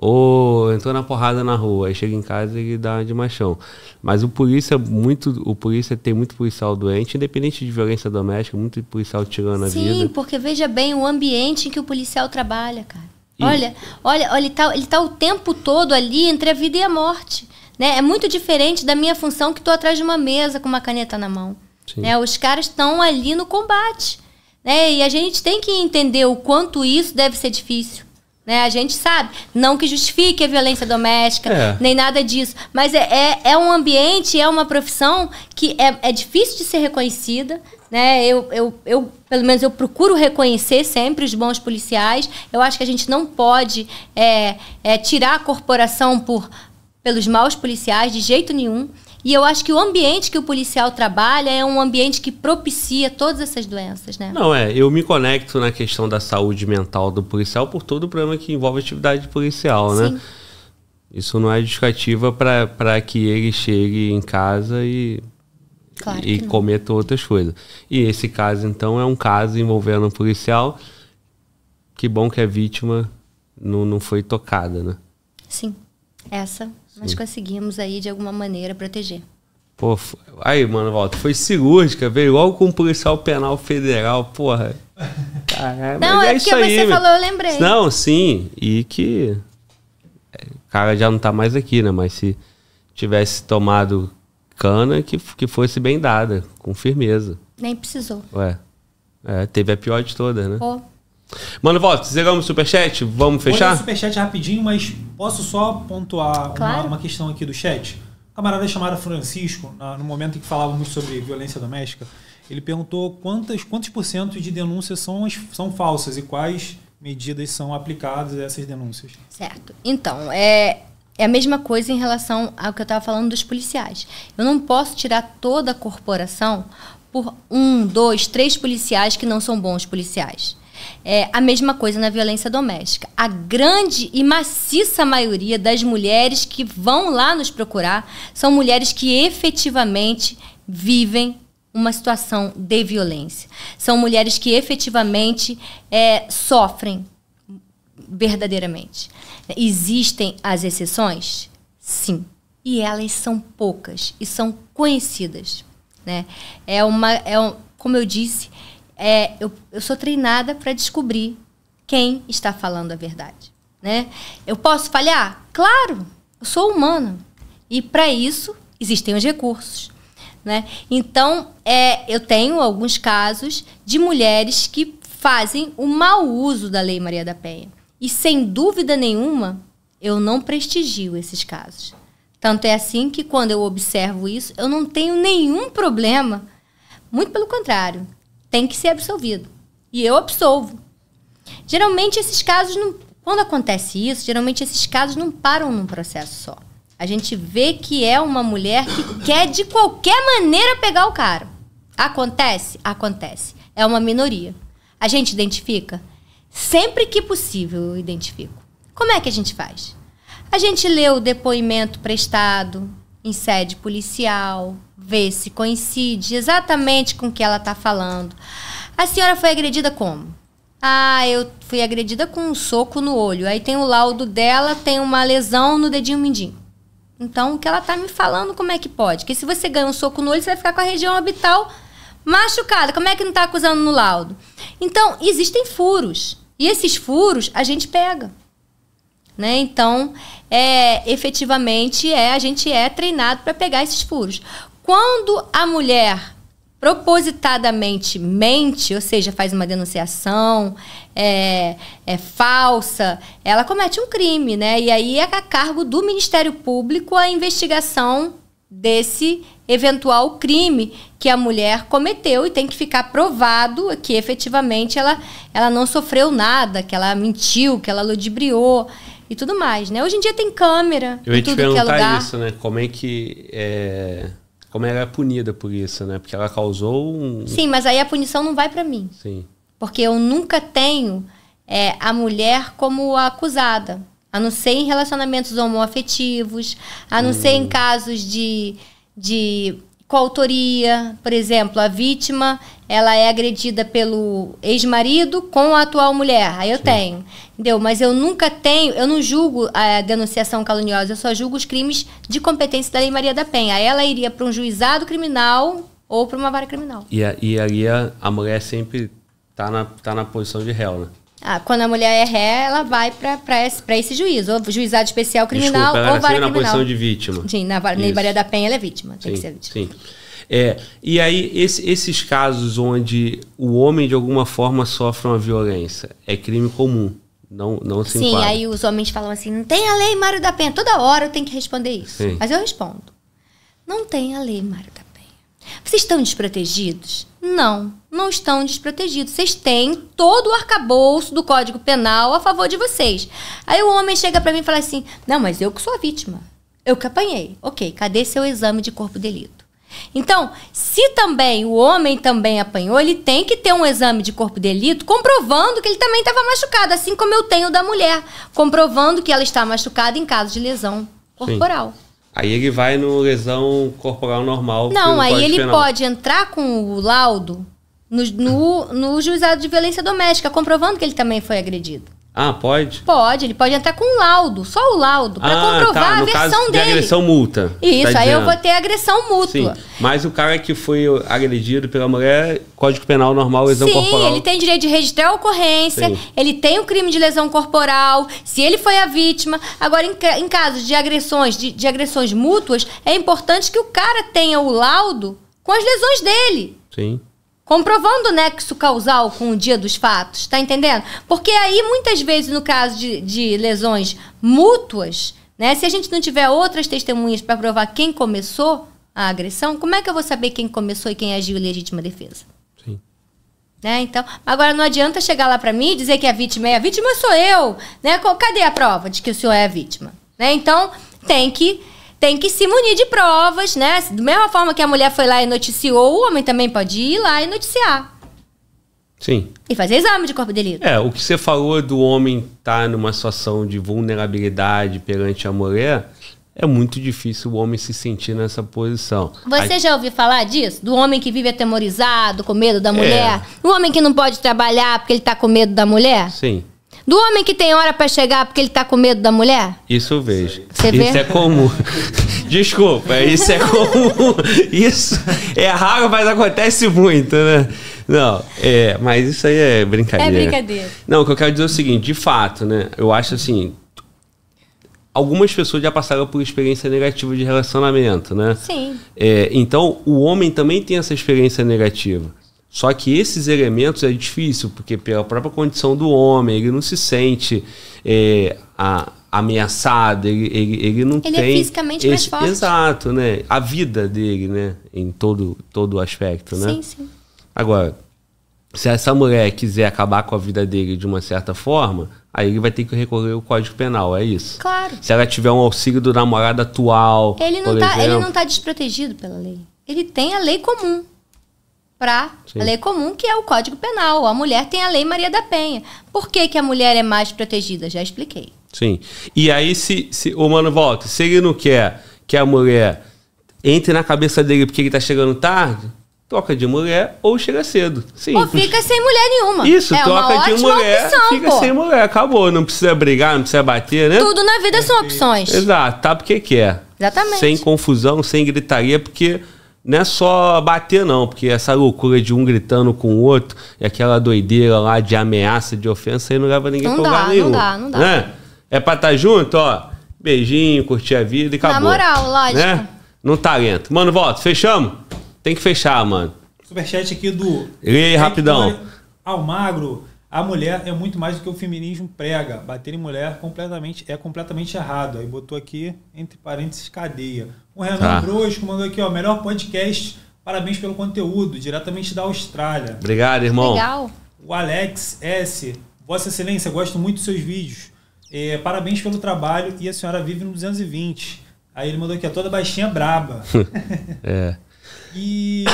A: Ou entrou na porrada na rua, aí chega em casa e dá de machão. Mas o polícia é muito. O polícia tem muito policial doente, independente de violência doméstica, muito policial tirando a vida. Sim,
B: porque veja bem o ambiente em que o policial trabalha, cara. E... Olha, olha, olha, ele tá, ele tá o tempo todo ali entre a vida e a morte. Né? É muito diferente da minha função que estou atrás de uma mesa com uma caneta na mão. Né? Os caras estão ali no combate. Né? E a gente tem que entender o quanto isso deve ser difícil. Né? A gente sabe, não que justifique a violência doméstica, é. nem nada disso. Mas é, é, é, um ambiente, é uma profissão que é, é difícil de ser reconhecida. Né? Eu, eu, eu, pelo menos, eu procuro reconhecer sempre os bons policiais. Eu acho que a gente não pode é, é tirar a corporação por pelos maus policiais de jeito nenhum. E eu acho que o ambiente que o policial trabalha é um ambiente que propicia todas essas doenças, né? Não,
A: é. Eu me conecto na questão da saúde mental do policial por todo o problema que envolve atividade policial, né? Sim. né? Isso não é justificativa para que ele chegue em casa e, claro e cometa outras coisas. E esse caso, então, é um caso envolvendo um policial. Que bom que a vítima não, não foi tocada, né?
B: Sim. Essa mas conseguimos aí de alguma maneira proteger.
A: Pô, aí, mano, volta. Foi cirúrgica, veio Igual com o policial penal federal, porra. não, é, é porque aí, você meu. falou, eu lembrei. Não, sim, e que. O é, cara já não tá mais aqui, né? Mas se tivesse tomado cana, que, que fosse bem dada, com firmeza. Nem precisou. Ué. É, teve a pior de todas, né? Pô. Mano, volta, chegamos no superchat? Vamos fechar? Vou
C: superchat rapidinho, mas posso só pontuar claro. uma, uma, questão aqui do chat? O camarada chamado Francisco, no momento em que falávamos sobre violência doméstica, ele perguntou quantas, quantos por cento de denúncias são, são falsas e quais medidas são aplicadas a essas denúncias.
B: Certo. Então, é, é a mesma coisa em relação ao que eu estava falando dos policiais. Eu não posso tirar toda a corporação por um, dois, três policiais que não são bons policiais. É, a mesma coisa na violência doméstica. A grande e maciça maioria das mulheres que vão lá nos procurar são mulheres que efetivamente vivem uma situação de violência. São mulheres que efetivamente é, sofrem verdadeiramente. Existem as exceções? Sim. E elas são poucas e são conhecidas. Né? É uma, é um, como eu disse, é, eu, eu sou treinada para descobrir quem está falando a verdade. Né? Eu posso falhar? Claro, eu sou humana E para isso existem os recursos. Né? Então, é, eu tenho alguns casos de mulheres que fazem o mau uso da Lei Maria da Penha. E sem dúvida nenhuma, eu não prestigio esses casos. Tanto é assim que quando eu observo isso, eu não tenho nenhum problema. Muito pelo contrário, tem que ser absolvido. E eu absolvo. Geralmente esses casos não, quando acontece isso, geralmente esses casos não param num processo só. A gente vê que é uma mulher que quer de qualquer maneira pegar o cara. Acontece? Acontece. É uma minoria. A gente identifica? Sempre que possível eu identifico. Como é que a gente faz? A gente lê o depoimento prestado, em sede policial, ver se coincide exatamente com o que ela está falando. A senhora foi agredida como? Ah, eu fui agredida com um soco no olho. Aí tem o laudo dela, tem uma lesão no dedinho mindinho. Então, o que ela tá me falando, como é que pode? Que se você ganha um soco no olho, você vai ficar com a região orbital machucada. Como é que não tá acusando no laudo? Então, existem furos. E esses furos a gente pega. Né? Então, é, efetivamente, é a gente é treinado para pegar esses furos. Quando a mulher propositadamente mente, ou seja, faz uma denunciação, é, é falsa, ela comete um crime, né? E aí é a cargo do Ministério Público a investigação desse eventual crime que a mulher cometeu e tem que ficar provado que efetivamente ela, ela não sofreu nada, que ela mentiu, que ela ludibriou e tudo mais, né? Hoje em dia tem câmera
A: Eu ia te é perguntar é isso, né? Como é que é... Como ela é punida por isso, né? Porque ela causou um... Sim, mas
B: aí a punição não vai para mim. Sim. Porque eu nunca tenho é, a mulher como a acusada. A não ser em relacionamentos homoafetivos, a não hum. ser em hum. casos de, de coautoria, por exemplo, a vítima ela é agredida pelo ex-marido com a atual mulher. Aí eu Sim. tenho, entendeu? Mas eu nunca tenho, eu não julgo a denunciação caluniosa, eu só julgo os crimes de competência da Lei Maria da Penha. Aí ela iria para um juizado criminal ou para uma vara criminal.
A: E, e a, a mulher sempre está na, tá na posição de réu, né?
B: Ah, quando a mulher é ré, ela vai para esse, pra esse juízo, ou juizado especial criminal Desculpa, ou vara na criminal. na posição de vítima. Sim, na, na da Penha ela é vítima, tem sim, que ser vítima.
A: Sim. É, e aí, esse, esses casos onde o homem de alguma forma sofre uma violência, é crime comum. Não, não se Sim, aí
B: os homens falam assim: não tem a lei Mário da Penha. Toda hora eu tenho que responder isso. Sim. Mas eu respondo: não tem a lei Mário da Penha. Vocês estão desprotegidos? Não, não estão desprotegidos. Vocês têm todo o arcabouço do Código Penal a favor de vocês. Aí o homem chega para mim e fala assim: Não, mas eu que sou a vítima. Eu que apanhei. Ok, cadê seu exame de corpo de delito? Então, se também o homem também apanhou, ele tem que ter um exame de corpo de delito comprovando que ele também estava machucado, assim como eu tenho da mulher, comprovando que ela está machucada em caso de lesão corporal. Sim.
A: Aí ele vai no lesão corporal normal. Não, aí ele penal. pode
B: entrar com o laudo no, no, no juizado de violência doméstica, comprovando que ele também foi agredido. Ah, pode? Pode, ele pode entrar com um laudo, só o laudo, para ah, comprovar tá, a versão caso de dele. agressão
A: multa. Tá Isso, tá aí eu vou ter
B: agressão mútua. Sim,
A: mas o cara que foi agredido pela mulher, Código Penal normal, lesão Sim, corporal. Sim, ele tem
B: direito de registrar a ocorrência, Sim. ele tem o crime de lesão corporal, se ele foi a vítima. Agora, em, em casos de agressões, de, de agressões mútuas, é importante que o cara tenha o laudo com as lesões dele. Sim comprovando né, o nexo causal com o dia dos fatos, tá entendendo? Porque aí muitas vezes no caso de, de lesões mútuas, né, se a gente não tiver outras testemunhas para provar quem começou a agressão, como é que eu vou saber quem começou e quem agiu em legítima defesa? Sim. Né? Então, agora não adianta chegar lá para mim e dizer que a vítima é a vítima sou eu, né? Cadê a prova de que o senhor é a vítima? Né? Então, tem que tem que se munir de provas, né? Da mesma forma que a mulher foi lá e noticiou, o homem também pode ir lá e noticiar. Sim. E fazer exame de corpo de delito. É, o
A: que você falou do homem estar tá numa situação de vulnerabilidade perante a mulher, é muito difícil o homem se sentir nessa posição. Você
B: já ouviu falar disso? Do homem que vive atemorizado, com medo da é. mulher? É. O homem que não pode trabalhar porque ele está com medo da mulher? Sim. Do homem que tem hora para chegar porque ele tá com medo da mulher?
A: Isso eu vejo. Você vê? Isso é comum. Desculpa, isso é comum. Isso é raro, mas acontece muito, né? Não, é, mas isso aí é brincadeira. É brincadeira. Não, o que eu quero dizer é o seguinte, de fato, né? Eu acho assim, algumas pessoas já passaram por experiência negativa de relacionamento, né? Sim. É, então, o homem também tem essa experiência negativa. Só que esses elementos é difícil, porque pela própria condição do homem, ele não se sente é, a, ameaçado, ele, ele, ele não ele é tem... Ele é fisicamente esse, mais forte. Exato, né? A vida dele, né? Em todo, todo aspecto, né? Sim, sim. Agora, se essa mulher quiser acabar com a vida dele de uma certa forma, aí ele vai ter que recorrer ao Código Penal, é isso? Claro. Se ela tiver um auxílio do namorado atual, ele não, tá, exemplo, ele não tá
B: desprotegido pela lei. Ele tem a lei comum para a lei comum, que é o Código Penal. A mulher tem a Lei Maria da Penha. Por que, que a mulher é mais protegida? Já expliquei.
A: Sim. E aí, se, se o mano volta, se ele não quer que a mulher entre na cabeça dele porque ele está chegando tarde, toca de mulher ou chega cedo. Sim. Ou fica
B: sem mulher nenhuma. Isso, é de mulher, opção, fica pô. sem
A: mulher, acabou. Não precisa brigar, não precisa bater, né? Tudo
B: na vida são opções.
A: Exato, tá porque quer. Exatamente. Sem confusão, sem gritaria, porque não é só bater, não, porque essa loucura de um gritando com o outro e aquela doideira lá de ameaça, de ofensa, aí não leva ninguém não pra lugar nenhum. Não dá, não dá, né? É pra estar tá junto, ó. Beijinho, curtir a vida e acabou. Na moral, né? lógico. Né? Não talento. Tá mano, volta, fechamos? Tem que fechar, mano.
C: Superchat aqui do.
A: Lê rapidão.
C: Almagro a mulher é muito mais do que o feminismo prega. Bater em mulher completamente é completamente errado. Aí botou aqui, entre parênteses, cadeia. O Renan tá. mandou aqui, ó, melhor podcast. Parabéns pelo conteúdo, diretamente da Austrália. Obrigado, irmão. Legal. O Alex S. Vossa Excelência, gosto muito dos seus vídeos. É, parabéns pelo trabalho e a senhora vive no 220. Aí ele mandou aqui, ó, toda baixinha é braba.
A: é.
C: E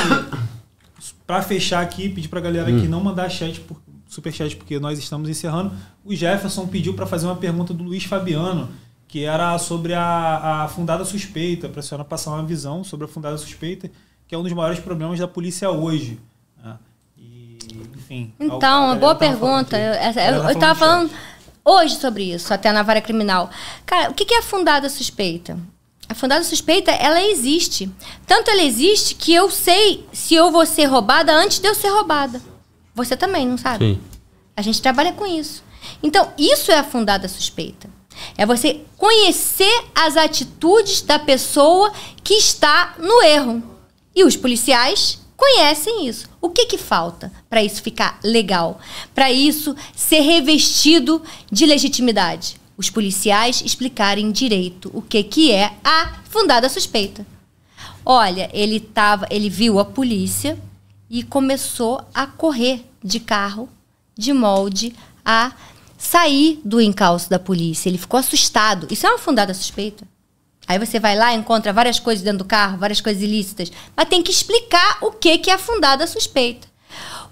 C: para fechar aqui, pedir pra galera hum. aqui não mandar chat, porque superchat porque nós estamos encerrando. O Jefferson pediu para fazer uma pergunta do Luiz Fabiano, que era sobre a, a fundada suspeita, para a senhora passar uma visão sobre a fundada suspeita, que é um dos maiores problemas da polícia hoje. Né? E, enfim. Então, uma boa pergunta.
B: eu estava falando hoje sobre isso, até na vara criminal. Cara, o que é fundada suspeita? A fundada suspeita, ela existe. Tanto ela existe que eu sei se eu vou ser roubada antes de eu ser roubada. Você também não sabe. Sim. A gente trabalha com isso. Então, isso é a fundada suspeita. É você conhecer as atitudes da pessoa que está no erro. E os policiais conhecem isso. O que, que falta para isso ficar legal? Para isso ser revestido de legitimidade? Os policiais explicarem direito o que, que é a fundada suspeita. Olha, ele tava, ele viu a polícia e começou a correr de carro, de molde, a sair do encalço da polícia. Ele ficou assustado. Isso é uma fundada suspeita. Aí você vai lá, encontra várias coisas dentro do carro, várias coisas ilícitas, mas tem que explicar o que que é a fundada suspeita.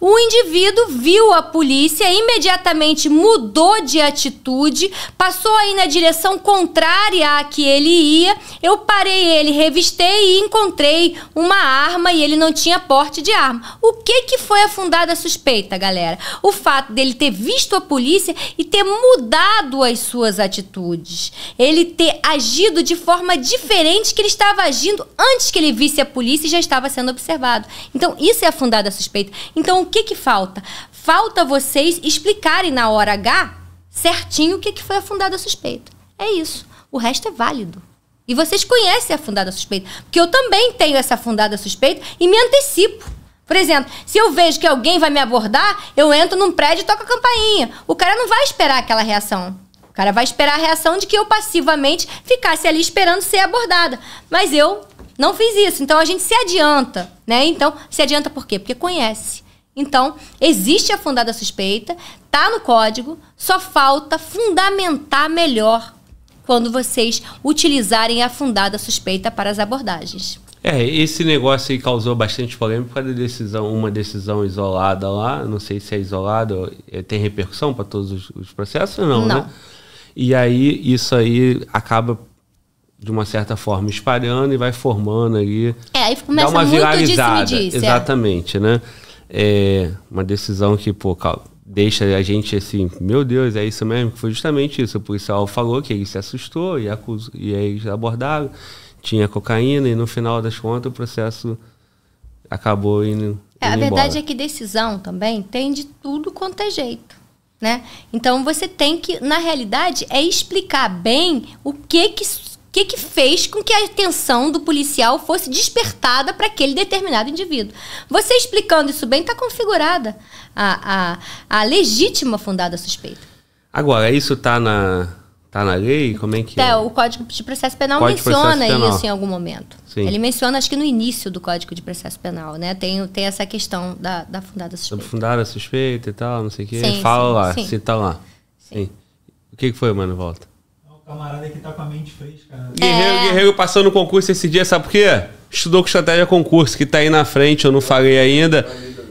B: O indivíduo viu a polícia, imediatamente mudou de atitude, passou aí na direção contrária à que ele ia. Eu parei ele, revistei e encontrei uma arma e ele não tinha porte de arma. O que que foi afundada a suspeita, galera? O fato dele ter visto a polícia e ter mudado as suas atitudes. Ele ter agido de forma diferente que ele estava agindo antes que ele visse a polícia e já estava sendo observado. Então, isso é afundada a suspeita. Então, que que falta? Falta vocês explicarem na hora H certinho o que, que foi afundada a suspeita. É isso. O resto é válido. E vocês conhecem a fundada suspeita. Porque eu também tenho essa fundada suspeita e me antecipo. Por exemplo, se eu vejo que alguém vai me abordar, eu entro num prédio e toco a campainha. O cara não vai esperar aquela reação. O cara vai esperar a reação de que eu passivamente ficasse ali esperando ser abordada. Mas eu não fiz isso. Então a gente se adianta, né? Então, se adianta por quê? Porque conhece. Então, existe a fundada suspeita, tá no código, só falta fundamentar melhor quando vocês utilizarem a fundada suspeita para as abordagens.
A: É, esse negócio aí causou bastante polêmica por da decisão, uma decisão isolada lá, não sei se é isolada, é, tem repercussão para todos os, os processos ou não, né? não, né? E aí isso aí acaba de uma certa forma espalhando e vai formando ali. É, aí começa dá uma muito viralizada, disse, disse, exatamente, é. né? é uma decisão que, pô, deixa a gente assim, meu Deus, é isso mesmo? Foi justamente isso. O policial falou que ele se assustou e, acusou, e aí é eles abordaram, tinha cocaína e no final das contas o processo acabou indo. É, a verdade embora. é
B: que decisão também tem de tudo quanto é jeito. Né? Então você tem que, na realidade, é explicar bem o que que que, que fez com que a atenção do policial fosse despertada para aquele determinado indivíduo. Você explicando isso bem, está configurada a, a, a legítima fundada suspeita.
A: Agora, isso está na, Tá na lei? Como é que é? é? O
B: Código de Processo Penal Código menciona processo penal. isso em algum momento. Sim. Ele menciona, acho que no início do Código de Processo Penal, né? Tem, tem essa questão da, da fundada suspeita. Sobre
A: fundada suspeita e tal, não sei o quê. Sim, Fala sim, lá, sim. cita lá. Sim. O que foi, mano? Volta
C: camarada que tá com a mente fresca.
A: Guerreiro, é. Guerreiro passou no concurso esse dia, sabe por quê? Estudou com estratégia concurso, que tá aí na frente, eu não falei ainda.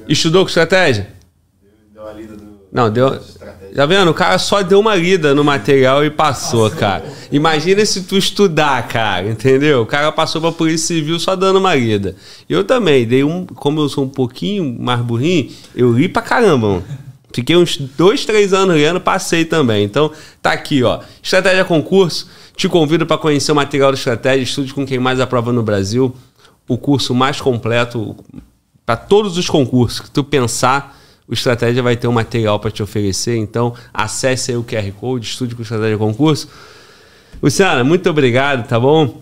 A: Estudou com estratégia? Deu a lida Não, deu. Tá vendo? O cara só deu uma lida no material e passou, passou. cara. Imagina se tu estudar, cara, entendeu? O cara passou pra Polícia Civil só dando uma lida. Eu também, dei um. Como eu sou um pouquinho mais burrinho, eu li pra caramba, mano. Fiquei uns dois, três anos ganhando, passei também. Então, tá aqui, ó. Estratégia Concurso. Te convido para conhecer o material da estratégia, estude com quem mais aprova no Brasil. O curso mais completo para todos os concursos que tu pensar, o Estratégia vai ter um material para te oferecer. Então, acesse aí o QR Code, estude com Estratégia Concurso. Luciana, muito obrigado, tá bom?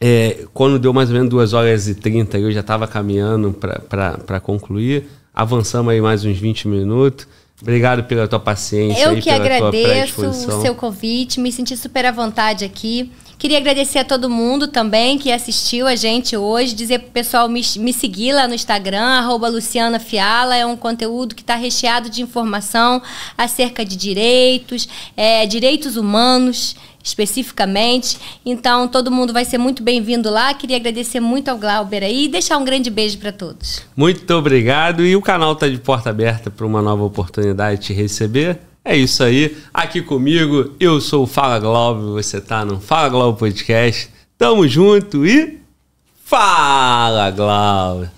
A: É, quando deu mais ou menos 2 horas e 30, eu já estava caminhando para concluir. Avançamos aí mais uns 20 minutos. Obrigado pela tua paciência. Eu aí, que agradeço o seu
B: convite, me senti super à vontade aqui. Queria agradecer a todo mundo também que assistiu a gente hoje, dizer pro pessoal me, me seguir lá no Instagram, arroba Luciana Fiala, é um conteúdo que está recheado de informação acerca de direitos, é, direitos humanos, especificamente. Então, todo mundo vai ser muito bem-vindo lá. Queria agradecer muito ao Glauber aí e deixar um grande beijo para todos.
A: Muito obrigado. E o canal está de porta aberta para uma nova oportunidade te receber. É isso aí. Aqui comigo, eu sou o Fala Glauber. Você está no Fala Glauber Podcast. Tamo junto e. Fala, Glauber!